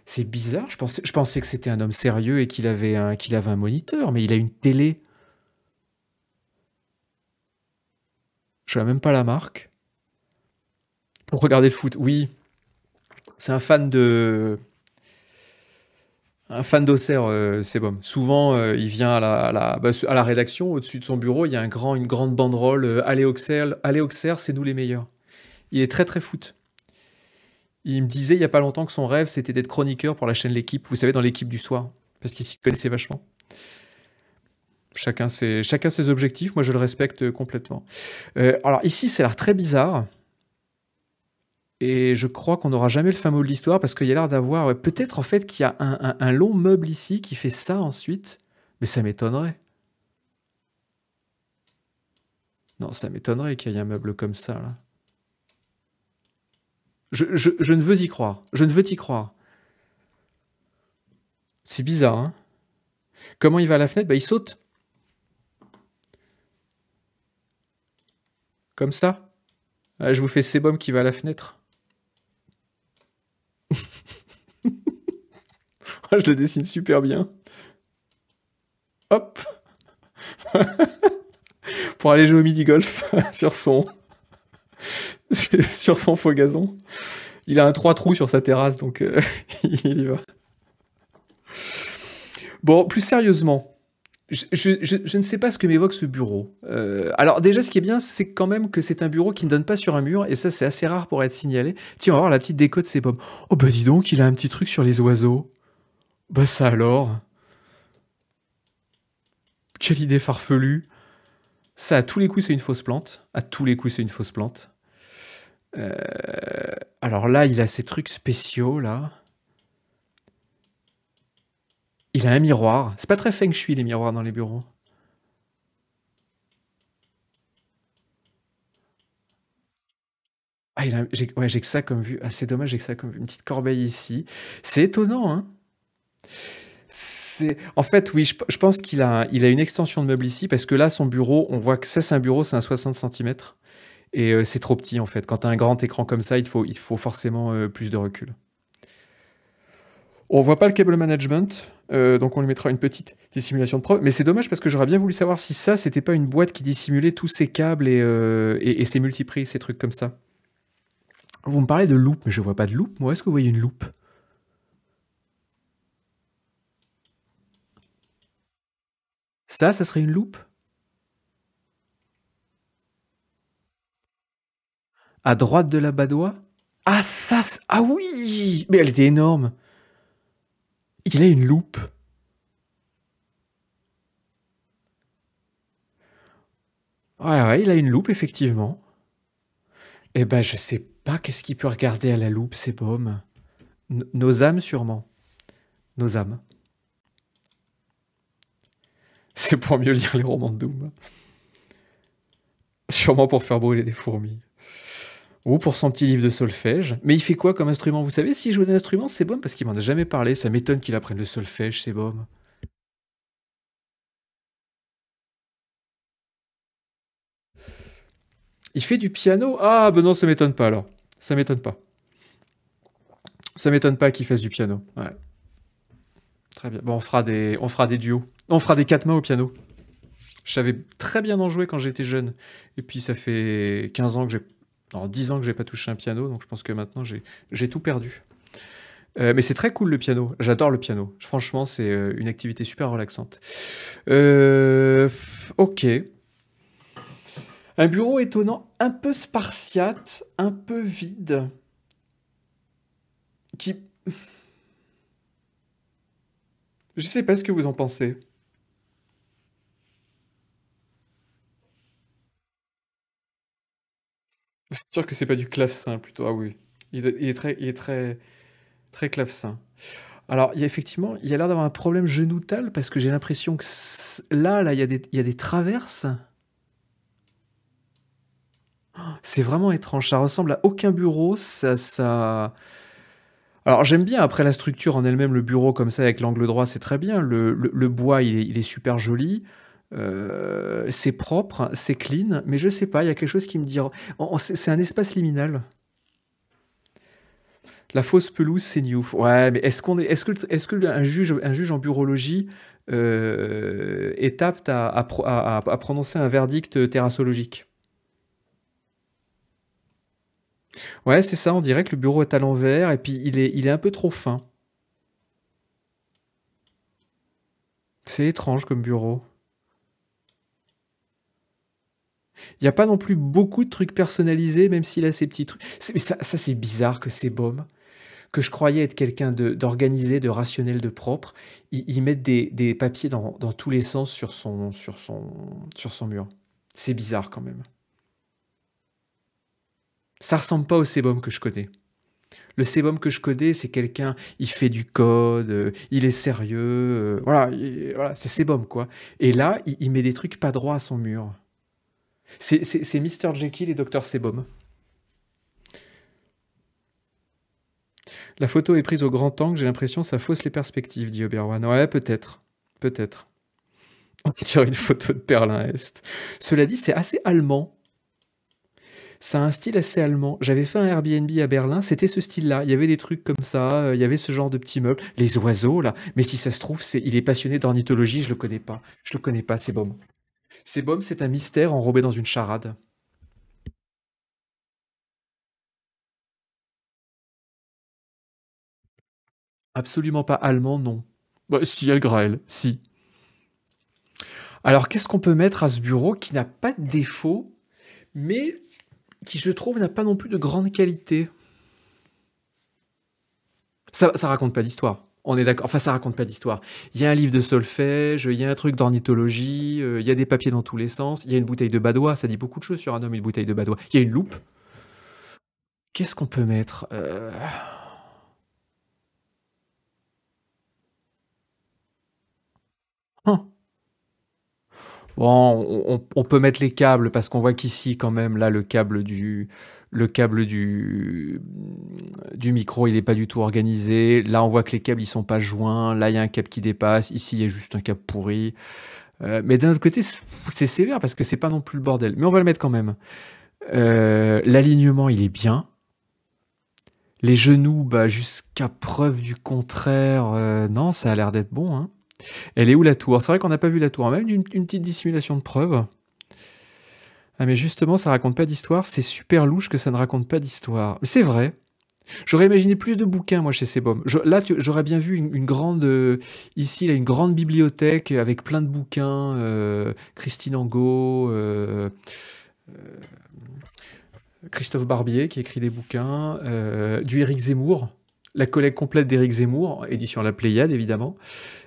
C'est bizarre. Je pensais, que c'était un homme sérieux et qu'il avait, un, avait un moniteur, mais il a une télé. Je vois même pas la marque. Pour regarder le foot, oui. C'est un fan de. Un fan d'Auxerre, c'est euh, bon. Souvent, euh, il vient à la, bah, à la, rédaction, au-dessus de son bureau, il y a une grande banderole euh, Allez Auxerre, Allez Auxerre c'est nous les meilleurs. Il est très très foot. Il me disait il n'y a pas longtemps que son rêve, c'était d'être chroniqueur pour la chaîne L'équipe, vous savez, dans l'équipe du soir, parce qu'il s'y connaissait vachement. Chacun ses, chacun ses objectifs, moi je le respecte euh, complètement. Euh, alors ici, c'est l'air très bizarre. Et je crois qu'on n'aura jamais le fin mot de l'histoire parce qu'il y a l'air d'avoir. Peut-être en fait qu'il y a un, un long meuble ici qui fait ça ensuite, mais ça m'étonnerait. Non, ça m'étonnerait qu'il y ait un meuble comme ça là. Je, ne veux y croire. Je ne veux t'y croire. C'est bizarre. Hein Comment il va à la fenêtre bah, Il saute. Comme ça. Ah, je vous fais Sebum qui va à la fenêtre. Ah, je le dessine super bien. Hop Pour aller jouer au mini-golf sur son... sur son faux gazon. Il a un trois trous sur sa terrasse, donc euh, il y va. Bon, plus sérieusement, je, ne sais pas ce que m'évoque ce bureau. Euh, alors déjà, ce qui est bien, c'est quand même que c'est un bureau qui ne donne pas sur un mur, et ça, c'est assez rare pour être signalé. Tiens, on va voir la petite déco de ses pommes. Oh bah dis donc, il a un petit truc sur les oiseaux. Bah ça alors Quelle idée farfelue Ça, à tous les coups, c'est une fausse plante. À tous les coups, c'est une fausse plante. Euh, alors là, il a ses trucs spéciaux, là. Il a un miroir. C'est pas très feng shui, les miroirs dans les bureaux. Ah, il a... j'ai que ça comme vue. Ah, c'est dommage, j'ai que ça comme vue. Une petite corbeille ici. C'est étonnant, hein en fait, oui, je, pense qu'il a, il a une extension de meuble ici parce que là, son bureau, on voit que ça, c'est un bureau, c'est un 60 cm. Et euh, c'est trop petit en fait. Quand tu as un grand écran comme ça, il faut, il faut forcément euh, plus de recul. On voit pas le cable management, euh, donc on lui mettra une petite dissimulation de preuve. Mais c'est dommage parce que j'aurais bien voulu savoir si ça, c'était pas une boîte qui dissimulait tous ces câbles et, et, multiprises, ces trucs comme ça. Vous me parlez de loupe, mais je vois pas de loupe. Moi, est-ce que vous voyez une loupe Ça, ça serait une loupe à droite de la badoie? Ah ça, ah oui, mais elle était énorme. Il a une loupe. Ouais, ouais, il a une loupe, effectivement. Eh ben, je sais pas qu'est-ce qu'il peut regarder à la loupe, ces pommes. Nos âmes, sûrement. Nos âmes. C'est pour mieux lire les romans de Doom. Sûrement pour faire brûler des fourmis ou pour son petit livre de solfège. Mais il fait quoi comme instrument Vous savez, s'il joue d'un instrument, c'est bon parce qu'il m'en a jamais parlé. Ça m'étonne qu'il apprenne le solfège, c'est bon. Il fait du piano Ah, ben non, ça m'étonne pas alors. Ça m'étonne pas. Ça m'étonne pas qu'il fasse du piano. Ouais. Très bien. Bon, on fera des, on fera des duos. On fera des quatre mains au piano. Je savais très bien en jouer quand j'étais jeune. Et puis ça fait 15 ans que j'ai en 10 ans que j'ai pas touché un piano, donc je pense que maintenant j'ai tout perdu. Euh, mais c'est très cool le piano. J'adore le piano. Franchement, c'est euh, une activité super relaxante. Euh, ok. Un bureau étonnant, un peu spartiate, un peu vide. Qui. Je sais pas ce que vous en pensez. C'est sûr que c'est pas du clavecin plutôt. Ah oui, il est, très, très, clavecin. Alors, il y a effectivement, il y a l'air d'avoir un problème genoutal parce que j'ai l'impression que là, là, il y a des, il y a des traverses. C'est vraiment étrange. Ça ressemble à aucun bureau. Ça, ça. Alors j'aime bien après la structure en elle-même, le bureau comme ça avec l'angle droit, c'est très bien. Le, bois, il est, super joli. Euh, c'est propre, c'est clean, mais je sais pas, il y a quelque chose qui me dit. C'est un espace liminal. La fausse pelouse, c'est new. Ouais, mais est-ce qu'on est, est-ce que, est que un juge, un juge en bureaulogie euh, est apte à, prononcer un verdict terrassologique Ouais, c'est ça. On dirait que le bureau est à l'envers et puis il est, il est un peu trop fin. C'est étrange comme bureau. Il n'y a pas non plus beaucoup de trucs personnalisés, même s'il a ses petits trucs. Mais ça, c'est bizarre que ces que je croyais être quelqu'un d'organisé, de, rationnel, de propre, il met des, papiers dans, tous les sens sur son, mur. C'est bizarre quand même. Ça ressemble pas au sébum que je connais. Le sébum que je connais, c'est quelqu'un, il fait du code, euh, il est sérieux, euh, voilà, voilà c'est sébum quoi. Et là, il, il met des trucs pas droits à son mur. C'est Mr. Jekyll et Dr. Sebom. La photo est prise au grand angle, j'ai l'impression ça fausse les perspectives, dit Oberwan. Ouais, peut-être. Peut-être. On dirait une photo de Berlin-Est. Cela dit, c'est assez allemand. Ça a un style assez allemand. J'avais fait un Airbnb à Berlin, c'était ce style-là. Il y avait des trucs comme ça, euh, il y avait ce genre de petits meubles, les oiseaux, là. Mais si ça se trouve, il est passionné d'ornithologie, je le connais pas. Je le connais pas, c'est bombes, c'est un mystère enrobé dans une charade. Absolument pas allemand, non. Bah, si, El si. Alors, qu'est-ce qu'on peut mettre à ce bureau qui n'a pas de défaut, mais qui, je trouve, n'a pas non plus de grande qualité ça, ça raconte pas d'histoire. On est d'accord. Enfin, ça raconte pas d'histoire. Il y a un livre de solfège, il y a un truc d'ornithologie, euh, il y a des papiers dans tous les sens, il y a une bouteille de badois. Ça dit beaucoup de choses sur un homme, une bouteille de badois. Il y a une loupe. Qu'est-ce qu'on peut mettre euh? hein? Bon, on, peut mettre les câbles parce qu'on voit qu'ici, quand même, là, le câble du, le câble du, micro, il n'est pas du tout organisé. Là, on voit que les câbles, ils sont pas joints. Là, il y a un câble qui dépasse. Ici, il y a juste un câble pourri. Euh, mais d'un autre côté, c'est sévère parce que c'est pas non plus le bordel. Mais on va le mettre quand même. Euh, l'alignement, il est bien. Les genoux, bah, jusqu'à preuve du contraire, euh, non, ça a l'air d'être bon. Hein. Elle est où la tour C'est vrai qu'on n'a pas vu la tour. Même une, une petite dissimulation de preuve. Ah mais justement, ça raconte pas d'histoire, c'est super louche que ça ne raconte pas d'histoire. C'est vrai. J'aurais imaginé plus de bouquins, moi, chez Sebom. là, j'aurais bien vu une, grande... grande... il y a une grande bibliothèque avec plein de bouquins. Euh, Christine Angot, euh, euh, Christophe Barbier, qui écrit des bouquins, du Éric Zemmour, la collègue complète d'Éric Zemmour, édition La Pléiade, évidemment.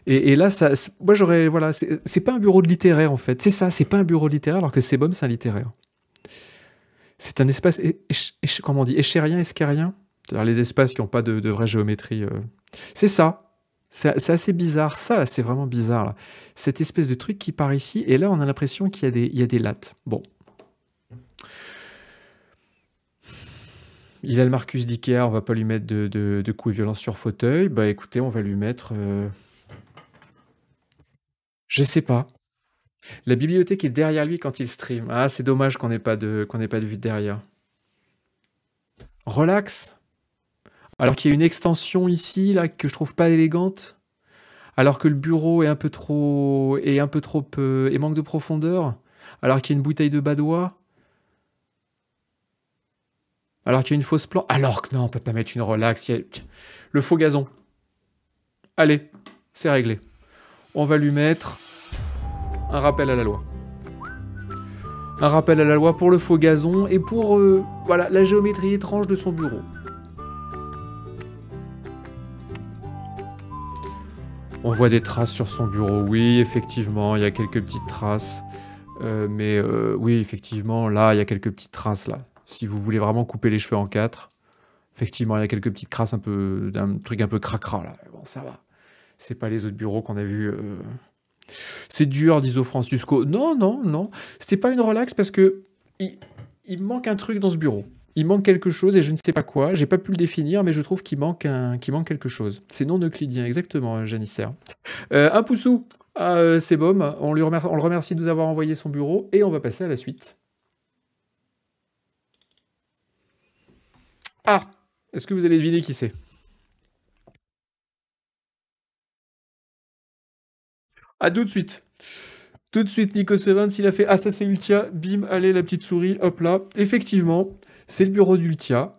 Et, là, ça, moi j'aurais, voilà, c'est pas un bureau de littéraire en fait. C'est ça, c'est pas un bureau de littéraire alors que Sebum c'est un littéraire. C'est un espace, comment on dit, échérien, escarien C'est-à-dire les espaces qui n'ont pas de, vraie géométrie. Euh. C'est ça. C'est assez bizarre. Ça, c'est vraiment bizarre. Cette espèce de truc qui part ici, et là, on a l'impression qu'il y, a des, il a des lattes. Bon, il a le Marcus Diker, on va pas lui mettre de, coups et violences sur fauteuil. Bah écoutez, on va lui mettre. Euh, je sais pas. La bibliothèque est derrière lui quand il stream. Ah, c'est dommage qu'on n'ait pas de qu'on pas de vue derrière. Relax. Alors qu'il y a une extension ici là que je trouve pas élégante. Alors que le bureau est un peu trop est un peu trop euh, et manque de profondeur. Alors qu'il y a une bouteille de badois. Alors qu'il y a une fausse plan. Alors que non, on peut pas mettre une relax. Le faux gazon. Allez, c'est réglé on va lui mettre un rappel à la loi. Un rappel à la loi pour le faux gazon et pour euh, voilà, la géométrie étrange de son bureau. On voit des traces sur son bureau, oui, effectivement, il y a quelques petites traces. Euh, mais euh, oui, effectivement, là, il y a quelques petites traces, là. Si vous voulez vraiment couper les cheveux en quatre, effectivement, il y a quelques petites traces un peu d'un truc un peu cracra, là. Bon, ça va. C'est pas les autres bureaux qu'on a vus. Euh. C'est dur, d'Iso Francisco. Non, non, non. C'était pas une relax parce que il, manque un truc dans ce bureau. Il manque quelque chose et je ne sais pas quoi. J'ai pas pu le définir, mais je trouve qu'il manque, un, manque quelque chose. C'est non euclidien, exactement, Janissaire. Euh, un poussou à euh, Sebom. On, on le remercie de nous avoir envoyé son bureau et on va passer à la suite. Ah Est-ce que vous allez deviner qui c'est À tout de suite. Tout de suite, Nico Sevens, il a fait Assassin Ultia, bim, allez, la petite souris, hop là. Effectivement, c'est le bureau d'Ultia.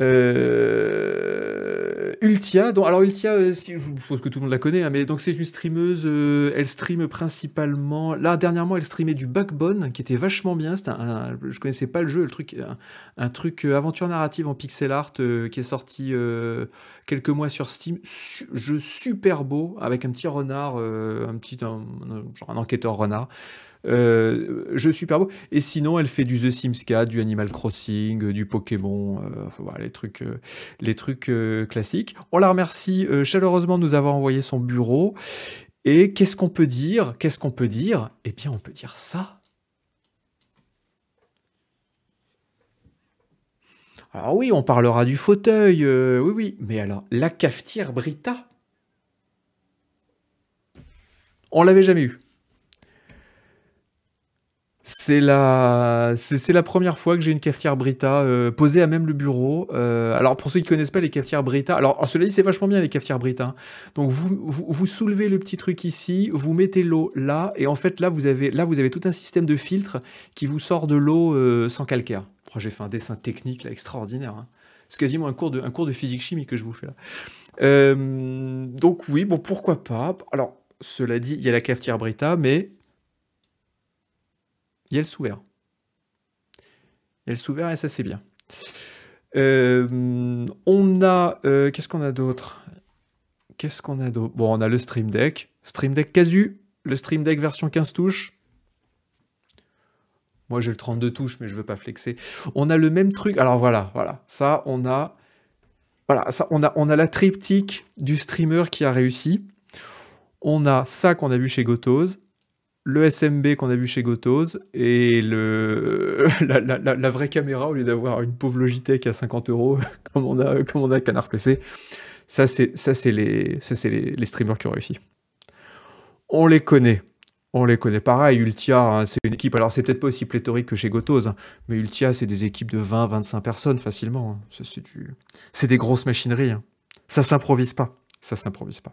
Euh, Ultia, donc, alors Ultia, euh, si, je pense que tout le monde la connaît, hein, mais donc c'est une streameuse, euh, elle stream principalement, là dernièrement elle streamait du Backbone, qui était vachement bien, Je un, je connaissais pas le jeu, le truc, un, truc aventure narrative en pixel art qui est sorti quelques mois sur Steam, jeu super beau, avec un petit renard, un petit, genre un enquêteur renard, euh, je suis super Et sinon, elle fait du The Sims 4, du Animal Crossing, euh, du Pokémon, euh, voilà, les trucs, les trucs classiques. On la remercie chaleureusement de nous avoir envoyé son bureau. Et qu'est-ce qu'on peut dire Qu'est-ce qu'on peut dire Eh bien, on peut dire ça. Alors ah oui, on parlera du fauteuil, oui, oui, mais alors, la cafetière Brita On l'avait jamais eu. C'est la, c'est, la première fois que j'ai une cafetière Brita euh, posée à même le bureau. Euh, alors pour ceux qui connaissent pas les cafetières Brita, alors, cela dit c'est vachement bien les cafetières Brita. Hein. Donc vous, vous, soulevez le petit truc ici, vous mettez l'eau là et en fait là vous avez là vous avez tout un système de filtre qui vous sort de l'eau euh, sans calcaire. Oh, j'ai fait un dessin technique là, extraordinaire. Hein. C'est quasiment un cours de un cours de physique chimie que je vous fais là. donc oui bon pourquoi pas. Alors cela dit il y a la cafetière Brita mais il y a le souvert. Il y a le et ça c'est bien. Euh, on a... Euh, qu'est-ce qu'on a d'autre Qu'est-ce qu'on a d'autre Bon, on a le Stream Deck. Stream Deck casu. Le Stream Deck version 15 touches. Moi j'ai le 32 touches mais je veux pas flexer. On a le même truc. Alors voilà, voilà. Ça, on a... Voilà, ça, on a, on a la triptyque du streamer qui a réussi. On a ça qu'on a vu chez Gotose le SMB qu'on a vu chez Gotose et le, la, vraie caméra au lieu d'avoir une pauvre Logitech à 50 euros comme on a comme on a Canard PC. Ça c'est ça c'est les les, les, streamers qui ont réussi. On les connaît. On les connaît pareil, Ultia, hein, c'est une équipe, alors c'est peut-être pas aussi pléthorique que chez Gotoz, hein, mais Ultia, c'est des équipes de 20-25 personnes facilement. Hein. c'est, c'est des grosses machineries. Ça s'improvise pas. Ça s'improvise pas.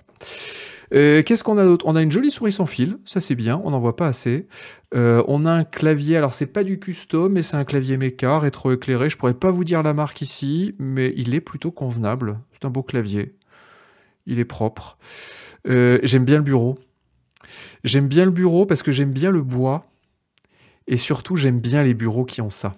Euh, qu'est-ce qu'on a d'autre On a une jolie souris sans fil, ça c'est bien, on n'en voit pas assez. Euh, on a un clavier, alors c'est pas du custom, mais c'est un clavier méca, rétro-éclairé. Je pourrais pas vous dire la marque ici, mais il est plutôt convenable. C'est un beau clavier. Il est propre. Euh, j'aime bien le bureau. J'aime bien le bureau parce que j'aime bien le bois. Et surtout, j'aime bien les bureaux qui ont ça.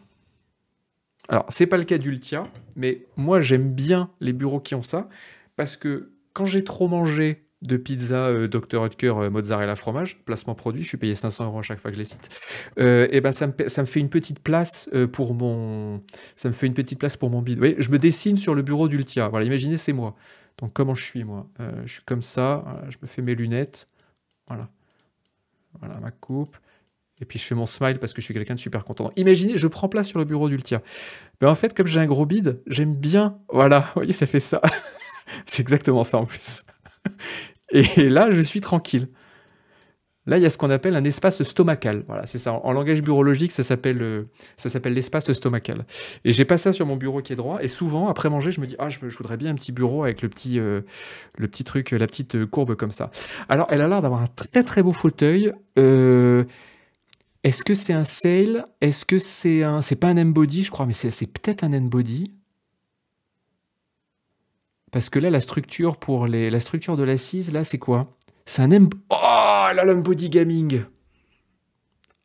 Alors, c'est pas le cas d'Ultia, mais moi j'aime bien les bureaux qui ont ça, parce que quand j'ai trop mangé de pizza euh, docteur Dr. Oetker euh, mozzarella fromage, placement produit, je suis payé 500 euros à chaque fois que je les cite, et euh, eh ben ça me, fait une petite place pour mon ça me fait une petite place pour mon bid. Vous je me dessine sur le bureau d'Ultia. Voilà, imaginez c'est moi. Donc comment je suis moi Je suis comme ça, je me fais mes lunettes, voilà, voilà ma coupe. Et puis je fais mon smile parce que je suis quelqu'un de super content. Imaginez, je prends place sur le bureau d'Ultia. Mais ben, en fait, comme j'ai un gros bid, j'aime bien. Voilà, vous voyez, ça fait ça. c'est exactement ça en plus. Et là, je suis tranquille. Là, il y a ce qu'on appelle un espace stomacal. Voilà, c'est ça. En, langage bureaulogique, ça s'appelle euh, ça s'appelle l'espace stomacal. Et j'ai pas ça sur mon bureau qui est droit. Et souvent, après manger, je me dis ah, je, voudrais bien un petit bureau avec le petit euh, le petit truc, euh, la petite courbe comme ça. Alors, elle a l'air d'avoir un très très beau fauteuil. Est-ce que c'est un sail Est-ce que c'est un c'est pas un M-body, je crois, mais c'est peut-être un n body parce que là, la structure pour la structure de l'assise, là, c'est quoi C'est un M. Oh là, l'embody gaming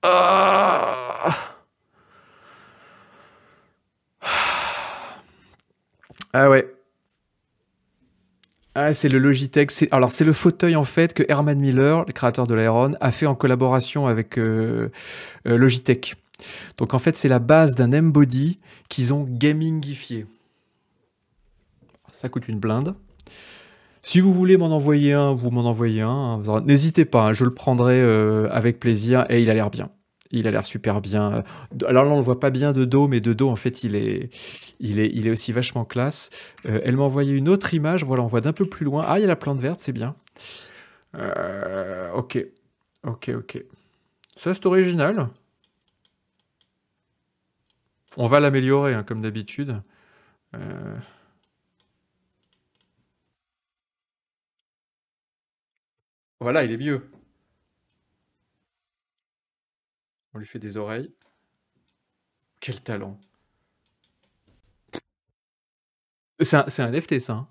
ah. ah ouais. Ah, c'est le Logitech. C'est, alors, c'est le fauteuil, en fait, que Herman Miller, le créateur de l'Aeron, a fait en collaboration avec euh, euh, Logitech. Donc, en fait, c'est la base d'un M-Body qu'ils ont gamingifié ça coûte une blinde. Si vous voulez m'en envoyer un, vous m'en envoyez un. Hein. N'hésitez pas, hein, je le prendrai euh, avec plaisir et il a l'air bien. Il a l'air super bien. Euh, alors là, on ne le voit pas bien de dos, mais de dos, en fait, il est, il est, il est aussi vachement classe. Euh, elle m'a envoyé une autre image. Voilà, on voit d'un peu plus loin. Ah, il y a la plante verte, c'est bien. ok. Ok, ok. Ça, c'est original. On va l'améliorer, hein, comme d'habitude. Euh... Voilà, il est mieux. On lui fait des oreilles. Quel talent. C'est un, NFT, ça. Hein.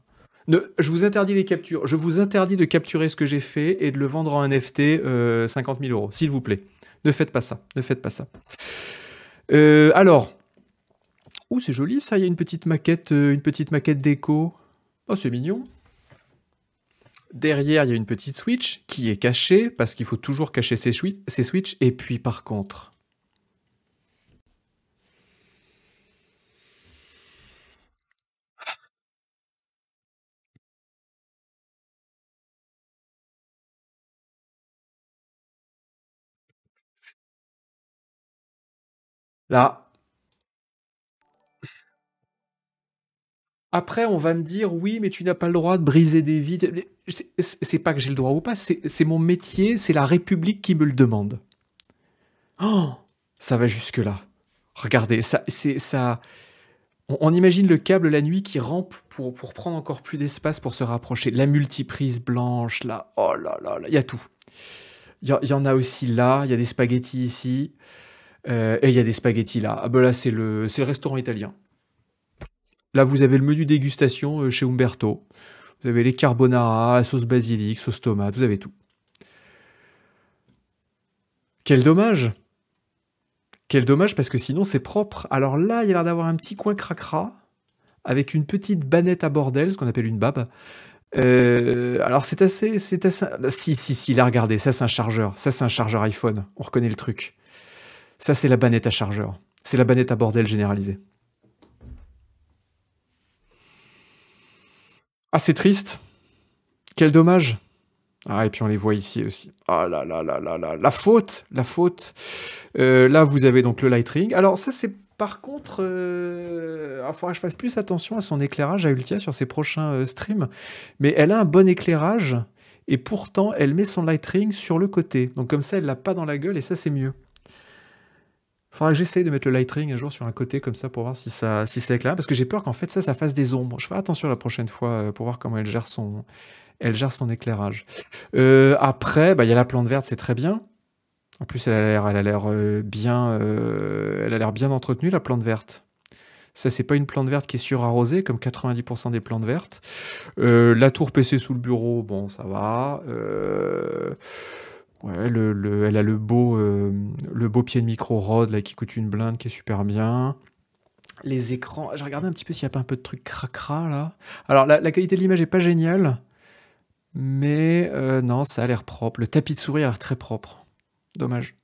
je vous interdis les captures. Je vous interdis de capturer ce que j'ai fait et de le vendre en NFT 50 000 euros, s'il vous plaît. Ne faites pas ça. Ne faites pas ça. Euh, alors. Ouh, c'est joli ça. Il y a une petite maquette, euh, une petite maquette déco. Oh, c'est mignon. Derrière, il y a une petite switch qui est cachée, parce qu'il faut toujours cacher ses, switches. Et puis par contre, Là, Après, on va me dire oui, mais tu n'as pas le droit de briser des vides. C'est pas que j'ai le droit ou pas, c'est mon métier, c'est la République qui me le demande. Oh, ça va jusque là. Regardez, ça, c'est ça. On, imagine le câble la nuit qui rampe pour, pour prendre encore plus d'espace pour se rapprocher. La multiprise blanche, là, oh là là, il y a tout. Il y, en a aussi là, il y a des spaghettis ici, euh, et il y a des spaghettis là. Ah ben là, c'est le, le restaurant italien. Là, vous avez le menu dégustation euh, chez Umberto. Vous avez les carbonara, la sauce basilic, sauce tomate, vous avez tout. Quel dommage Quel dommage parce que sinon c'est propre. Alors là, il y a l'air d'avoir un petit coin cracra avec une petite bannette à bordel, ce qu'on appelle une bab. Euh, alors c'est assez, c'est assez. Bah, si si si, là regardez, ça c'est un chargeur, ça c'est un chargeur iPhone. On reconnaît le truc. Ça c'est la bannette à chargeur. C'est la banette à bordel généralisée. Ah, c'est triste. Quel dommage. Ah, et puis on les voit ici aussi. Ah là là là là la faute, la faute. Euh, là, vous avez donc le light ring. Alors ça, c'est par contre, euh, ah, faudra que je fasse plus attention à son éclairage à Ultia sur ses prochains euh, streams. Mais elle a un bon éclairage et pourtant, elle met son light ring sur le côté. Donc comme ça, elle l'a pas dans la gueule et ça, c'est mieux. Faudra j'essaye de mettre le light ring un jour sur un côté comme ça pour voir si ça, si c'est clair Parce que j'ai peur qu'en fait ça, ça fasse des ombres. Je ferai attention la prochaine fois euh, pour voir comment elle gère son, elle gère son éclairage. Euh, après, bah, il y a la plante verte, c'est très bien. En plus, elle a l'air, elle a l'air euh, bien, elle a l'air bien entretenue la plante verte. Ça, c'est pas une plante verte qui est surarrosée, comme 90% des plantes vertes. la tour PC sous le bureau, bon, ça va. Ouais, le, le, elle a le beau, euh, le beau pied de micro Rode là, qui coûte une blinde, qui est super bien. Les écrans, je regardais un petit peu s'il n'y a pas un peu de truc cracra là. Alors la, qualité de l'image n'est pas géniale, mais euh, non, ça a l'air propre. Le tapis de souris a l'air très propre. Dommage.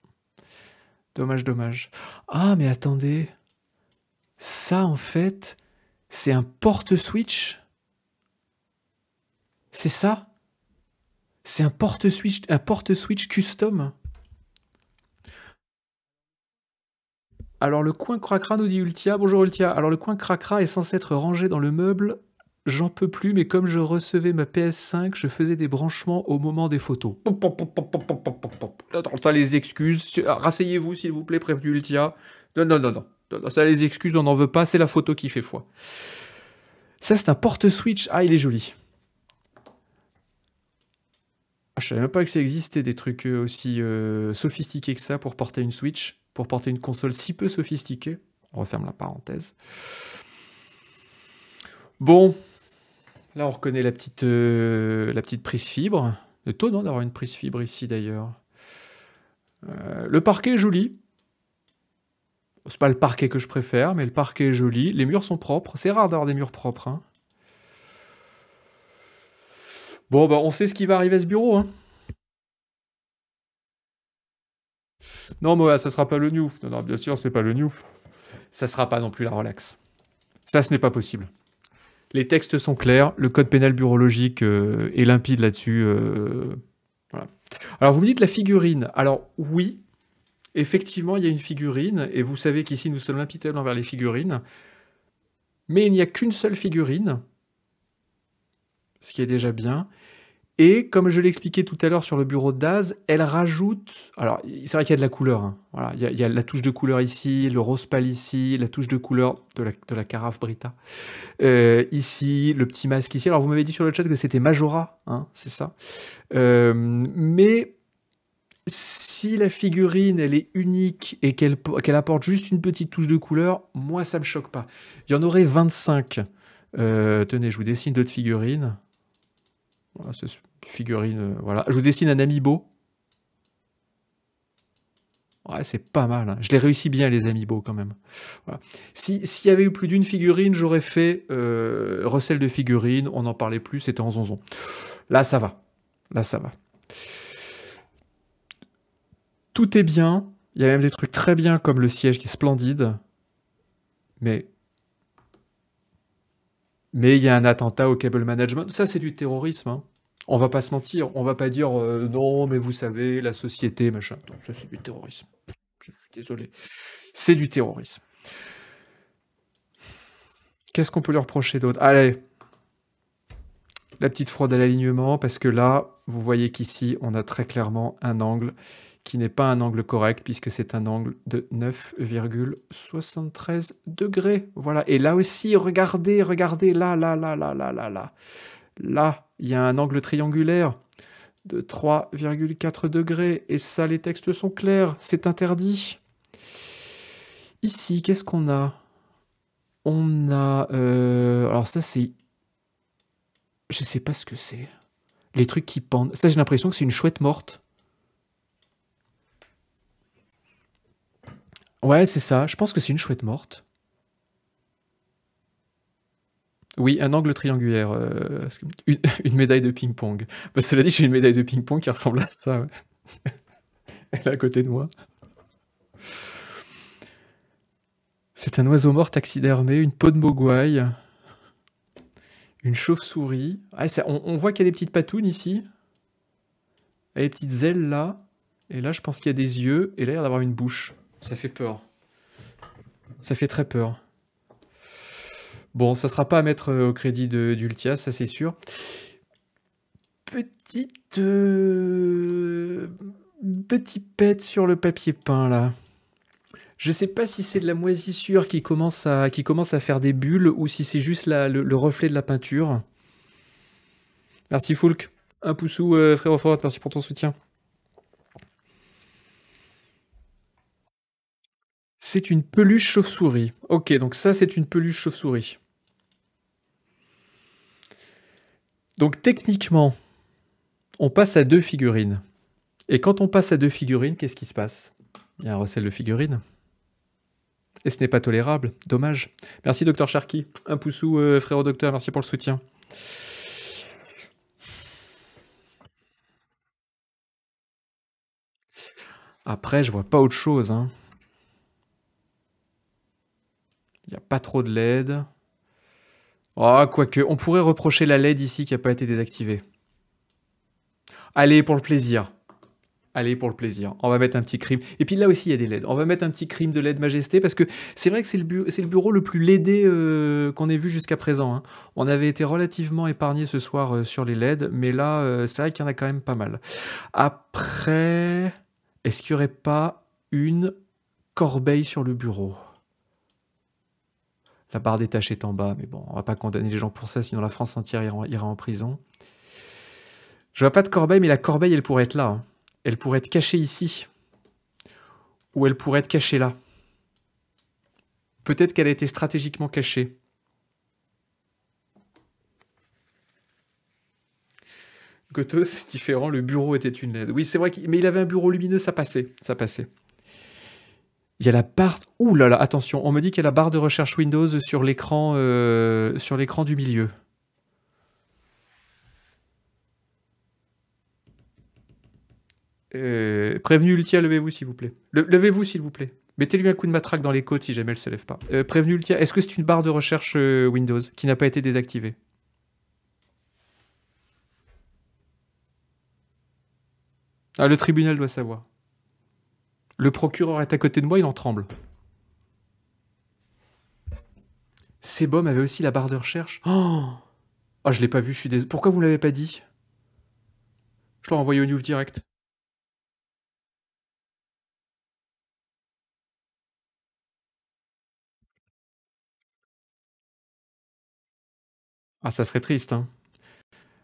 Dommage, dommage. Ah, mais attendez. Ça, en fait, c'est un porte-switch C'est ça c'est un porte-switch un porte switch custom. Alors le coin cracra nous dit Ultia. Bonjour Ultia. Alors le coin cracra est censé être rangé dans le meuble. J'en peux plus, mais comme je recevais ma PS5, je faisais des branchements au moment des photos. Ça les excuses. Ah, rasseyez-vous s'il vous plaît, prévenu Ultia. Non, non, non, non. Ça les excuses, on n'en veut pas, c'est la photo qui fait foi. Ça, c'est un porte-switch. Ah, il est joli. Ah, je savais même pas que ça existait des trucs euh, aussi euh, sophistiqués que ça pour porter une Switch, pour porter une console si peu sophistiquée. On referme la parenthèse. Bon, là on reconnaît la petite, euh, la petite prise fibre. Étonnant d'avoir une prise fibre ici d'ailleurs. le parquet est joli. C'est pas le parquet que je préfère, mais le parquet est joli. Les murs sont propres. C'est rare d'avoir des murs propres. Hein. Bon, bah, on sait ce qui va arriver à ce bureau. Hein. Non, moi, ça sera pas le New. Non, bien sûr, c'est pas le New. Ça sera pas non plus la relax. Ça, ce n'est pas possible. Les textes sont clairs, le code pénal bureaulogique euh, est limpide là-dessus. Euh, voilà. Alors, vous me dites la figurine. Alors, oui, effectivement, il y a une figurine, et vous savez qu'ici, nous sommes limpides envers les figurines. Mais il n'y a qu'une seule figurine ce qui est déjà bien. Et comme je l'expliquais tout à l'heure sur le bureau de Daz, elle rajoute. Alors, c'est vrai qu'il y a de la couleur. Hein. Voilà, il y, a, la touche de couleur ici, le rose pâle ici, la touche de couleur de la, de la carafe Brita euh, ici, le petit masque ici. Alors, vous m'avez dit sur le chat que c'était Majora, hein, c'est ça. Euh, mais si la figurine elle est unique et qu'elle apporte juste une petite touche de couleur, moi ça me choque pas. Il y en aurait 25. Euh, tenez, je vous dessine d'autres figurines. Voilà, c'est figurine. Euh, voilà. Je vous dessine un amiibo. Ouais, c'est pas mal. Hein. Je les réussis bien, les amiibo, quand même. S'il y avait eu plus d'une figurine, j'aurais fait euh, recel de figurines. On en parlait plus, c'était en zonzon. Là, ça va. Là, ça va. Tout est bien. Il y a même des trucs très bien, comme le siège qui est splendide. Mais mais il y a un attentat au cable management. Ça, c'est du terrorisme. On hein. On va pas se mentir. On va pas dire euh, non, mais vous savez, la société, machin. Non, ça, c'est du terrorisme. Je suis désolé. C'est du terrorisme. Qu'est-ce qu'on peut leur reprocher d'autre Allez La petite fraude à l'alignement, parce que là, vous voyez qu'ici, on a très clairement un angle qui n'est pas un angle correct puisque c'est un angle de 9,73 degrés. Voilà. Et là aussi, regardez, regardez, là, là, là, là, là, là, là. Là, il y a un angle triangulaire de 3,4 degrés. Et ça, les textes sont clairs, c'est interdit. Ici, qu'est-ce qu'on a On a... Euh, alors ça, c'est... Je sais pas ce que c'est. Les trucs qui pendent. Ça, j'ai l'impression que c'est une chouette morte. Ouais, c'est ça. Je pense que c'est une chouette morte. Oui, un angle triangulaire. Euh, une, médaille de ping-pong. Bah, cela dit, j'ai une médaille de ping-pong qui ressemble à ça. Elle est à côté de moi. C'est un oiseau mort taxidermé, une peau de mogwai, une chauve-souris. Ah, on, voit qu'il y a des petites patounes ici. a des petites ailes là. Et là, je pense qu'il y a des yeux et là, il y l'air d'avoir une bouche. Ça fait peur. Ça fait très peur. Bon, ça sera pas à mettre euh, au crédit d'Ultia, ça c'est sûr. Petite... Euh, petite Petit pet sur le papier peint là. Je sais pas si c'est de la moisissure qui commence à, qui commence à faire des bulles ou si c'est juste le, reflet de la peinture. Merci Foulk. Un pouce ou euh, frère Forward. merci pour ton soutien. C'est une peluche chauve-souris. Ok, donc ça, c'est une peluche chauve-souris. Donc techniquement, on passe à deux figurines. Et quand on passe à deux figurines, qu'est-ce qui se passe Il y a un recel de figurines. Et ce n'est pas tolérable, dommage. Merci docteur Sharky, un pouce ou euh, frérot docteur, merci pour le soutien. Après, je vois pas autre chose. Hein. Il n'y a pas trop de LED. Oh, quoique, on pourrait reprocher la LED ici qui n'a pas été désactivée. Allez, pour le plaisir. Allez, pour le plaisir. On va mettre un petit crime. Et puis là aussi, il y a des LED. On va mettre un petit crime de LED majesté parce que c'est vrai que c'est le, bureau le plus LED euh, qu'on ait vu jusqu'à présent. Hein. On avait été relativement épargné ce soir euh, sur les LED, mais là, euh, c'est vrai qu'il y en a quand même pas mal. Après, est-ce qu'il n'y aurait pas une corbeille sur le bureau la barre détachée est en bas, mais bon, on va pas condamner les gens pour ça, sinon la France entière ira, en prison. Je vois pas de corbeille, mais la corbeille, elle pourrait être là. Hein. Elle pourrait être cachée ici. Ou elle pourrait être cachée là. Peut-être qu'elle a été stratégiquement cachée. Goto, c'est différent, le bureau était une LED. Oui, c'est vrai, mais il avait un bureau lumineux, ça passait, ça passait. Il y a la barre. Ouh là là, attention, on me dit qu'il y a la barre de recherche Windows sur l'écran euh, sur l'écran du milieu. Euh, prévenu Ultia, levez-vous s'il vous plaît. levez-vous s'il vous plaît. Mettez-lui un coup de matraque dans les côtes si jamais elle ne se lève pas. Euh, prévenu Ultia, est-ce que c'est une barre de recherche Windows qui n'a pas été désactivée Ah, le tribunal doit savoir. Le procureur est à côté de moi, il en tremble. Sebom avait aussi la barre de recherche. Oh, ah, je l'ai pas vu, je suis désolé. Pourquoi vous ne l'avez pas dit Je l'ai envoyé au news direct. Ah, ça serait triste, hein.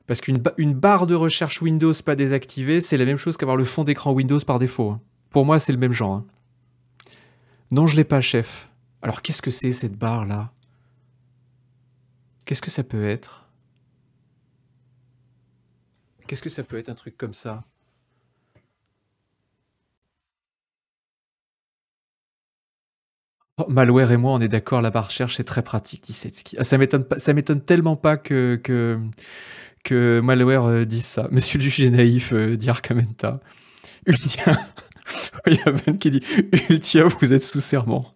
Parce qu'une barre de recherche Windows pas désactivée, c'est la même chose qu'avoir le fond d'écran Windows par défaut. Hein. Pour moi, c'est le même genre. Hein. Non, je l'ai pas, chef. Alors qu'est-ce que c'est cette barre-là Qu'est-ce que ça peut être Qu'est-ce que ça peut être un truc comme ça oh, Malware et moi, on est d'accord, la barre cherche, c'est très pratique, dit Ah, ça m'étonne tellement pas que, que, Malware euh, dise ça. Monsieur le juge est naïf, euh, dit Arkamenta. Il y a Ben qui dit Ultia, vous êtes sous serment.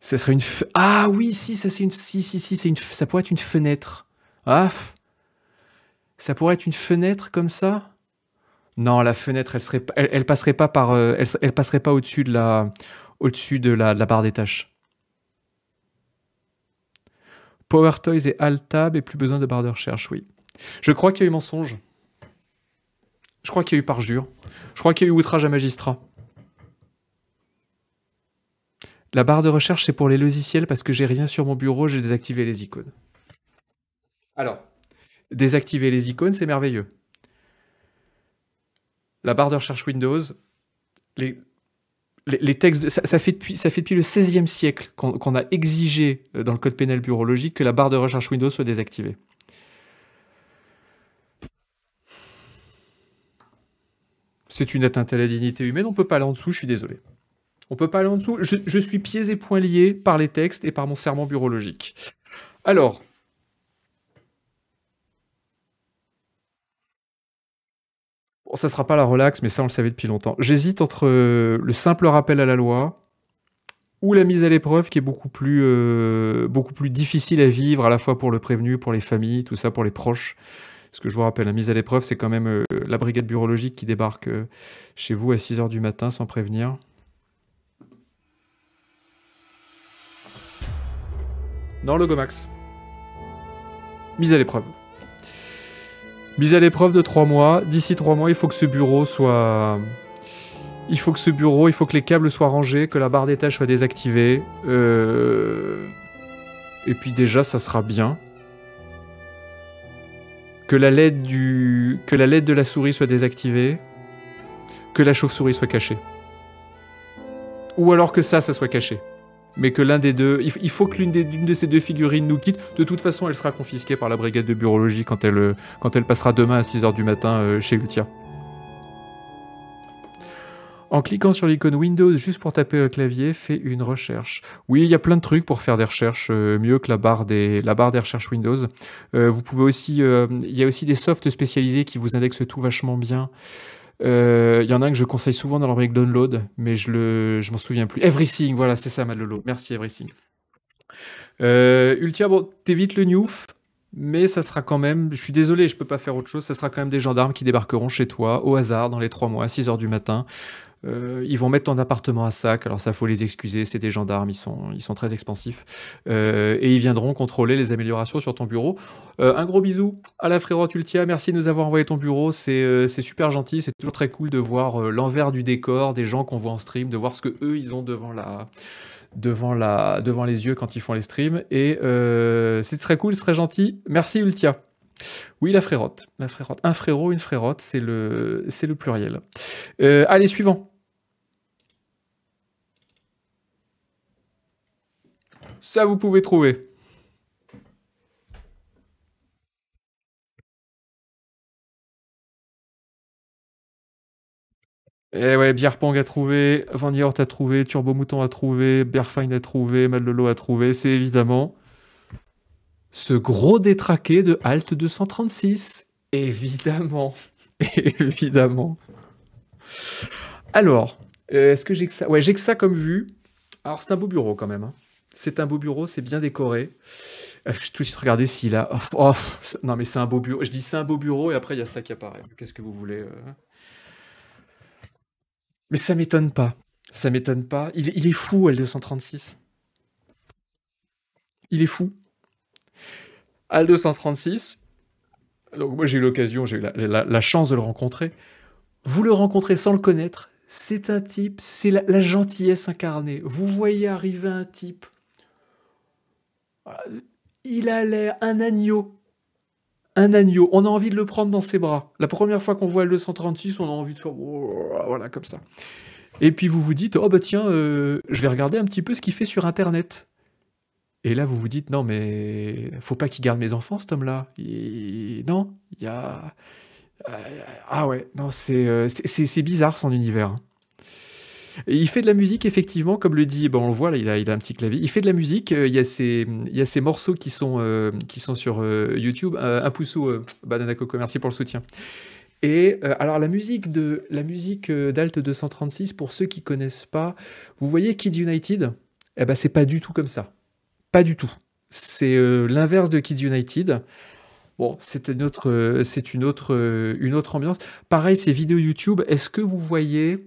Ça serait une. Ah oui, si, ça c'est une. Si, si, si, c'est une. Ça pourrait être une fenêtre. Ah Ça pourrait être une fenêtre comme ça Non, la fenêtre, elle serait. Elle, passerait pas par. Euh, elle, passerait pas au-dessus de la. Au-dessus de la, barre des tâches. Power Toys et Alt et plus besoin de barre de recherche, oui. Je crois qu'il y a eu mensonge. Je crois qu'il y a eu parjure. Je crois qu'il y a eu outrage à magistrat. La barre de recherche, c'est pour les logiciels parce que j'ai rien sur mon bureau, j'ai désactivé les icônes. Alors, désactiver les icônes, c'est merveilleux. La barre de recherche Windows, les, textes, ça, fait depuis, le 16e siècle qu'on a exigé euh, dans le code pénal logique que la barre de recherche Windows soit désactivée. C'est une atteinte à la dignité humaine, on ne peut pas aller en dessous, je suis désolé. On peut pas aller en dessous, je, suis pieds et poings liés par les textes et par mon serment bureaulogique. Alors, Bon, ça sera pas la relaxe, mais ça on le savait depuis longtemps. J'hésite entre euh, le simple rappel à la loi ou la mise à l'épreuve qui est beaucoup plus, euh, beaucoup plus difficile à vivre, à la fois pour le prévenu, pour les familles, tout ça, pour les proches. Parce que je vous rappelle, la mise à l'épreuve, c'est quand même euh, la brigade logique qui débarque euh, chez vous à 6h du matin sans prévenir. Dans Gomax. Mise à l'épreuve. Mise à l'épreuve de 3 mois. D'ici 3 mois, il faut que ce bureau soit... Il faut que ce bureau, il faut que les câbles soient rangés, que la barre d'étage soit désactivée. Euh, et puis déjà, ça sera bien que la LED du que la de la souris soit désactivée, que la chauve-souris soit cachée. Ou alors que ça, ça soit caché. Mais que l'un des deux, il faut que l'une de ces deux figurines nous quitte. De toute façon, elle sera confisquée par la brigade de bureaulogie quand elle, quand elle passera demain à 6h du matin euh, chez Lutia en cliquant sur l'icône Windows juste pour taper le clavier, fais une recherche. Oui, il y a plein de trucs pour faire des recherches euh, mieux que la barre des, la barre recherches Windows. Euh, vous pouvez aussi, euh, il y a aussi des softs spécialisés qui vous indexent tout vachement bien. il y en a un que je conseille souvent dans le Download, mais je ne je m'en souviens plus. Everything, voilà, c'est ça, Madlolo. Merci, Everything. Ultia, bon, t'évites le newf mais ça sera quand même, je suis désolé, je ne peux pas faire autre chose, ça sera quand même des gendarmes qui débarqueront chez toi au hasard dans les trois mois, à 6 heures du matin, euh, ils vont mettre ton appartement à sac. Alors ça, faut les excuser. C'est des gendarmes. Ils sont, ils sont très expansifs. Euh, et ils viendront contrôler les améliorations sur ton bureau. Euh, un gros bisou à la frérotte Ultia. Merci de nous avoir envoyé ton bureau. C'est super gentil. C'est toujours très cool de voir l'envers du décor des gens qu'on voit en stream, de voir ce que eux ils ont devant la, devant la, devant les yeux quand ils font les streams. Et c'est très cool, c'est très gentil. Merci Ultia. Oui, la frérotte. La frérotte. Un frérot, une frérotte, c'est le, c'est le pluriel. allez, suivant. ça vous pouvez trouver. Eh ouais, Bierpong a trouvé, Van a trouvé, Turbo Mouton a trouvé, Berfine a trouvé, Malolo a trouvé, c'est évidemment ce gros détraqué de Alt 236. Évidemment. évidemment. Alors, euh, est-ce que j'ai que ça Ouais, j'ai que ça comme vue. Alors, c'est un beau bureau quand même. Hein c'est un beau bureau, c'est bien décoré. Euh, je suis tout de suite regardé s'il a... Oh, oh, non, mais c'est un beau bureau. Je dis c'est un beau bureau et après il y a ça qui apparaît. Qu'est-ce que vous voulez euh Mais ça m'étonne pas. Ça m'étonne pas. Il, est fou, L236. Il est fou. L236. Donc moi j'ai eu l'occasion, j'ai eu la, chance de le rencontrer. Vous le rencontrez sans le connaître. C'est un type, c'est la gentillesse incarnée. Vous voyez arriver un type il a l'air un agneau. Un agneau. On a envie de le prendre dans ses bras. La première fois qu'on voit le 236, on a envie de faire... Voilà, comme ça. Et puis vous vous dites, oh bah tiens, euh, je vais regarder un petit peu ce qu'il fait sur Internet. Et là, vous vous dites, non, mais faut pas qu'il garde mes enfants, cet homme-là. Non, il y a... Euh, ah ouais, non, c'est euh, bizarre son univers. Hein il fait de la musique, effectivement, comme le dit, eh ben on le voit, là, il, a, un petit clavier. Il fait de la musique, euh, il, y a ses, il y a morceaux qui sont, euh, qui sont sur euh, YouTube. un pouceau, euh, Banana Coco, merci pour le soutien. Et alors la musique de la musique d'Alt 236, pour ceux qui connaissent pas, vous voyez Kids United, eh ben c'est pas du tout comme ça, pas du tout. C'est l'inverse de Kids United. Bon, c'est une autre, c'est une autre, une autre ambiance. Pareil, ces vidéos YouTube. Est-ce que vous voyez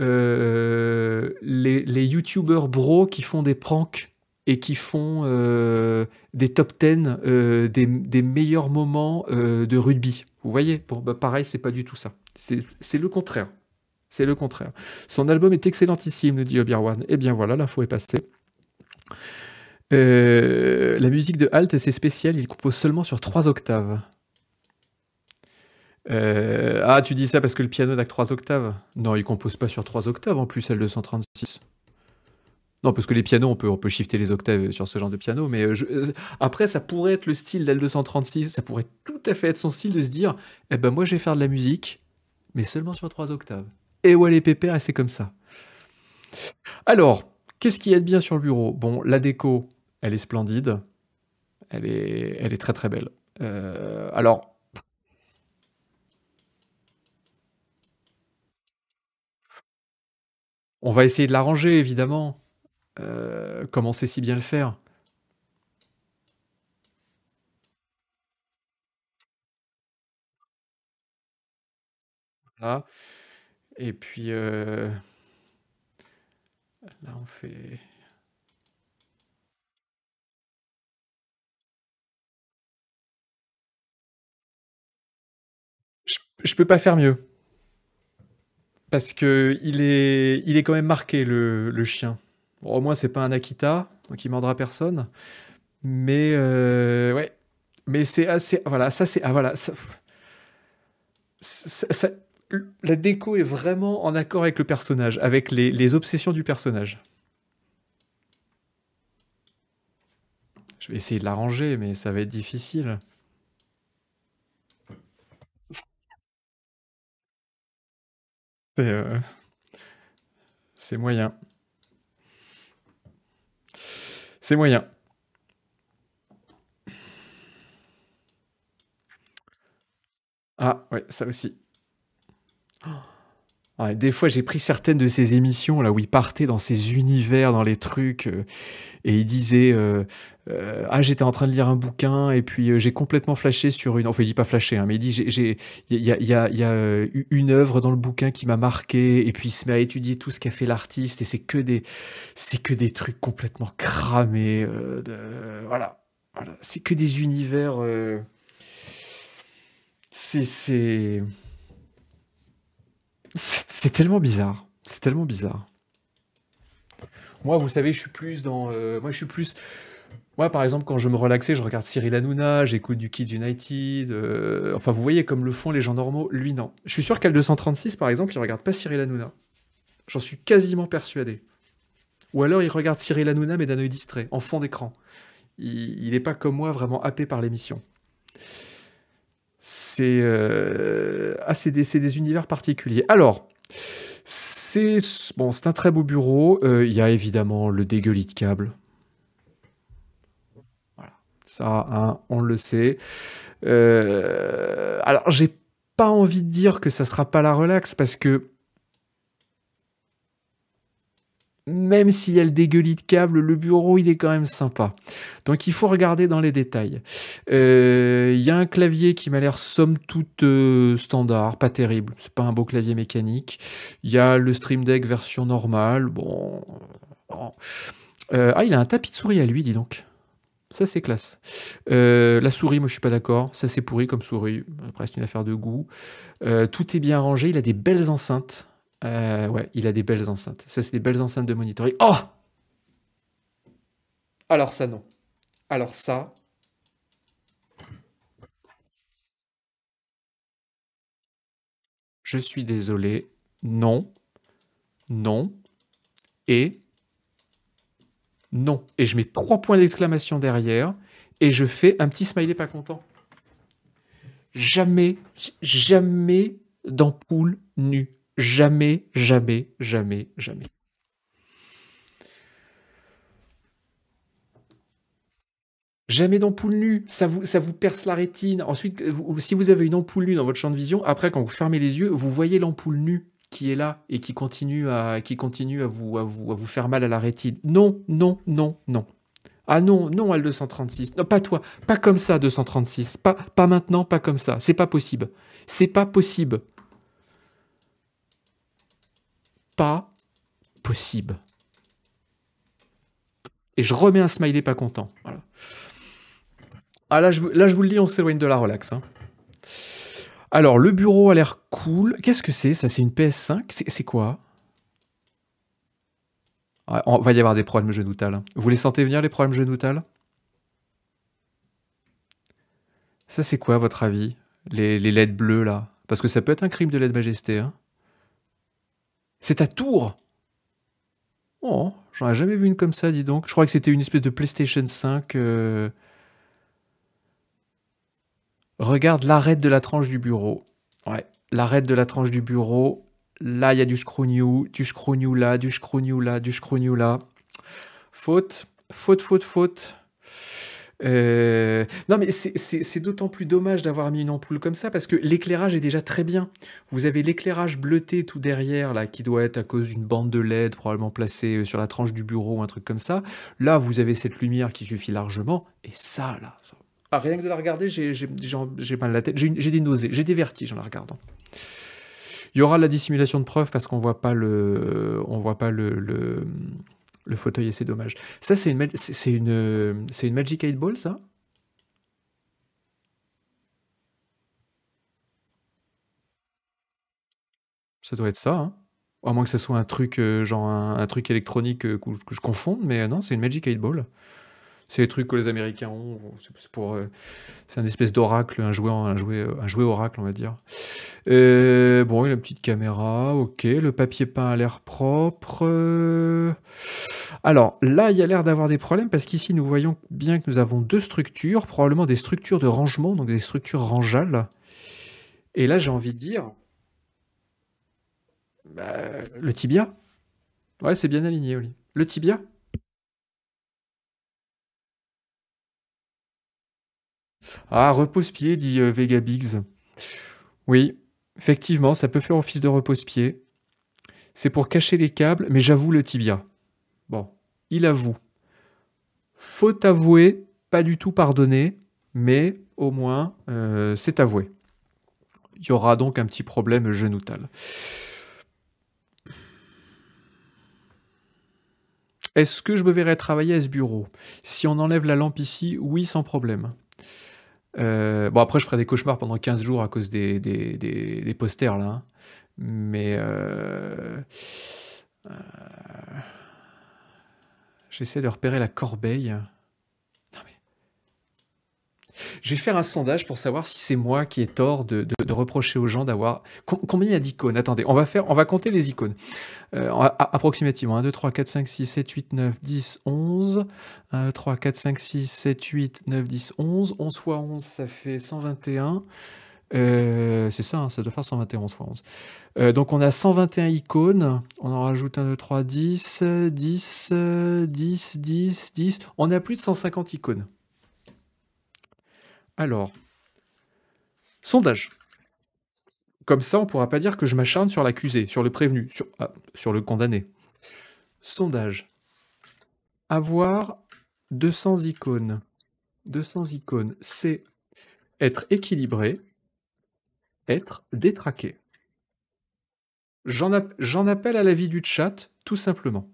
euh, les, youtubeurs bros qui font des pranks et qui font euh, des top 10 euh, des, meilleurs moments de rugby. Vous voyez pour bah, pareil, c'est pas du tout ça. C'est le contraire. C'est le contraire. Son album est excellentissime, nous dit Obi-Wan. Eh bien voilà, l'info est passée. la musique de Halt, c'est spécial, il compose seulement sur trois octaves. Euh, ah, tu dis ça parce que le piano n'a que 3 octaves. Non, il compose pas sur 3 octaves en plus, celle de trente-six. Non, parce que les pianos, on peut, on peut shifter les octaves sur ce genre de piano, mais euh, euh, après, ça pourrait être le style trente 236 ça pourrait tout à fait être son style de se dire Eh ben, moi, je vais faire de la musique, mais seulement sur 3 octaves. Et ouais, les pépères, c'est comme ça. Alors, qu'est-ce qui y bien sur le bureau Bon, la déco, elle est splendide, elle est, elle est très très belle. alors, On va essayer de l'arranger, évidemment. Euh, comment c'est si bien le faire Voilà. Et puis... Euh, là, on fait... je peux pas faire mieux. Parce que il est, quand même marqué, le, chien. Bon, au moins, c'est pas un Akita, donc il mordra personne. Mais euh, ouais, mais c'est assez. Voilà, ça c'est. Ah voilà, la déco est vraiment en accord avec le personnage, avec les obsessions du personnage. Je vais essayer de l'arranger, mais ça va être difficile. Euh, c'est moyen. C'est moyen. Ah ouais, ça aussi. Oh des fois, j'ai pris certaines de ces émissions là où il partait dans ces univers, dans les trucs, euh, et il disait euh, euh, Ah, j'étais en train de lire un bouquin, et puis j'ai complètement flashé sur une. Enfin, il dit pas flashé, hein, mais il dit il y a, une œuvre dans le bouquin qui m'a marqué, et puis il se met à étudier tout ce qu'a fait l'artiste, et c'est que des, c'est que des trucs complètement cramés. voilà, voilà. c'est que des univers. c'est. c'est c'est tellement bizarre. C'est tellement bizarre. Moi, vous savez, je suis plus dans. Euh, moi, je suis plus. Moi, par exemple, quand je me relaxais, je regarde Cyril Hanouna, j'écoute du Kids United. Euh, enfin, vous voyez comme le font les gens normaux. Lui, non. Je suis sûr qu'à 236, par exemple, il regarde pas Cyril Hanouna. J'en suis quasiment persuadé. Ou alors, il regarde Cyril Hanouna, mais d'un œil distrait, en fond d'écran. Il n'est pas comme moi, vraiment happé par l'émission. C'est assez euh, ah, c'est des univers particuliers. Alors, c'est bon, un très beau bureau. Euh, il y a évidemment le dégueulis de câble. Voilà. Ça, hein, on le sait. Euh, alors, j'ai pas envie de dire que ça sera pas la relax parce que même s'il y a le dégueulis de câble, le bureau, il est quand même sympa. Donc il faut regarder dans les détails. Euh, il y a un clavier qui m'a l'air somme toute euh, standard, pas terrible. C'est pas un beau clavier mécanique. Il y a le Stream Deck version normale. Bon. Euh, ah, il a un tapis de souris à lui, dis donc. Ça, c'est classe. la souris, moi, je suis pas d'accord. Ça, c'est pourri comme souris. Après, c'est une affaire de goût. tout est bien rangé. Il a des belles enceintes. Euh, ouais, il a des belles enceintes. Ça, c'est des belles enceintes de monitoring. Oh Alors ça, non. Alors ça... Je suis désolé. Non. Non. Et... Non. Et je mets trois points d'exclamation derrière. Et je fais un petit smiley pas content. Jamais, jamais d'ampoule nue Jamais, jamais, jamais, jamais. Jamais d'ampoule nue, ça vous, ça vous perce la rétine. Ensuite, si vous avez une ampoule nue dans votre champ de vision, après, quand vous fermez les yeux, vous voyez l'ampoule nue qui est là et qui continue à, qui continue à, vous, à, vous, faire mal à la rétine. Non, non, non, non. Ah non, non al 236. Non, pas toi. Pas comme ça, 236. Pas, pas maintenant, pas comme ça. C'est pas possible. C'est pas possible pas possible. Et je remets un smiley pas content. Ah là je, vous le dis, on s'éloigne de la relax. Hein. Alors, le bureau a l'air cool. Qu'est-ce que c'est ça C'est une PS5 C'est quoi ah, On va y avoir des problèmes genoutales. Hein. Vous les sentez venir, les problèmes genoutales Ça, c'est quoi, à votre avis les, les LED bleus, là Parce que ça peut être un crime de LED majesté. Hein c'est à tour Oh, j'en ai jamais vu une comme ça, dis donc. Je crois que c'était une espèce de PlayStation 5. Euh. Regarde l'arête de la tranche du bureau. Ouais, l'arête de la tranche du bureau. Là, il y a du screw du screw là, du screw là, du screw là. Faute, faute, faute, faute. Euh, non, mais c'est d'autant plus dommage d'avoir mis une ampoule comme ça parce que l'éclairage est déjà très bien. Vous avez l'éclairage bleuté tout derrière, là, qui doit être à cause d'une bande de LED probablement placée euh, sur la tranche du bureau ou un truc comme ça. Là, vous avez cette lumière qui suffit largement. Et ça, là, ah, rien que de la regarder, j'ai mal la tête. J'ai des nausées, j'ai des vertiges en la regardant. Il y aura la dissimulation de preuves parce qu'on voit pas le, on voit pas le, le fauteuil c'est dommage. Ça, c'est une, c'est une, Magic eight Ball, ça Ça doit être ça, hein à moins que ce soit un truc, euh, genre un, truc électronique euh, que, je, confonde, mais euh, non, c'est une Magic eight Ball. C'est les trucs que les Américains ont. C'est pour, euh, c'est un espèce d'oracle, un jouet, un jouet, euh, oracle, on va dire. Euh, bon, il a une petite caméra. Ok, le papier peint a l'air propre. Alors là, il y a l'air d'avoir des problèmes parce qu'ici, nous voyons bien que nous avons deux structures, probablement des structures de rangement, donc des structures rangeales. Et là, j'ai envie de dire, bah, le tibia. Ouais, c'est bien aligné, Oli. Le tibia. Ah, repose-pied, dit euh, Vega Biggs. Oui, effectivement, ça peut faire office de repose-pied. C'est pour cacher les câbles, mais j'avoue le tibia. Bon, il avoue. Faut avouer, pas du tout pardonner mais au moins euh, c'est avoué. Il y aura donc un petit problème genoutal. Est-ce que je me verrais travailler à ce bureau Si on enlève la lampe ici, oui, sans problème. Euh, bon, après, je ferai des cauchemars pendant 15 jours à cause des, posters, là. Hein. Mais. Euh, euh, j'essaie de repérer la corbeille. Je vais faire un sondage pour savoir si c'est moi qui ai tort de, reprocher aux gens d'avoir. Combien il y a d'icônes Attendez, on va, faire, on va compter les icônes. Euh, approximativement 1, 2, 3, 4, 5, 6, 7, 8, 9, 10, 11. 1, 2, 3, 4, 5, 6, 7, 8, 9, 10, 11. 11 x 11, ça fait 121. Euh, c'est ça, hein, ça doit faire 121 11 fois 11. Euh, donc on a 121 icônes, on en rajoute 1, 2, 3, 10, 10, 10, 10, 10. On a plus de 150 icônes. Alors, sondage. Comme ça, on ne pourra pas dire que je m'acharne sur l'accusé, sur le prévenu, sur, ah, sur le condamné. Sondage. Avoir 200 icônes. 200 icônes, c'est être équilibré, être détraqué. J'en appelle à l'avis du chat, tout simplement.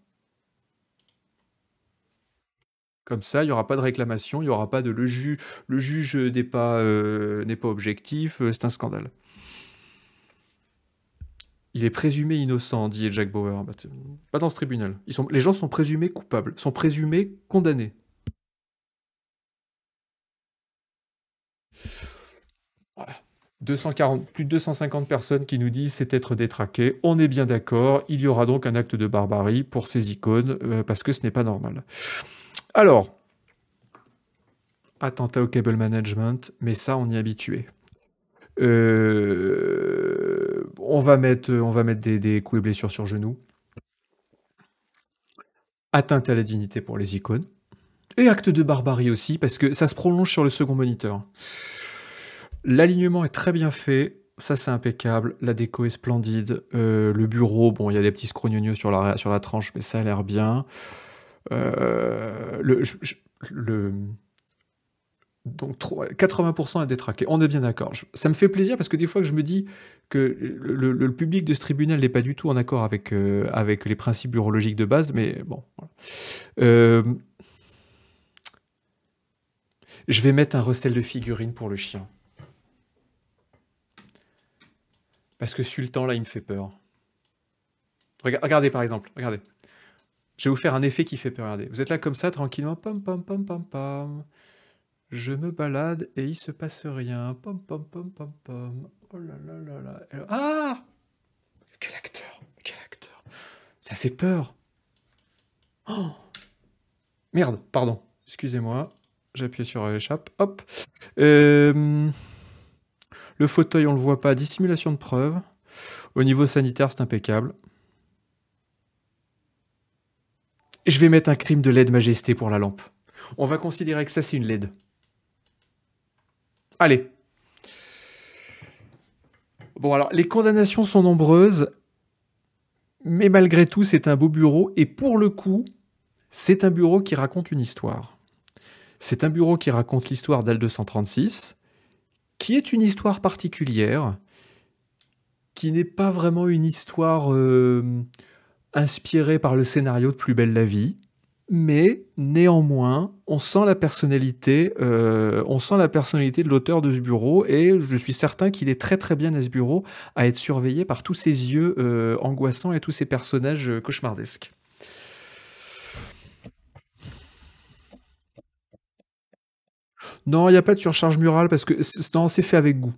Comme ça, il n'y aura pas de réclamation, il n'y aura pas de le juge, le juge n'est pas, euh, pas objectif, euh, c'est un scandale. Il est présumé innocent, dit Jack Bauer. Bah, pas dans ce tribunal. les gens sont présumés coupables, sont présumés condamnés. 240, plus de 250 personnes qui nous disent c'est être détraqué. On est bien d'accord, il y aura donc un acte de barbarie pour ces icônes, euh, parce que ce n'est pas normal. Alors, attentat au cable management, mais ça, on y est habitué. Euh, on va mettre, on va mettre des, coups et blessures sur genoux. Atteinte à la dignité pour les icônes. Et acte de barbarie aussi, parce que ça se prolonge sur le second moniteur. L'alignement est très bien fait, ça c'est impeccable, la déco est splendide, euh, le bureau, bon il y a des petits scrognonieux sur la, sur la tranche, mais ça a l'air bien. Euh, le donc 80% à détraquer. On est bien d'accord. Ça me fait plaisir parce que des fois que je me dis que le, public de ce tribunal n'est pas du tout en accord avec, euh, avec les principes urologiques de base, mais bon. Euh, je vais mettre un recel de figurine pour le chien. Parce que Sultan, là, il me fait peur. Regardez par exemple, regardez. Je vais vous faire un effet qui fait peur. Regardez, vous êtes là comme ça, tranquillement. Pom, pom, pom, pom, pom. Je me balade et il se passe rien. Pom, pom, pom, Oh là là là là. Ah Quel acteur Quel acteur Ça fait peur. Oh Merde, pardon. Excusez-moi. J'appuie sur euh, échappe. Hop. Euh, le fauteuil, on le voit pas. Dissimulation de preuves. Au niveau sanitaire, c'est impeccable. Je vais mettre un crime de laide majesté pour la lampe. On va considérer que ça, c'est une LED. Allez. Bon, alors, les condamnations sont nombreuses, mais malgré tout, c'est un beau bureau, et pour le coup, c'est un bureau qui raconte une histoire. C'est un bureau qui raconte l'histoire d'Al 236, qui est une histoire particulière, qui n'est pas vraiment une histoire... Euh, inspiré par le scénario de Plus belle la vie, mais néanmoins, on sent la personnalité, euh, on sent la personnalité de l'auteur de ce bureau, et je suis certain qu'il est très très bien à ce bureau à être surveillé par tous ces yeux euh, angoissants et tous ces personnages euh, cauchemardesques. Non, il n'y a pas de surcharge murale parce que c'est fait avec goût.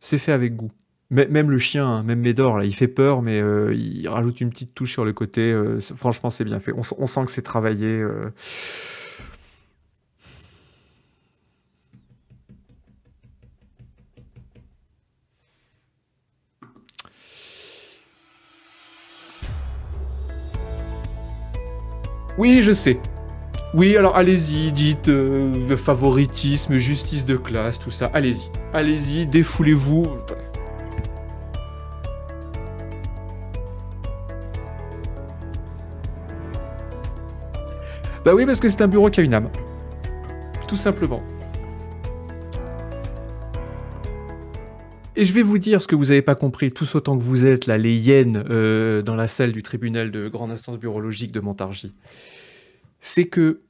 C'est fait avec goût. Même le chien, hein, même Médor, là, il fait peur, mais euh, il rajoute une petite touche sur le côté. Euh, franchement, c'est bien fait. On, sent que c'est travaillé. Euh. Oui, je sais. Oui, alors allez-y, dites favoritisme, justice de classe, tout ça. Allez-y. Allez-y, défoulez-vous. Bah oui, parce que c'est un bureau qui a une âme. Tout simplement. Et je vais vous dire ce que vous n'avez pas compris, tous autant que vous êtes, la les euh, dans la salle du tribunal de grande instance logique de Montargis. C'est que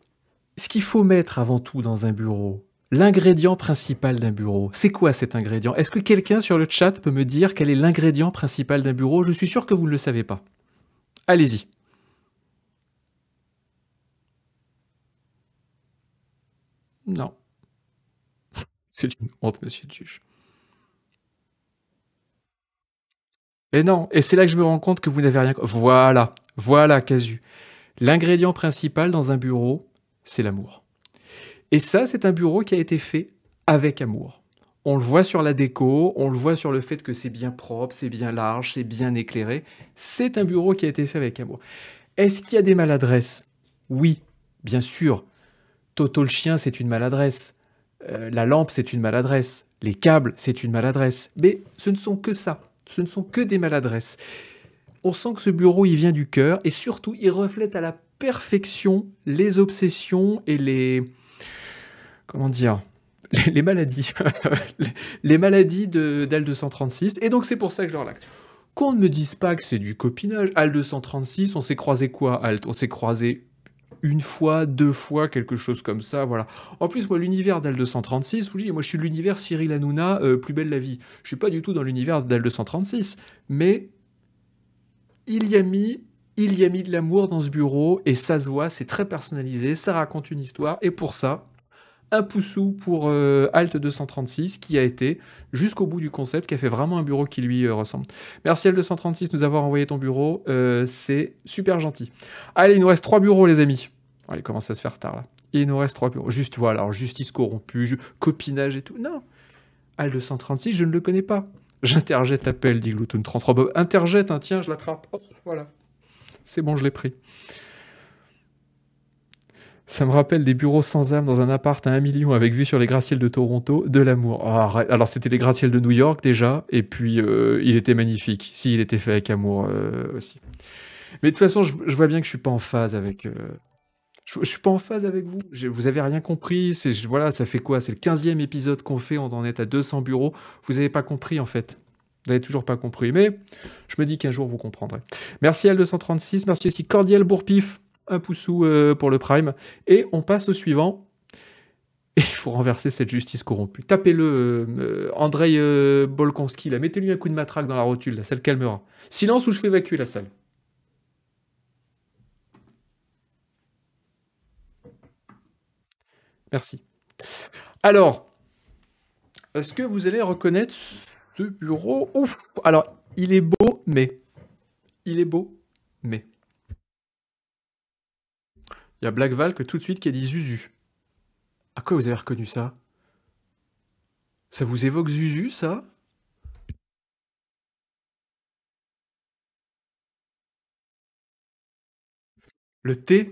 ce qu'il faut mettre avant tout dans un bureau, l'ingrédient principal d'un bureau, c'est quoi cet ingrédient Est-ce que quelqu'un sur le chat peut me dire quel est l'ingrédient principal d'un bureau Je suis sûr que vous ne le savez pas. Allez-y. Non. C'est une honte, monsieur le juge. Et non, et c'est là que je me rends compte que vous n'avez rien. Voilà, voilà, casu. L'ingrédient principal dans un bureau, c'est l'amour. Et ça, c'est un bureau qui a été fait avec amour. On le voit sur la déco, on le voit sur le fait que c'est bien propre, c'est bien large, c'est bien éclairé. C'est un bureau qui a été fait avec amour. Est-ce qu'il y a des maladresses Oui, bien sûr. Toto le chien, c'est une maladresse. Euh, la lampe, c'est une maladresse. Les câbles, c'est une maladresse. Mais ce ne sont que ça. Ce ne sont que des maladresses. On sent que ce bureau, il vient du cœur et surtout, il reflète à la perfection les obsessions et les. Comment dire les, maladies. les maladies d'AL236. Et donc, c'est pour ça que je leur Qu'on ne me dise pas que c'est du copinage. AL236, on s'est croisé quoi, Alt On s'est croisé une fois, deux fois, quelque chose comme ça, voilà. En plus, moi, l'univers d'Al236, vous dites, moi, je suis l'univers Cyril Hanouna, euh, plus belle la vie. Je suis pas du tout dans l'univers d'Al236, mais il y a mis il y a mis de l'amour dans ce bureau et ça se voit, c'est très personnalisé, ça raconte une histoire et pour ça, un poussou pour euh, Alt 236 qui a été jusqu'au bout du concept, qui a fait vraiment un bureau qui lui euh, ressemble. Merci Alt 236 de nous avoir envoyé ton bureau, euh, c'est super gentil. Allez, il nous reste trois bureaux les amis. Ah, il commence à se faire tard là. Il nous reste trois bureaux. Juste voilà, justice corrompue, copinage et tout. Non, Alt 236, je ne le connais pas. J'interjette appel, dit Glouton 33 Interjette, hein, tiens, je l'attrape. voilà. C'est bon, je l'ai pris. Ça me rappelle des bureaux sans âme dans un appart à 1 million avec vue sur les gratte-ciels de Toronto, de l'amour. Ah, Alors c'était les gratte-ciels de New York déjà, et puis euh, il était magnifique. Si, il était fait avec amour euh, aussi. Mais de toute façon, je, vois bien que je suis pas en phase avec... Euh, je, ne suis pas en phase avec vous. vous avez rien compris. C'est voilà, ça fait quoi C'est le 15e épisode qu'on fait. On en est à 200 bureaux. Vous avez pas compris en fait. Vous n'avez toujours pas compris. Mais je me dis qu'un jour vous comprendrez. Merci L236. Merci aussi Cordial Bourpif un poussou euh, pour le prime. Et on passe au suivant. Et il faut renverser cette justice corrompue. Tapez-le, euh, Andrei euh, Bolkonski, là, mettez-lui un coup de matraque dans la rotule, ça le calmera. Silence ou je fais évacuer la salle. Merci. Alors, est-ce que vous allez reconnaître ce bureau Ouf Alors, il est beau, mais. Il est beau, mais. Il y a Black Valk tout de suite qui a dit Zuzu. À quoi vous avez reconnu ça Ça vous évoque Zuzu, ça Le thé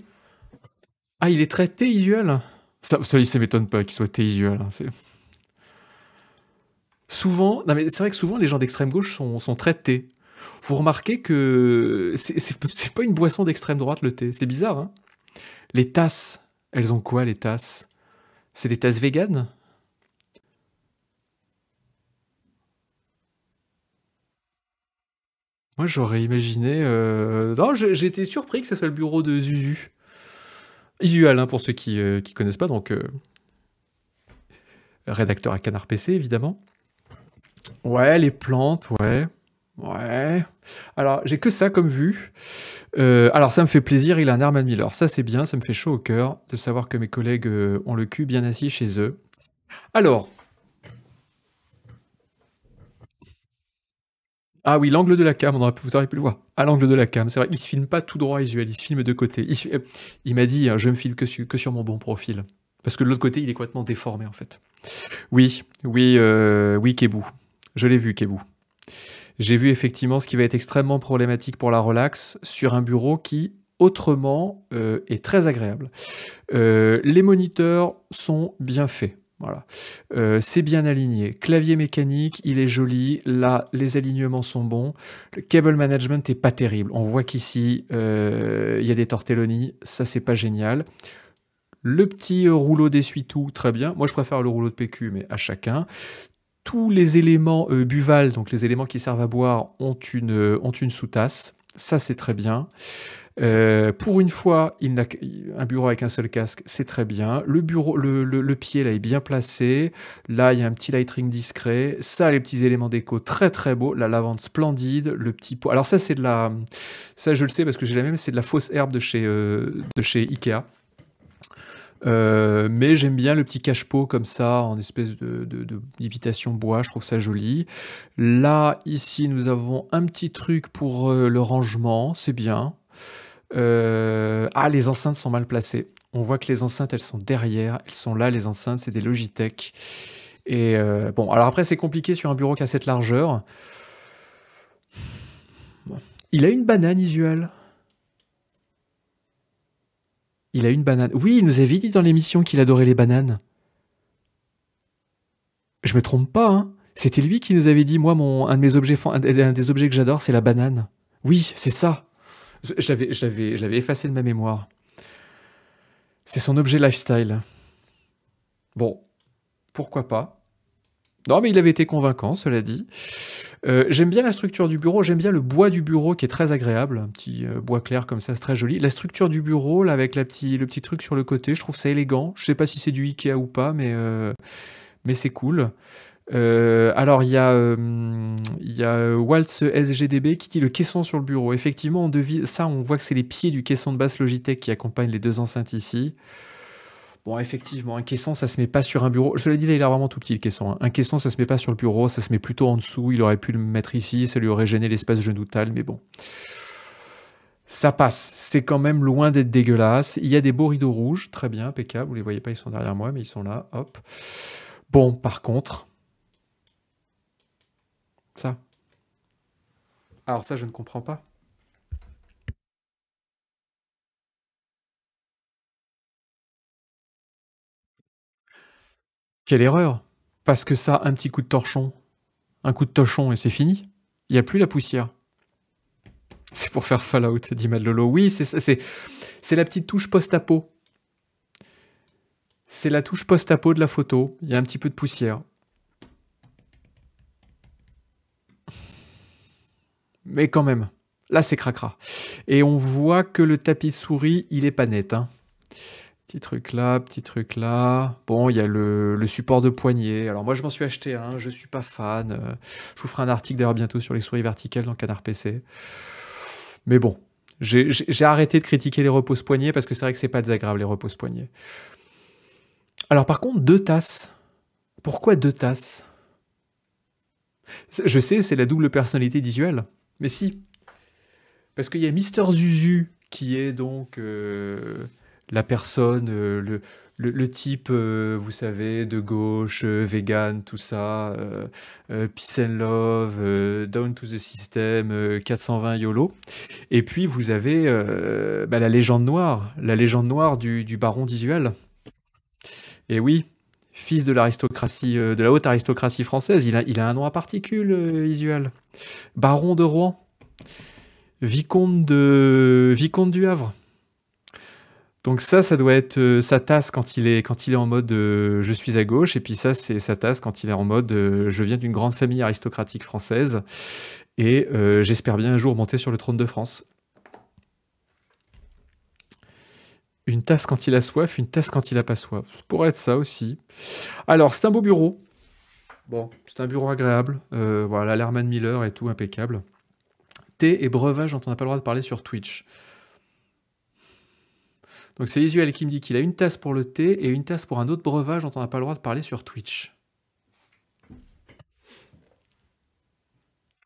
Ah, il est très théisuel Ça, ça, ça m'étonne pas qu'il soit théisuel. Hein, c'est. souvent, non mais c'est vrai que souvent les gens d'extrême gauche sont, sont très thé. Vous remarquez que c'est pas une boisson d'extrême droite le thé, c'est bizarre. Hein les tasses, elles ont quoi les tasses C'est des tasses véganes Moi, j'aurais imaginé. Euh, non, j'étais surpris que ce soit le bureau de Zuzu. Isual, Alain, pour ceux qui ne euh, connaissent pas, donc euh, rédacteur à Canard PC, évidemment. Ouais, les plantes, ouais. Ouais. Alors, j'ai que ça comme vue. Euh, alors, ça me fait plaisir, il a un Herman Miller. Ça, c'est bien, ça me fait chaud au cœur de savoir que mes collègues euh, ont le cul bien assis chez eux. Alors. Ah oui, l'angle de la cam, on vous auriez pu le voir. À l'angle de la cam, c'est vrai, il se filme pas tout droit, Isuel, il se filme de côté. Il, euh, m'a dit, hein, je me filme que, sur mon bon profil. Parce que de l'autre côté, il est complètement déformé, en fait. Oui, oui, oui, Kebou. Je l'ai vu, Kébou. J'ai vu effectivement ce qui va être extrêmement problématique pour la relax sur un bureau qui autrement euh, est très agréable. Euh, les moniteurs sont bien faits. Voilà. Euh, c'est bien aligné. Clavier mécanique, il est joli. Là, les alignements sont bons. Le cable management n'est pas terrible. On voit qu'ici, il y a des tortellonies. Ça, c'est pas génial. Le petit rouleau d'essuie-tout, très bien. Moi, je préfère le rouleau de PQ, mais à chacun tous les éléments euh, buvals, donc les éléments qui servent à boire, ont une, euh, ont une sous-tasse. Ça, c'est très bien. Euh, pour une fois, il un bureau avec un seul casque, c'est très bien. Le bureau, le, pied là est bien placé. Là, il y a un petit ring discret. Ça, les petits éléments déco, très très beau. La lavande splendide, le petit pot. Alors ça, c'est de la, ça je le sais parce que j'ai la même, c'est de la fausse herbe de chez de chez Ikea. Euh, mais j'aime bien le petit cache-pot comme ça, en espèce de, lévitation bois, je trouve ça joli. Là, ici, nous avons un petit truc pour euh, le rangement, c'est bien. Euh, ah, les enceintes sont mal placées. On voit que les enceintes, elles sont derrière, elles sont là, les enceintes, c'est des Logitech. Et bon, alors après, c'est compliqué sur un bureau qui a cette largeur. Il a une banane visuelle. Il a une banane. Oui, il nous avait dit dans l'émission qu'il adorait les bananes. Je me trompe pas, hein. C'était lui qui nous avait dit, moi, mon, un, un des objets que j'adore, c'est la banane. Oui, c'est ça. Je l'avais effacé de ma mémoire. C'est son objet lifestyle. Bon, pourquoi pas Non, mais il avait été convaincant, cela dit. Euh, j'aime bien la structure du bureau, j'aime bien le bois du bureau qui est très agréable, un petit euh, bois clair comme ça, c'est très joli. La structure du bureau, là, avec le petit truc sur le côté, je trouve ça élégant. Je sais pas si c'est du Ikea ou pas, mais, euh, c'est cool. alors il y a, y Waltz SGDB qui dit le caisson sur le bureau. Effectivement, ça on voit que c'est les pieds du caisson de basse Logitech qui accompagnent les deux enceintes ici. Bon, effectivement, un caisson, ça se met pas sur un bureau. Je l'ai dit, là, il est vraiment tout petit, le caisson. Hein. Un caisson, ça se met pas sur le bureau, ça se met plutôt en dessous. Il aurait pu le mettre ici, ça lui aurait gêné l'espace genoutal, mais bon. Ça passe. C'est quand même loin d'être dégueulasse. Il y a des beaux rideaux rouges, très bien, impeccable. Vous les voyez pas, ils sont derrière moi, mais ils sont là, hop. Bon, par contre... Ça. Alors ça, je ne comprends pas. Quelle erreur Parce que ça, un petit coup de torchon, un coup de torchon et c'est fini. Il n'y a plus la poussière. C'est pour faire Fallout, dit Lolo. Oui, c'est la petite touche post-apo. C'est la touche post-apo de la photo. Il y a un petit peu de poussière. Mais quand même, là c'est cracra. Et on voit que le tapis de souris, il est pas net. Hein. Petit truc là, petit truc là. Bon, il y a le, support de poignet. Alors moi, je m'en suis acheté un, je je suis pas fan. Euh, je vous ferai un article d'ailleurs bientôt sur les souris verticales dans Canard PC. Mais bon, j'ai arrêté de critiquer les repose poignets parce que c'est vrai que c'est pas désagréable les repose poignets. Alors par contre, deux tasses. Pourquoi deux tasses Je sais, c'est la double personnalité visuelle. Mais si. Parce qu'il y a Mister Zuzu qui est donc... Euh, la personne, euh, le, le, type, euh, vous savez, de gauche, euh, vegan, tout ça, peace and love, down to the system, 420 YOLO. Et puis vous avez bah, la légende noire, la légende noire du, baron d'Isuel. Et oui, fils de l'aristocratie, de la haute aristocratie française, il a, il a un nom à particules, Isuel. Baron de Rouen, vicomte de, vicomte du Havre. Donc ça, ça doit être euh, sa tasse quand il est, quand il est en mode euh, je suis à gauche, et puis ça, c'est sa tasse quand il est en mode euh, je viens d'une grande famille aristocratique française, et j'espère bien un jour monter sur le trône de France. Une tasse quand il a soif, une tasse quand il a pas soif. Ça pourrait être ça aussi. Alors, c'est un beau bureau. Bon, c'est un bureau agréable. voilà, l'Herman Miller et tout, impeccable. Thé et breuvage dont on n'a pas le droit de parler sur Twitch. Donc c'est Isuel qui me dit qu'il a une tasse pour le thé et une tasse pour un autre breuvage dont on n'a pas le droit de parler sur Twitch.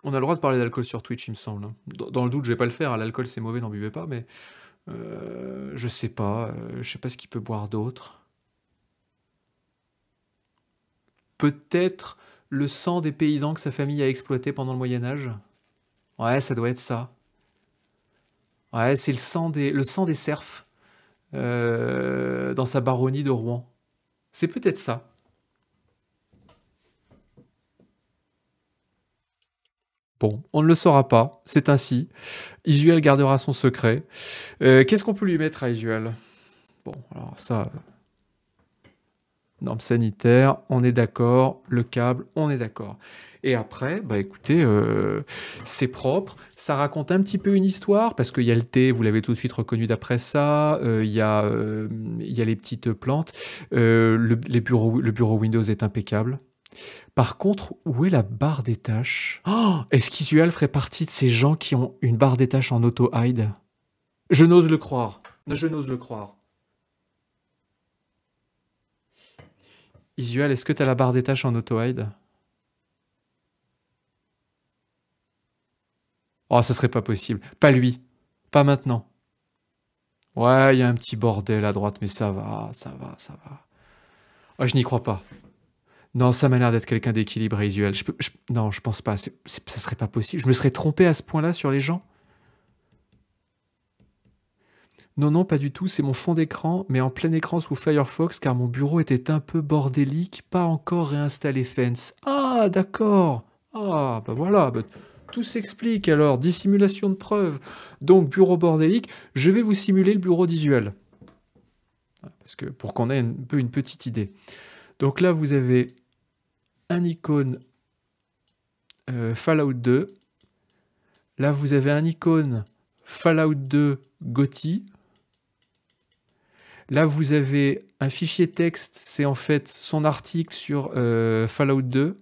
On a le droit de parler d'alcool sur Twitch, il me semble. Hein. Dans le doute, je vais pas le faire. L'alcool, c'est mauvais, n'en buvez pas. Mais Je euh, je sais pas. Je euh, je sais pas ce qu'il peut boire d'autre. Peut-être le sang des paysans que sa famille a exploité pendant le Moyen Âge. Ouais, ça doit être ça. Ouais, c'est le sang des le sang des serfs. Euh, dans sa baronnie de Rouen. C'est peut-être ça. Bon, on ne le saura pas, c'est ainsi. Isuel gardera son secret. Euh, qu'est-ce qu'on peut lui mettre à Isuel Bon, alors ça... Euh, Normes sanitaires, on est d'accord. Le câble, on est d'accord. Et après, bah écoutez, euh, c'est propre. Ça raconte un petit peu une histoire, parce qu'il y a le thé, vous l'avez tout de suite reconnu d'après ça. Euh, euh, il y, a les petites plantes. le, le bureau Windows est impeccable. Par contre, où est la barre des tâches oh Est-ce qu'Isual ferait partie de ces gens qui ont une barre des tâches en auto-hide Je n'ose le croire. Je n'ose le croire. Isual, est-ce que tu as la barre des tâches en auto-hide Oh, ce serait pas possible. Pas lui. Pas maintenant. Ouais, il y a un petit bordel à droite, mais ça va, ça va, ça va. Oh, je n'y crois pas. Non, ça m'a l'air d'être quelqu'un d'équilibré, visuel. Je je, non, je pense pas. ça serait pas possible. Je me serais trompé à ce point-là sur les gens. Non, non, pas du tout. C'est mon fond d'écran, mais en plein écran sous Firefox, car mon bureau était un peu bordélique, pas encore réinstallé Fence. Ah, d'accord. Ah, bah voilà. Tout s'explique alors, dissimulation de preuves. Donc bureau bordélique, je vais vous simuler le bureau d'Isuel. Parce que pour qu'on ait un peu une petite idée. Donc là, vous avez un icône euh, Fallout 2. Là, vous avez un icône Fallout 2 Gotti. Là, vous avez un fichier texte, c'est en fait son article sur euh, Fallout 2.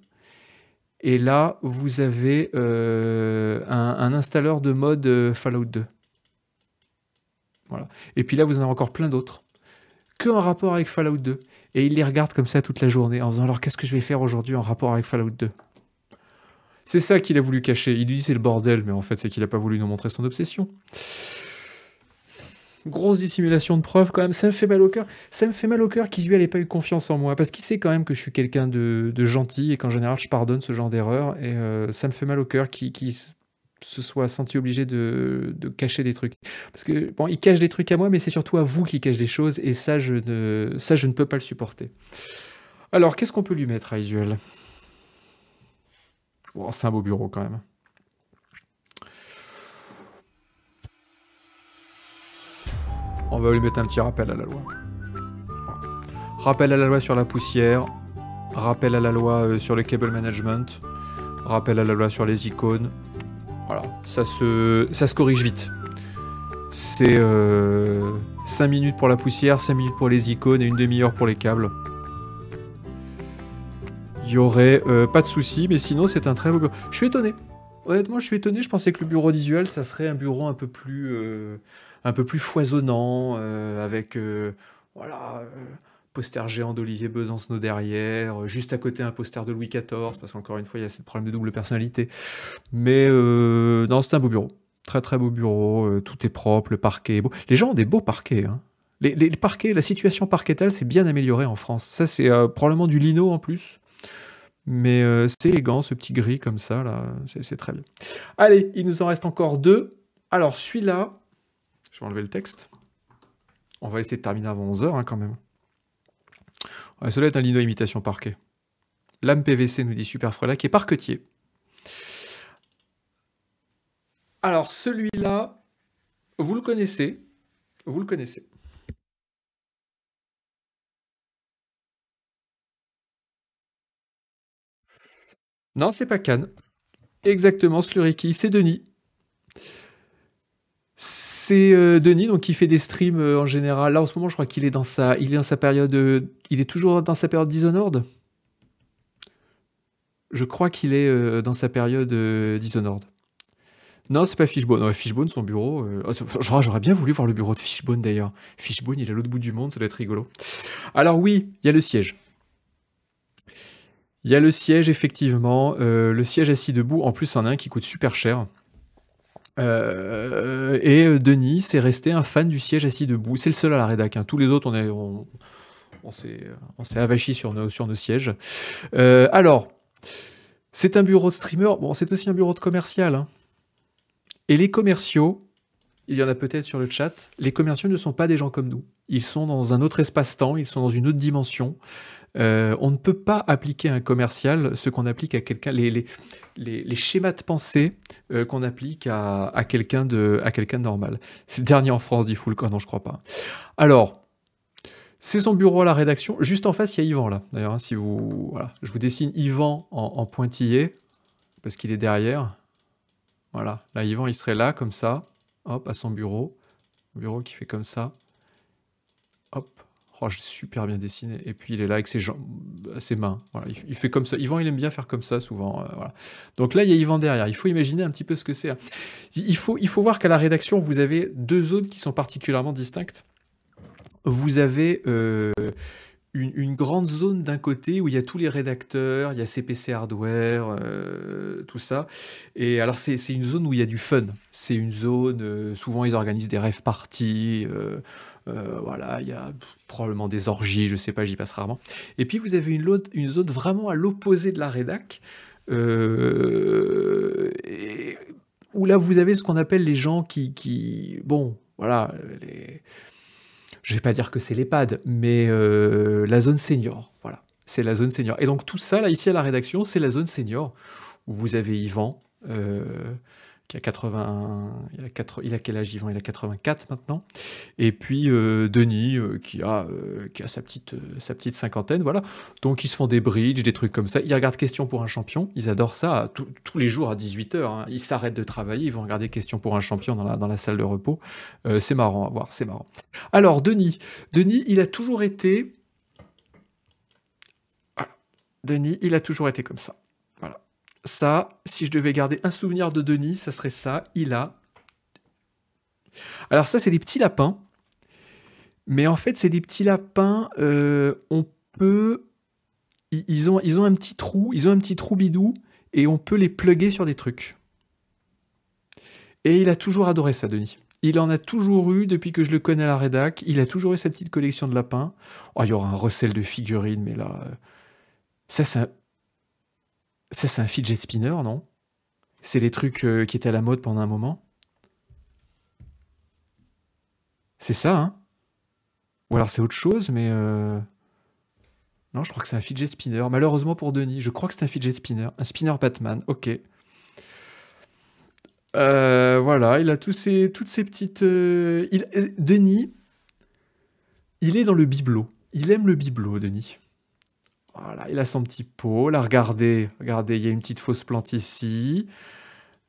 Et là, vous avez euh, un, installeur de mode euh, Fallout 2. Voilà. Et puis là, vous en avez encore plein d'autres. Que en rapport avec Fallout 2. Et il les regarde comme ça toute la journée en faisant alors qu'est-ce que je vais faire aujourd'hui en rapport avec Fallout 2 C'est ça qu'il a voulu cacher. Il lui dit c'est le bordel, mais en fait c'est qu'il n'a pas voulu nous montrer son obsession grosse dissimulation de preuves quand même. Ça me fait mal au cœur. Ça me fait mal au cœur qu'Isuel ait pas eu confiance en moi parce qu'il sait quand même que je suis quelqu'un de, gentil et qu'en général je pardonne ce genre d'erreur. Et euh, ça me fait mal au cœur qu'il se soit senti obligé de, cacher des trucs. Parce que bon, il cache des trucs à moi, mais c'est surtout à vous qui cache des choses et ça je ne, peux pas le supporter. Alors qu'est-ce qu'on peut lui mettre à Isuel oh, C'est un beau bureau quand même. On va lui mettre un petit rappel à la loi. Rappel à la loi sur la poussière. Rappel à la loi euh, sur le cable management. Rappel à la loi sur les icônes. Voilà, ça se, ça se corrige vite. C'est 5 euh, minutes pour la poussière, 5 minutes pour les icônes et une demi-heure pour les câbles. Il y aurait euh, pas de souci, mais sinon c'est un très beau bureau. Je suis étonné. Honnêtement, je suis étonné. Je pensais que le bureau visuel, ça serait un bureau un peu plus un peu plus foisonnant, euh, avec euh, voilà, euh, poster géant d'Olivier Besancenot derrière, juste à côté un poster de Louis XIV, parce qu'encore une fois, il y a ce problème de double personnalité. Mais non, c'est un beau bureau. Très très beau bureau, tout est propre, le parquet est beau. Les gens ont des beaux parquets. Hein. Les, parquets, la situation parquetale s'est bien améliorée en France. Ça, c'est probablement du lino en plus. Mais c'est élégant, ce petit gris comme ça, là. C'est très bien. Allez, il nous en reste encore deux. Alors, celui-là, je vais enlever le texte. On va essayer de terminer avant 11h hein, quand même. cela est un lino imitation parquet. L'âme PVC nous dit Super qui est parquetier. Alors celui-là, vous le connaissez. Vous le connaissez. Non, c'est pas Cannes. Exactement, Sluriki, c'est Denis. C'est euh, Denis donc qui fait des streams euh, en général. Là en ce moment, je crois qu'il est dans sa il est sa période euh, il est toujours dans sa période Dishonored. Je crois qu'il est dans sa période Dishonored. Non, c'est pas Fishbone. Fishbone, son bureau. Ah, j'aurais bien voulu voir le bureau de Fishbone d'ailleurs. Fishbone, il est à l'autre bout du monde, ça doit être rigolo. Alors oui, il y a le siège. Il y a le siège, effectivement. le siège assis debout, en plus, en a un qui coûte super cher. Euh, et euh, Denis, c'est resté un fan du siège assis debout. C'est le seul à la rédaction hein. Tous les autres, on, on, s'est avachis sur nos, sièges. Euh, alors, c'est un bureau de streamer. Bon, c'est aussi un bureau de commercial. Hein. Et les commerciaux, il y en a peut-être sur le chat, les commerciaux ne sont pas des gens comme nous ils sont dans un autre espace-temps, ils sont dans une autre dimension. Euh, on ne peut pas appliquer à un commercial ce qu'on applique à quelqu'un, les, schémas de pensée euh, qu'on applique à, quelqu'un de, normal. C'est le dernier en France, dit ah non, je crois pas. Alors, c'est son bureau à la rédaction. Juste en face, il y a Yvan, là. D'ailleurs, hein, si vous... Voilà, je vous dessine Yvan en, pointillé, parce qu'il est derrière. Voilà, là, Yvan, il serait là, comme ça, hop, à son bureau. Bureau qui fait comme ça. Oh, j'ai super bien dessiné. Et puis il est là avec ses, jambes, ses mains. Voilà, il, fait comme ça. Yvan, il aime bien faire comme ça souvent. Euh, voilà. Donc là, il y a Yvan derrière. Il faut imaginer un petit peu ce que c'est. Hein. Il faut, il faut voir qu'à la rédaction, vous avez deux zones qui sont particulièrement distinctes. Vous avez euh, une, grande zone d'un côté où il y a tous les rédacteurs, il y a CPC Hardware, euh, tout ça. Et alors, c'est une zone où il y a du fun. C'est une zone, souvent, ils organisent des rêves parties. Euh, voilà, il y a probablement des orgies, je sais pas, j'y passe rarement. Et puis vous avez une, une zone vraiment à l'opposé de la rédac, euh, où là vous avez ce qu'on appelle les gens qui, qui bon, voilà, les, je vais pas dire que c'est l'EHPAD, mais euh, la zone senior, voilà, c'est la zone senior. Et donc tout ça là ici à la rédaction, c'est la zone senior où vous avez Yvan. Euh, il a, il a quel âge Il a 84 maintenant. Et puis euh, Denis euh, qui a euh, qui a sa petite sa petite cinquantaine, voilà. Donc ils se font des bridges, des trucs comme ça. Ils regardent Question pour un champion. Ils adorent ça tous les jours à 18 h hein, Ils s'arrêtent de travailler, ils vont regarder Question pour un champion dans la dans la salle de repos. c'est marrant à voir, c'est marrant. Alors Denis, Denis, il a toujours été Denis, il a toujours été comme ça ça, si je devais garder un souvenir de Denis, ça serait ça. Il a. Alors ça, c'est des petits lapins. Mais en fait, c'est des petits lapins. Euh, on peut. Ils ont, ils ont un petit trou. Ils ont un petit trou bidou. Et on peut les plugger sur des trucs. Et il a toujours adoré ça, Denis. Il en a toujours eu depuis que je le connais à la rédac. Il a toujours eu sa petite collection de lapins. Oh, il y aura un recel de figurines, mais là. Euh, ça, un ça, c'est un fidget spinner, non C'est les trucs euh, qui étaient à la mode pendant un moment C'est ça, hein Ou alors c'est autre chose, mais... Euh, non, je crois que c'est un fidget spinner. Malheureusement pour Denis, je crois que c'est un fidget spinner. Un spinner Batman, ok. Euh, voilà, il a tous ces, toutes ces petites... Il... Denis, il est dans le bibelot. Il aime le bibelot, Denis. Voilà, il a son petit pot. Là, regardez, regardez, il y a une petite fausse plante ici.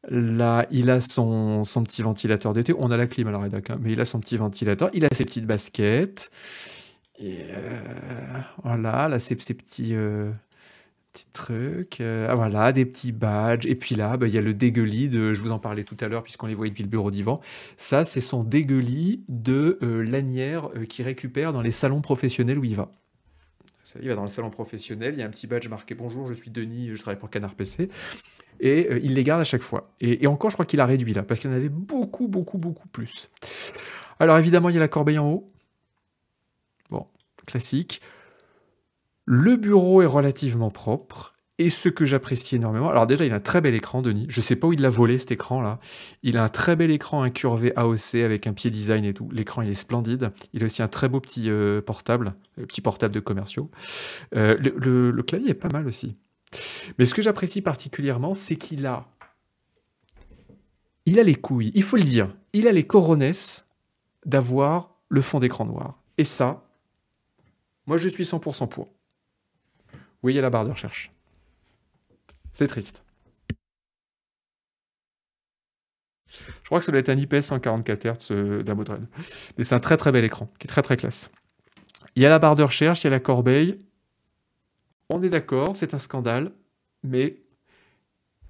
Là, il a son, son petit ventilateur d'été. On a la clim alors, la rédac, hein, mais il a son petit ventilateur. Il a ses petites baskets. Euh, voilà, là, ses, ses petits, euh, petits trucs. Euh, ah, voilà, des petits badges. Et puis là, bah, il y a le dégueulis de. Je vous en parlais tout à l'heure, puisqu'on les voyait depuis le bureau divan. Ça, c'est son dégueulis de lanière qu'il récupère dans les salons professionnels où il va il va dans le salon professionnel, il y a un petit badge marqué Bonjour, je suis Denis, je travaille pour Canard PC. Et euh, il les garde à chaque fois. Et, et encore, je crois qu'il a réduit là, parce qu'il y en avait beaucoup, beaucoup, beaucoup plus. Alors évidemment, il y a la corbeille en haut. Bon, classique. Le bureau est relativement propre. Et ce que j'apprécie énormément, alors déjà il a un très bel écran, Denis. Je sais pas où il l'a volé cet écran là. Il a un très bel écran incurvé AOC avec un pied design et tout. L'écran il est splendide. Il a aussi un très beau petit euh, portable, euh, petit portable de commerciaux. Euh, le, clavier est pas mal aussi. Mais ce que j'apprécie particulièrement, c'est qu'il a, il a les couilles. Il faut le dire, il a les coronesses d'avoir le fond d'écran noir. Et ça, moi je suis 100% pour. Oui, il y a la barre de recherche. C'est triste. Je crois que ça doit être un IPS 144 Hz euh, de Mais c'est un très très bel écran, qui est très très classe. Il y a la barre de recherche, il y a la corbeille. On est d'accord, c'est un scandale, mais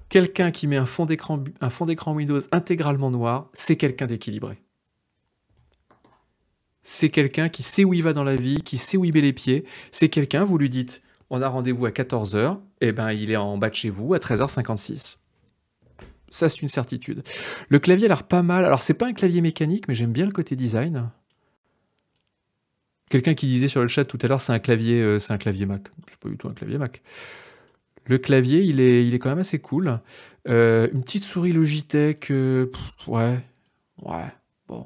quelqu'un qui met un fond d'écran un fond d'écran Windows intégralement noir, c'est quelqu'un d'équilibré. C'est quelqu'un qui sait où il va dans la vie, qui sait où il met les pieds. C'est quelqu'un, vous lui dites on a rendez-vous à 14h, eh et ben il est en bas de chez vous à 13h56. Ça, c'est une certitude. Le clavier a l'air pas mal. Alors, c'est pas un clavier mécanique, mais j'aime bien le côté design. Quelqu'un qui disait sur le chat tout à l'heure, c'est un clavier, euh, c'est un clavier Mac. C'est pas du tout un clavier Mac. Le clavier, il est, il est quand même assez cool. Euh, une petite souris Logitech, euh, ouais, ouais, bon.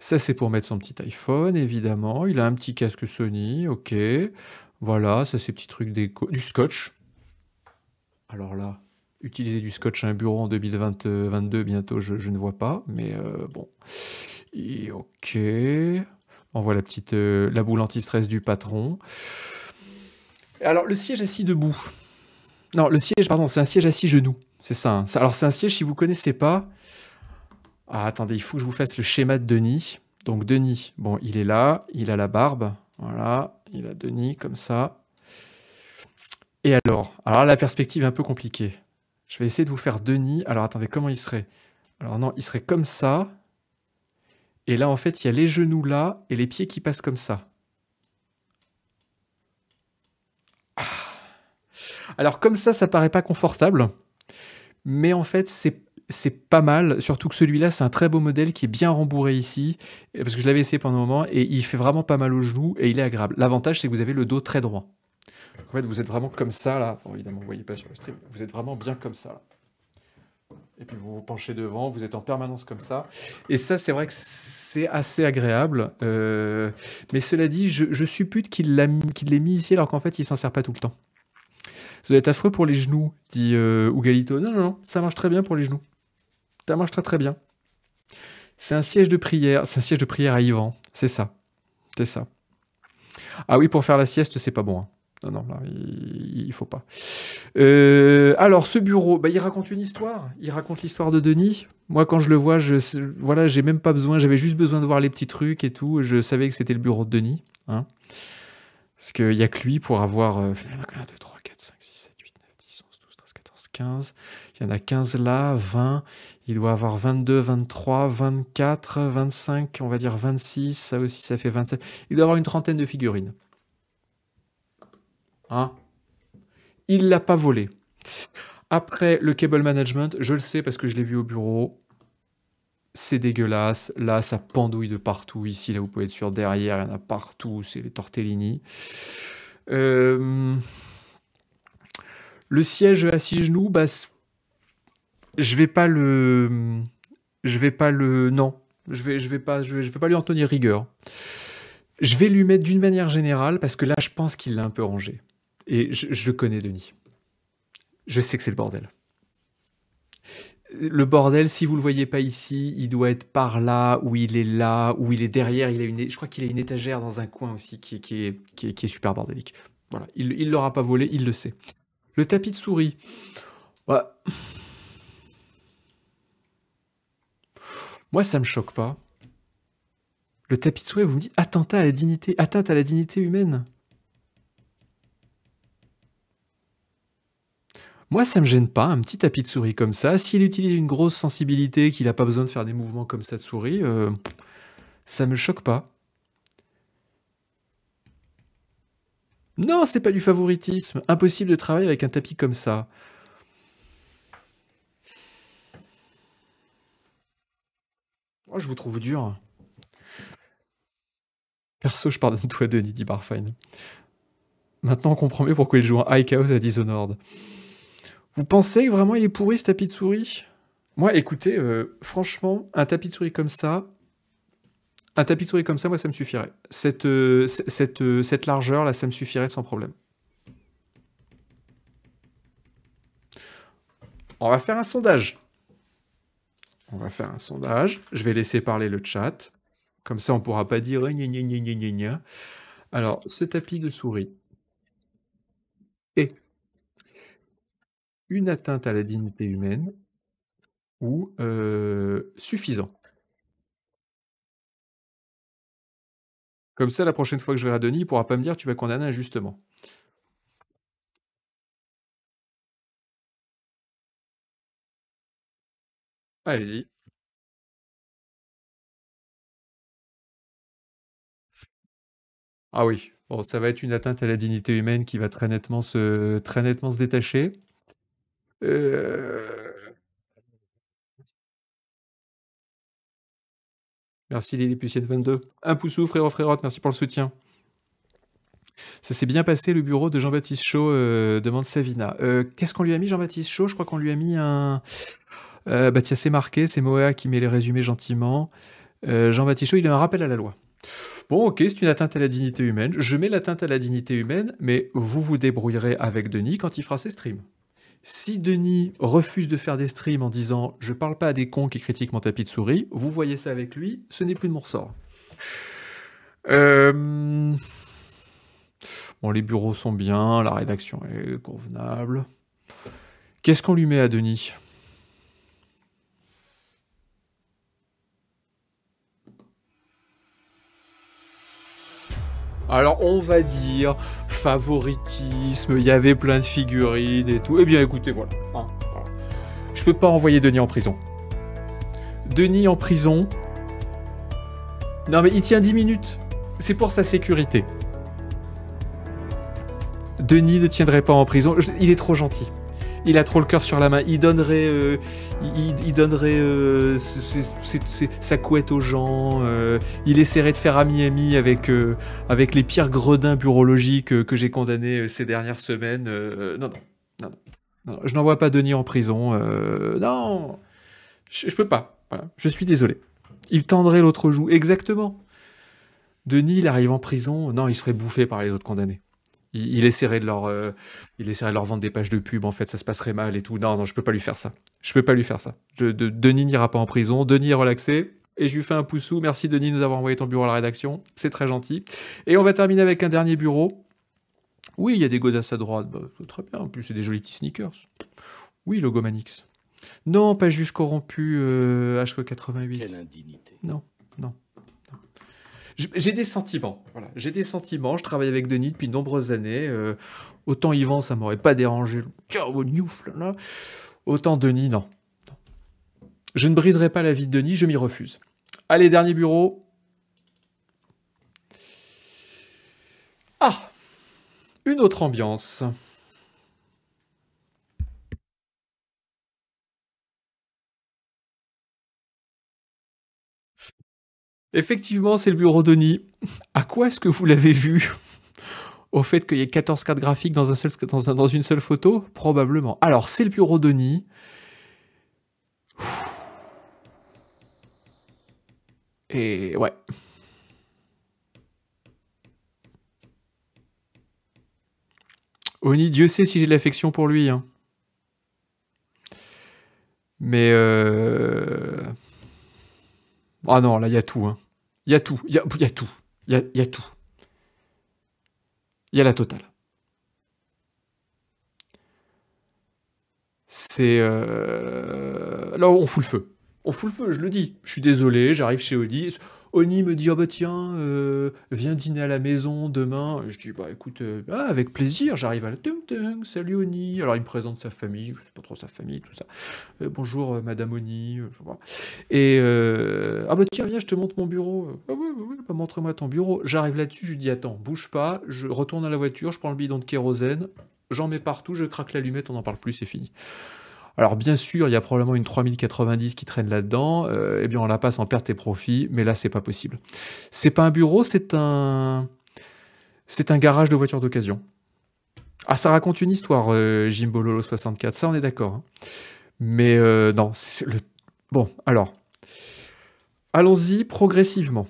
Ça, c'est pour mettre son petit iPhone, évidemment. Il a un petit casque Sony, ok. Voilà, ça c'est petit truc déco. Du scotch. Alors là, utiliser du scotch à un bureau en 2022 euh, bientôt, je, ne vois pas, mais euh, bon. Et ok. On voit la petite euh, la boule anti-stress du patron. Alors le siège assis debout. Non, le siège, pardon, c'est un siège assis genoux. C'est hein. ça, Alors c'est un siège si vous ne connaissez pas. Ah, attendez, il faut que je vous fasse le schéma de Denis. Donc Denis, bon, il est là, il a la barbe, voilà, il a Denis comme ça. Et alors Alors la perspective est un peu compliquée. Je vais essayer de vous faire Denis. Alors attendez, comment il serait Alors non, il serait comme ça. Et là, en fait, il y a les genoux là et les pieds qui passent comme ça. Ah. Alors comme ça, ça paraît pas confortable. Mais en fait, c'est c'est pas mal, surtout que celui-là, c'est un très beau modèle qui est bien rembourré ici, parce que je l'avais essayé pendant un moment, et il fait vraiment pas mal aux genoux, et il est agréable. L'avantage, c'est que vous avez le dos très droit. en fait, vous êtes vraiment comme ça, là. évidemment, vous voyez pas sur le stream, vous êtes vraiment bien comme ça, Et puis vous vous penchez devant, vous êtes en permanence comme ça. Et ça, c'est vrai que c'est assez agréable. Euh, mais cela dit, je, suppute qu'il l'ait mis ici alors qu'en fait, il s'en sert pas tout le temps. Ça doit être affreux pour les genoux, dit Ougalito. Euh, non, non, non, ça marche très bien pour les genoux. Ça marche très très bien. C'est un siège de prière. C'est un siège de prière à Yvan. C'est ça. C'est ça. Ah oui, pour faire la sieste, c'est pas bon. Hein. Non, non, il, faut pas. Euh, alors, ce bureau, bah, il raconte une histoire. Il raconte l'histoire de Denis. Moi, quand je le vois, je, voilà, j'ai même pas besoin. J'avais juste besoin de voir les petits trucs et tout. Je savais que c'était le bureau de Denis. Hein. Parce qu'il y a que lui pour avoir. 1, 2, 3, 4, 5, 6, 7, 8, 9, 10, 11, 12, 13, 14, 15. Il y en a 15 là, 20. Il doit avoir 22, 23, 24, 25, on va dire 26. Ça aussi, ça fait 27. Il doit avoir une trentaine de figurines. Hein Il l'a pas volé. Après, le cable management, je le sais parce que je l'ai vu au bureau. C'est dégueulasse. Là, ça pendouille de partout. Ici, là, vous pouvez être sûr, derrière, il y en a partout. C'est les tortellini. Euh, le siège à six genoux, bah, je vais pas le. Je vais pas le. Non. Je vais, je vais, pas, je vais, pas lui en tenir rigueur. Je vais lui mettre d'une manière générale, parce que là, je pense qu'il l'a un peu rangé. Et je, je connais Denis. Je sais que c'est le bordel le bordel, si vous le voyez pas ici, il doit être par là, ou il est là, ou il est derrière. Il a une, je crois qu'il a une étagère dans un coin aussi qui est, qui super bordélique. Voilà, il ne l'aura pas volé, il le sait. Le tapis de souris. Voilà. Bah, Moi, ça me choque pas. Le tapis souris, de vous me dites, attentat à la dignité, atteinte à la dignité humaine. Moi, ça me gêne pas, un petit tapis de souris comme ça. S'il utilise une grosse sensibilité, qu'il n'a pas besoin de faire des mouvements comme ça de souris, euh, ça me choque pas. Non, c'est pas du favoritisme. Impossible de travailler avec un tapis comme ça. Oh, je vous trouve dur. Perso, je pardonne toi de Didi Barfine. Maintenant, on comprend mieux pourquoi il joue un High Chaos à Dishonored. Vous pensez vraiment il est pourri ce tapis de souris Moi, écoutez, euh, franchement, un tapis de souris comme ça, un tapis de souris comme ça, moi, ça me suffirait. Cette, euh, euh, cette largeur, là, ça me suffirait sans problème. On va faire un sondage on va faire un sondage. Je vais laisser parler le chat. Comme ça, on ne pourra pas dire eh, gna gna gna gna gna. Alors, ce tapis de souris est une atteinte à la dignité humaine ou euh, suffisant. Comme ça, la prochaine fois que je verrai à Denis, il ne pourra pas me dire tu vas condamner injustement. Allez-y. Ah oui, bon, ça va être une atteinte à la dignité humaine qui va très nettement se, très nettement se détacher. Euh, Merci Lilliputienne22. Un pouce ouf, frérot, frérot, merci pour le soutien. Ça s'est bien passé le bureau de Jean-Baptiste Chaud, euh, demande Savina. Euh, qu'est-ce qu'on lui a mis, Jean-Baptiste Chaud Je crois qu'on lui a mis un. Euh, bah tiens, c'est marqué, c'est Moa qui met les résumés gentiment. Euh, Jean Batichot, il a un rappel à la loi. Bon, ok, c'est une atteinte à la dignité humaine. Je mets l'atteinte à la dignité humaine, mais vous vous débrouillerez avec Denis quand il fera ses streams. Si Denis refuse de faire des streams en disant « je parle pas à des cons qui critiquent mon tapis de souris », vous voyez ça avec lui, ce n'est plus de mon ressort. Euh, bon, les bureaux sont bien, la rédaction est convenable. Qu'est-ce qu'on lui met à Denis Alors on va dire favoritisme, il y avait plein de figurines et tout. Eh bien écoutez, voilà. Je hein, ne Je peux pas envoyer Denis en prison. Denis en prison. Non mais il tient 10 minutes. C'est pour sa sécurité. Denis ne tiendrait pas en prison. il est trop gentil il a trop le cœur sur la main, il donnerait, euh, il, donnerait euh, sa couette aux gens, euh. il essaierait de faire ami-ami avec, avec les pires gredins bureaulogiques que j'ai condamnés ces dernières semaines. Non non, non, je n'envoie pas Denis en prison. non, je, ne peux pas. Je suis désolé. Il tendrait l'autre joue, exactement. Denis, il arrive en prison. Non, il serait bouffé par les autres condamnés il, essaierait de leur, euh, il leur vendre des pages de pub, en fait, ça se passerait mal et tout. Non, non, je peux pas lui faire ça. Je peux pas lui faire ça. Denis n'ira pas en prison. Denis est relaxé. Et je lui fais un poussou. Merci, Denis, de nous avoir envoyé ton bureau à la rédaction. C'est très gentil. Et on va terminer avec un dernier bureau. Oui, il y a des godasses à droite. Bah, très bien. En plus, c'est des jolis petits sneakers. Oui, Manix. Non, pas jusqu'au corrompu hq 88 Quelle indignité. Non, non j'ai des sentiments. Voilà, j'ai des sentiments. Je travaille avec Denis depuis de nombreuses années. Euh, autant Yvan, ça m'aurait pas dérangé. Autant Denis, non. Je ne briserai pas la vie de Denis, je m'y refuse. Allez, dernier bureau. Ah Une autre ambiance. Effectivement, c'est le bureau d'Oni. À quoi est-ce que vous l'avez vu Au fait qu'il y ait 14 cartes graphiques dans, une seule photo Probablement. Alors, c'est le bureau d'Oni. Et ouais. Oni, Dieu sait si j'ai de l'affection pour lui. Hein. Mais... Euh, ah non, là, il y a tout. Hein. Il y a tout. Il y a, tout. Il y a, y a tout. Il y a la totale. C'est. Euh, là, on fout le feu. On fout le feu, je le dis. Je suis désolé, j'arrive chez Audi. Oni me dit Ah bah tiens, euh, viens dîner à la maison demain. Je dis Bah écoute, euh, ah, avec plaisir, j'arrive à la salut Oni. Alors il me présente sa famille, je sais pas trop sa famille, tout ça. Euh, bonjour Madame Oni, je vois. Et Ah bah tiens, viens, je te montre mon bureau. Ah ouais, bah, montre-moi ton bureau. J'arrive là-dessus, je dis Attends, bouge pas, je retourne à la voiture, je prends le bidon de kérosène, j'en mets partout, je craque l'allumette, on n'en parle plus, c'est fini. Alors bien sûr, il y a probablement une 3090 qui traîne là-dedans, euh, eh bien on la passe en perte et profit, mais là c'est pas possible. C'est pas un bureau, c'est un... C'est un garage de voitures d'occasion. Ah, ça raconte une histoire, Jim Jimbo 64, ça on est d'accord. Hein. Mais euh, non, le... Bon, alors, allons-y progressivement.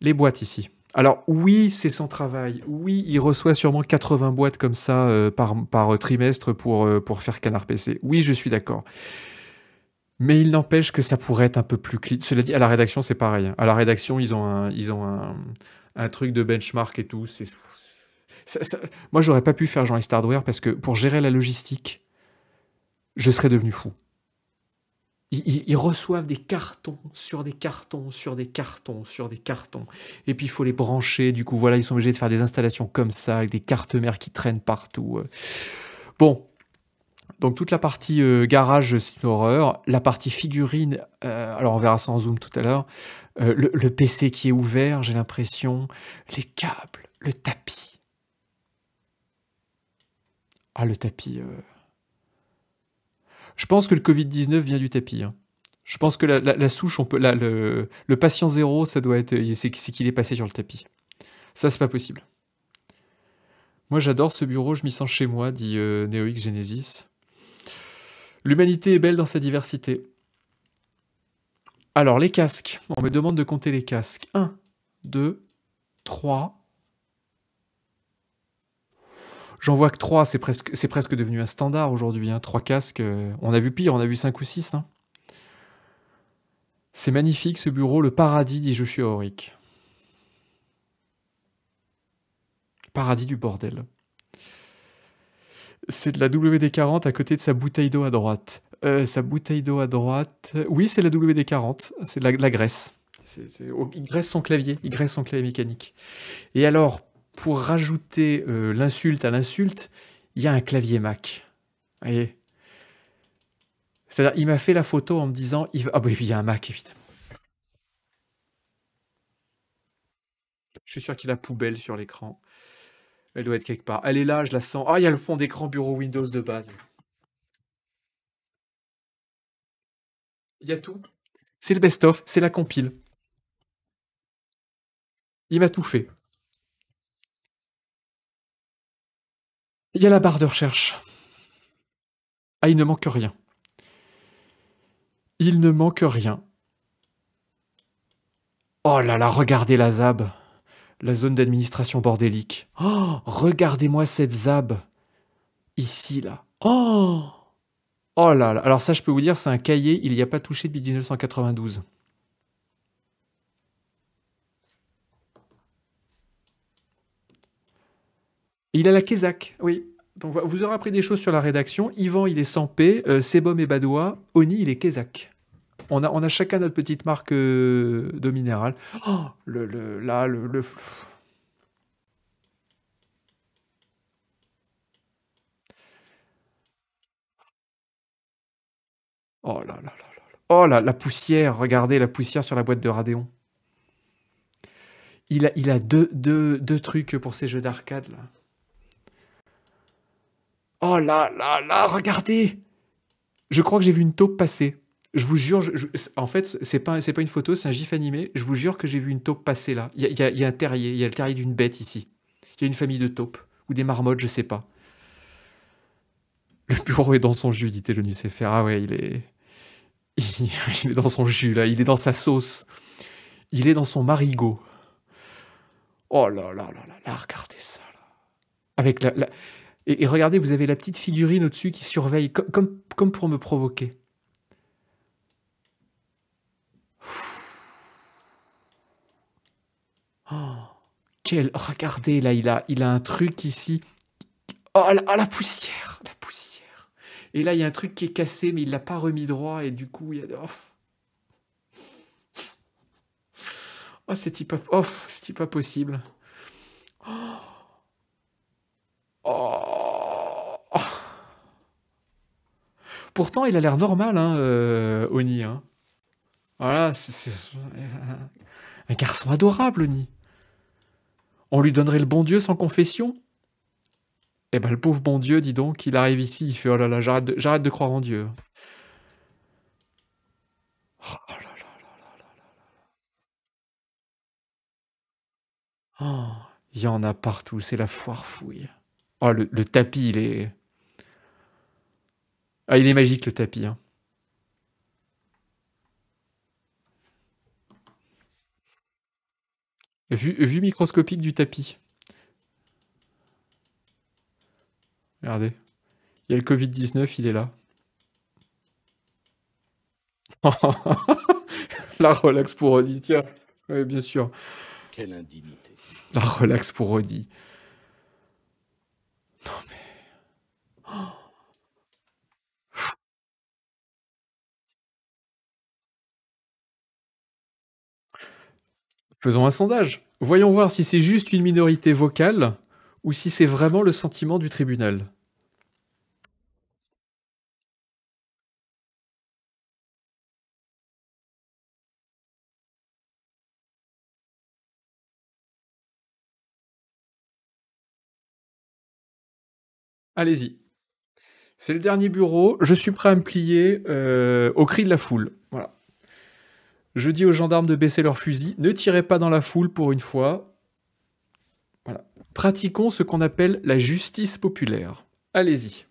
Les boîtes ici. Alors oui, c'est son travail. Oui, il reçoit sûrement 80 boîtes comme ça euh, par, trimestre pour, euh, pour faire Canard PC. Oui, je suis d'accord. Mais il n'empêche que ça pourrait être un peu plus clean. Cela dit, à la rédaction, c'est pareil. À la rédaction, ils ont un, ils ont un, truc de benchmark et tout. C'est, ça, n'aurais Moi, j'aurais pas pu faire Jean-List Hardware parce que pour gérer la logistique, je serais devenu fou ils, reçoivent des cartons sur des cartons sur des cartons sur des cartons. Et puis il faut les brancher. Du coup, voilà, ils sont obligés de faire des installations comme ça, avec des cartes mères qui traînent partout. Euh. Bon. Donc toute la partie euh, garage, c'est une horreur. La partie figurine, euh, alors on verra ça en zoom tout à l'heure. le, PC qui est ouvert, j'ai l'impression. Les câbles, le tapis. Ah, le tapis. Je pense que le Covid-19 vient du tapis. Hein. Je pense que la, souche, on peut, le, patient zéro, ça doit être, c'est qu'il est passé sur le tapis. Ça, c'est pas possible. Moi, j'adore ce bureau, je m'y sens chez moi, dit euh, Genesis. L'humanité est belle dans sa diversité. Alors, les casques. On me demande de compter les casques. 1, 2, 3, J'en vois que trois, c'est presque, c'est presque devenu un standard aujourd'hui. Hein. Trois casques, euh, on a vu pire, on a vu cinq ou six. Hein. C'est magnifique ce bureau, le paradis, dit je suis Auric. Paradis du bordel. C'est de la WD-40 à côté de sa bouteille d'eau à droite. Euh, sa bouteille d'eau à droite. Euh, oui, c'est la WD-40, c'est de la, graisse. Oh, il graisse son clavier, il graisse son clavier mécanique. Et alors, pour rajouter euh, l'insulte à l'insulte, il y a un clavier Mac. Voyez C'est-à-dire, il m'a fait la photo en me disant il... Ah, bah oui, il y a un Mac, évidemment. Je suis sûr qu'il a poubelle sur l'écran. Elle doit être quelque part. Elle est là, je la sens. Ah, il y a le fond d'écran bureau Windows de base. Il y a tout. C'est le best-of, c'est la compile. Il m'a tout fait. Il y a la barre de recherche. Ah, il ne manque rien. Il ne manque rien. Oh là là, regardez la ZAB. La zone d'administration bordélique. Oh, regardez-moi cette ZAB. Ici, là. Oh Oh là là. Alors ça, je peux vous dire, c'est un cahier, il n'y a pas touché depuis 1992. il a la Kézak, oui. Donc vous aurez appris des choses sur la rédaction. Yvan, il est sans P, euh, et Badois, Oni, il est Kézak. On a, on a chacun notre petite marque euh, de minéral. Oh, le, le, là, le, Oh là là là là. Oh là, la poussière, regardez la poussière sur la boîte de Radéon. Il a, il a deux, deux, deux trucs pour ces jeux d'arcade là. Oh là là là, regardez Je crois que j'ai vu une taupe passer. Je vous jure, en fait, c'est pas, pas une photo, c'est un gif animé. Je vous jure que j'ai vu une taupe passer là. Il y, a, un terrier, il y a le terrier d'une bête ici. Il y a une famille de taupes, ou des marmottes, je sais pas. Le bureau est dans son jus, dit le nucéphère. Ah ouais, il est... Il, est dans son jus là, il est dans sa sauce. Il est dans son marigot. Oh là là là là là, regardez ça là. Avec la et, regardez, vous avez la petite figurine au-dessus qui surveille, comme, comme, pour me provoquer. Oh, quel... Oh, regardez, là, il a, il a un truc ici. Oh, oh, la, poussière La poussière Et là, il y a un truc qui est cassé, mais il l'a pas remis droit, et du coup, il y a... Oh, oh c'est pas... Oh, pas possible. Oh Oh. Pourtant, il a l'air normal, hein, euh, Oni. Hein. Voilà, c'est euh, un garçon adorable, Oni. On lui donnerait le bon Dieu sans confession Eh ben, le pauvre bon Dieu, dis donc, il arrive ici, il fait Oh là là, j'arrête de, de, croire en Dieu. Oh là là là là là là là. Oh, il y en a partout, c'est la foire fouille. Oh, le, tapis, il est. Ah, il est magique le tapis. Hein. Vue, microscopique du tapis. Regardez. Il y a le Covid-19, il est là. La relax pour Audi, tiens. Oui, bien sûr. Quelle indignité. La relax pour Audi. Faisons un sondage. Voyons voir si c'est juste une minorité vocale ou si c'est vraiment le sentiment du tribunal. Allez-y. C'est le dernier bureau. Je suis prêt à me plier euh, au cri de la foule. Voilà. Je dis aux gendarmes de baisser leurs fusils. Ne tirez pas dans la foule pour une fois. Voilà. Pratiquons ce qu'on appelle la justice populaire. Allez-y.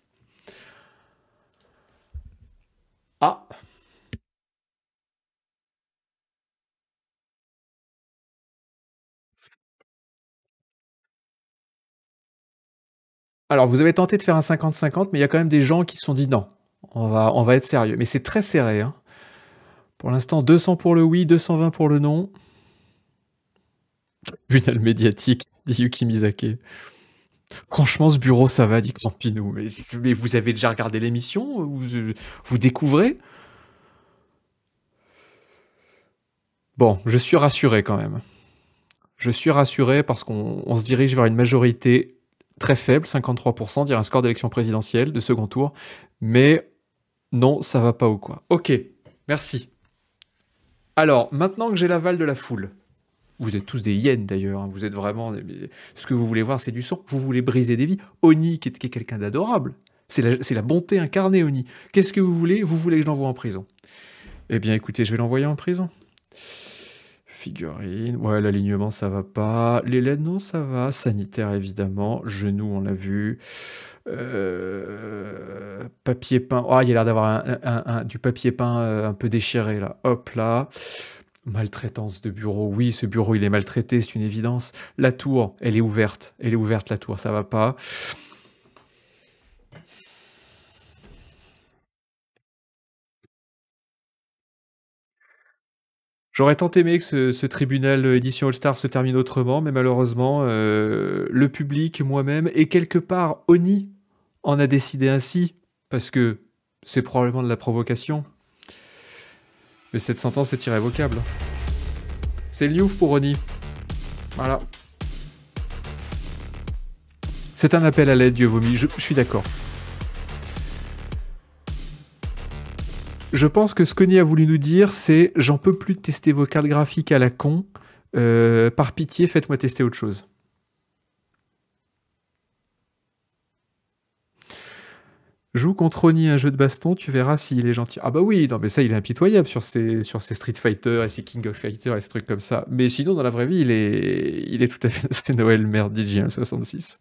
Ah. Alors, vous avez tenté de faire un 50-50, mais il y a quand même des gens qui se sont dit non, on va, on va être sérieux. Mais c'est très serré. Hein. Pour l'instant, 200 pour le oui, 220 pour le non. Vunal médiatique, dit Yuki Mizake. Franchement, ce bureau, ça va, dit Campinou. Mais, vous avez déjà regardé l'émission vous, vous découvrez Bon, je suis rassuré quand même. Je suis rassuré parce qu'on se dirige vers une majorité très faible, 53%, dire un score d'élection présidentielle de second tour. Mais non, ça va pas ou quoi. Ok, merci. Alors, maintenant que j'ai l'aval de la foule, vous êtes tous des hyènes d'ailleurs, hein, vous êtes vraiment... Ce que vous voulez voir, c'est du sang, vous voulez briser des vies. Oni, qui est, quelqu'un d'adorable, c'est la, la, bonté incarnée, Oni. Qu'est-ce que vous voulez Vous voulez que je l'envoie en prison. Eh bien écoutez, je vais l'envoyer en prison. Figurine. Ouais, l'alignement, ça va pas. Les LED, non, ça va. Sanitaire, évidemment. genou on l'a vu. Euh, papier peint. Ah, il y a l'air d'avoir du papier peint euh, un peu déchiré, là. Hop, là. Maltraitance de bureau. Oui, ce bureau, il est maltraité, c'est une évidence. La tour, elle est ouverte. Elle est ouverte, la tour, ça va pas. J'aurais tant aimé que ce, tribunal euh, édition All-Star se termine autrement, mais malheureusement, euh, le public, moi-même, et quelque part Oni en a décidé ainsi, parce que c'est probablement de la provocation. Mais cette sentence est irrévocable. C'est le Liouf pour Oni. Voilà. C'est un appel à l'aide, Dieu vomi, je suis d'accord. Je pense que ce qu'Oni a voulu nous dire, c'est j'en peux plus de tester vos cartes graphiques à la con. Euh, par pitié, faites-moi tester autre chose. Joue contre Oni un jeu de baston, tu verras s'il est gentil. Ah bah oui, non mais ça il est impitoyable sur ses, sur Street Fighter et ses King of Fighter et ces trucs comme ça. Mais sinon dans la vraie vie il est, il est tout à fait... C'est Noël merde DJ 66.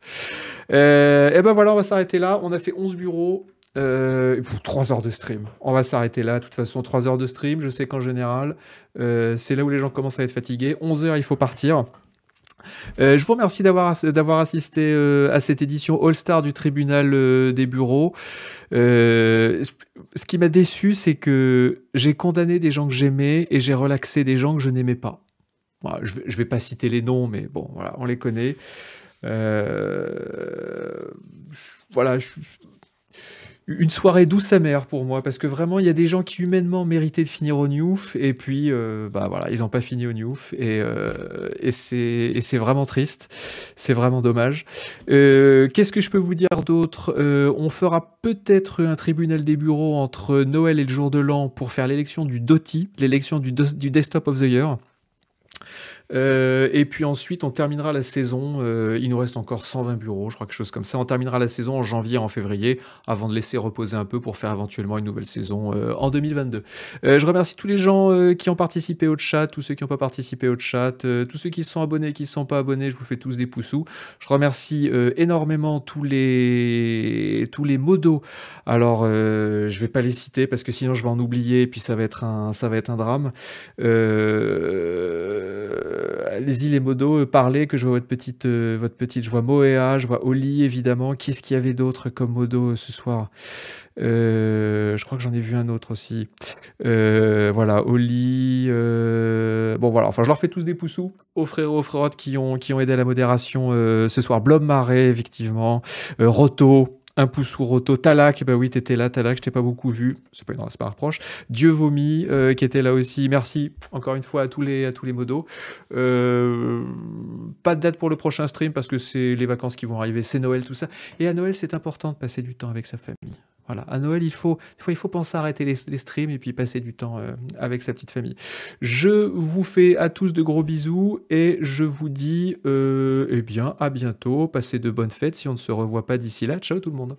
Euh, eh et ben voilà, on va s'arrêter là. On a fait 11 bureaux. 3 euh, heures de stream. On va s'arrêter là. De toute façon, 3 heures de stream, je sais qu'en général, euh, c'est là où les gens commencent à être fatigués. 11 heures, il faut partir. Euh, je vous remercie d'avoir, assisté à cette édition All-Star du tribunal des bureaux. ce qui m'a déçu, c'est que j'ai condamné des gens que j'aimais et j'ai relaxé des gens que je n'aimais pas. je ne vais pas citer les noms, mais bon, voilà, on les connaît. voilà, je, une soirée douce amère pour moi, parce que vraiment, il y a des gens qui humainement méritaient de finir au Newf, et puis, euh, bah voilà, ils n'ont pas fini au Newf, et, euh, et c'est vraiment triste, c'est vraiment dommage. Euh, qu'est-ce que je peux vous dire d'autre On fera peut-être un tribunal des bureaux entre Noël et le jour de l'an pour faire l'élection du DOTI, l'élection du Desktop of the Year. Euh, et puis ensuite, on terminera la saison. Euh, il nous reste encore 120 bureaux, je crois, quelque chose comme ça. On terminera la saison en janvier, en février, avant de laisser reposer un peu pour faire éventuellement une nouvelle saison euh, en 2022. je remercie tous les gens qui ont participé au chat, tous ceux qui n'ont pas participé au chat, tous ceux qui sont abonnés, qui ne sont pas abonnés. Je vous fais tous des poussous. Je remercie énormément tous les tous les modos. Alors, je vais pas les citer parce que sinon je vais en oublier et puis ça va être un ça va être un drame. Euh euh, allez-y les modos, euh, parlez, que je vois votre petite, euh, votre petite. Je vois Moéa, je vois Oli évidemment. Qu'est-ce qu'il y avait d'autre comme modo ce soir Je crois que j'en ai vu un autre aussi. voilà, Oli. Bon voilà, enfin je leur fais tous des poussous aux frérots, aux frérotes qui ont, qui ont aidé à la modération ce soir. Blom Marais, effectivement. Roto. Un pouce Roto. Talak, bah oui, t'étais là, Talak, je t'ai pas beaucoup vu. C'est pas une race, pas un reproche. Dieu vomi, euh, qui était là aussi. Merci encore une fois à tous les, à tous les modos. Euh, pas de date pour le prochain stream parce que c'est les vacances qui vont arriver, c'est Noël, tout ça. Et à Noël, c'est important de passer du temps avec sa famille. Voilà, à Noël, il faut, il faut, penser à arrêter les, streams et puis passer du temps euh, avec sa petite famille. Je vous fais à tous de gros bisous et je vous dis euh, eh bien à bientôt. Passez de bonnes fêtes si on ne se revoit pas d'ici là. Ciao tout le monde.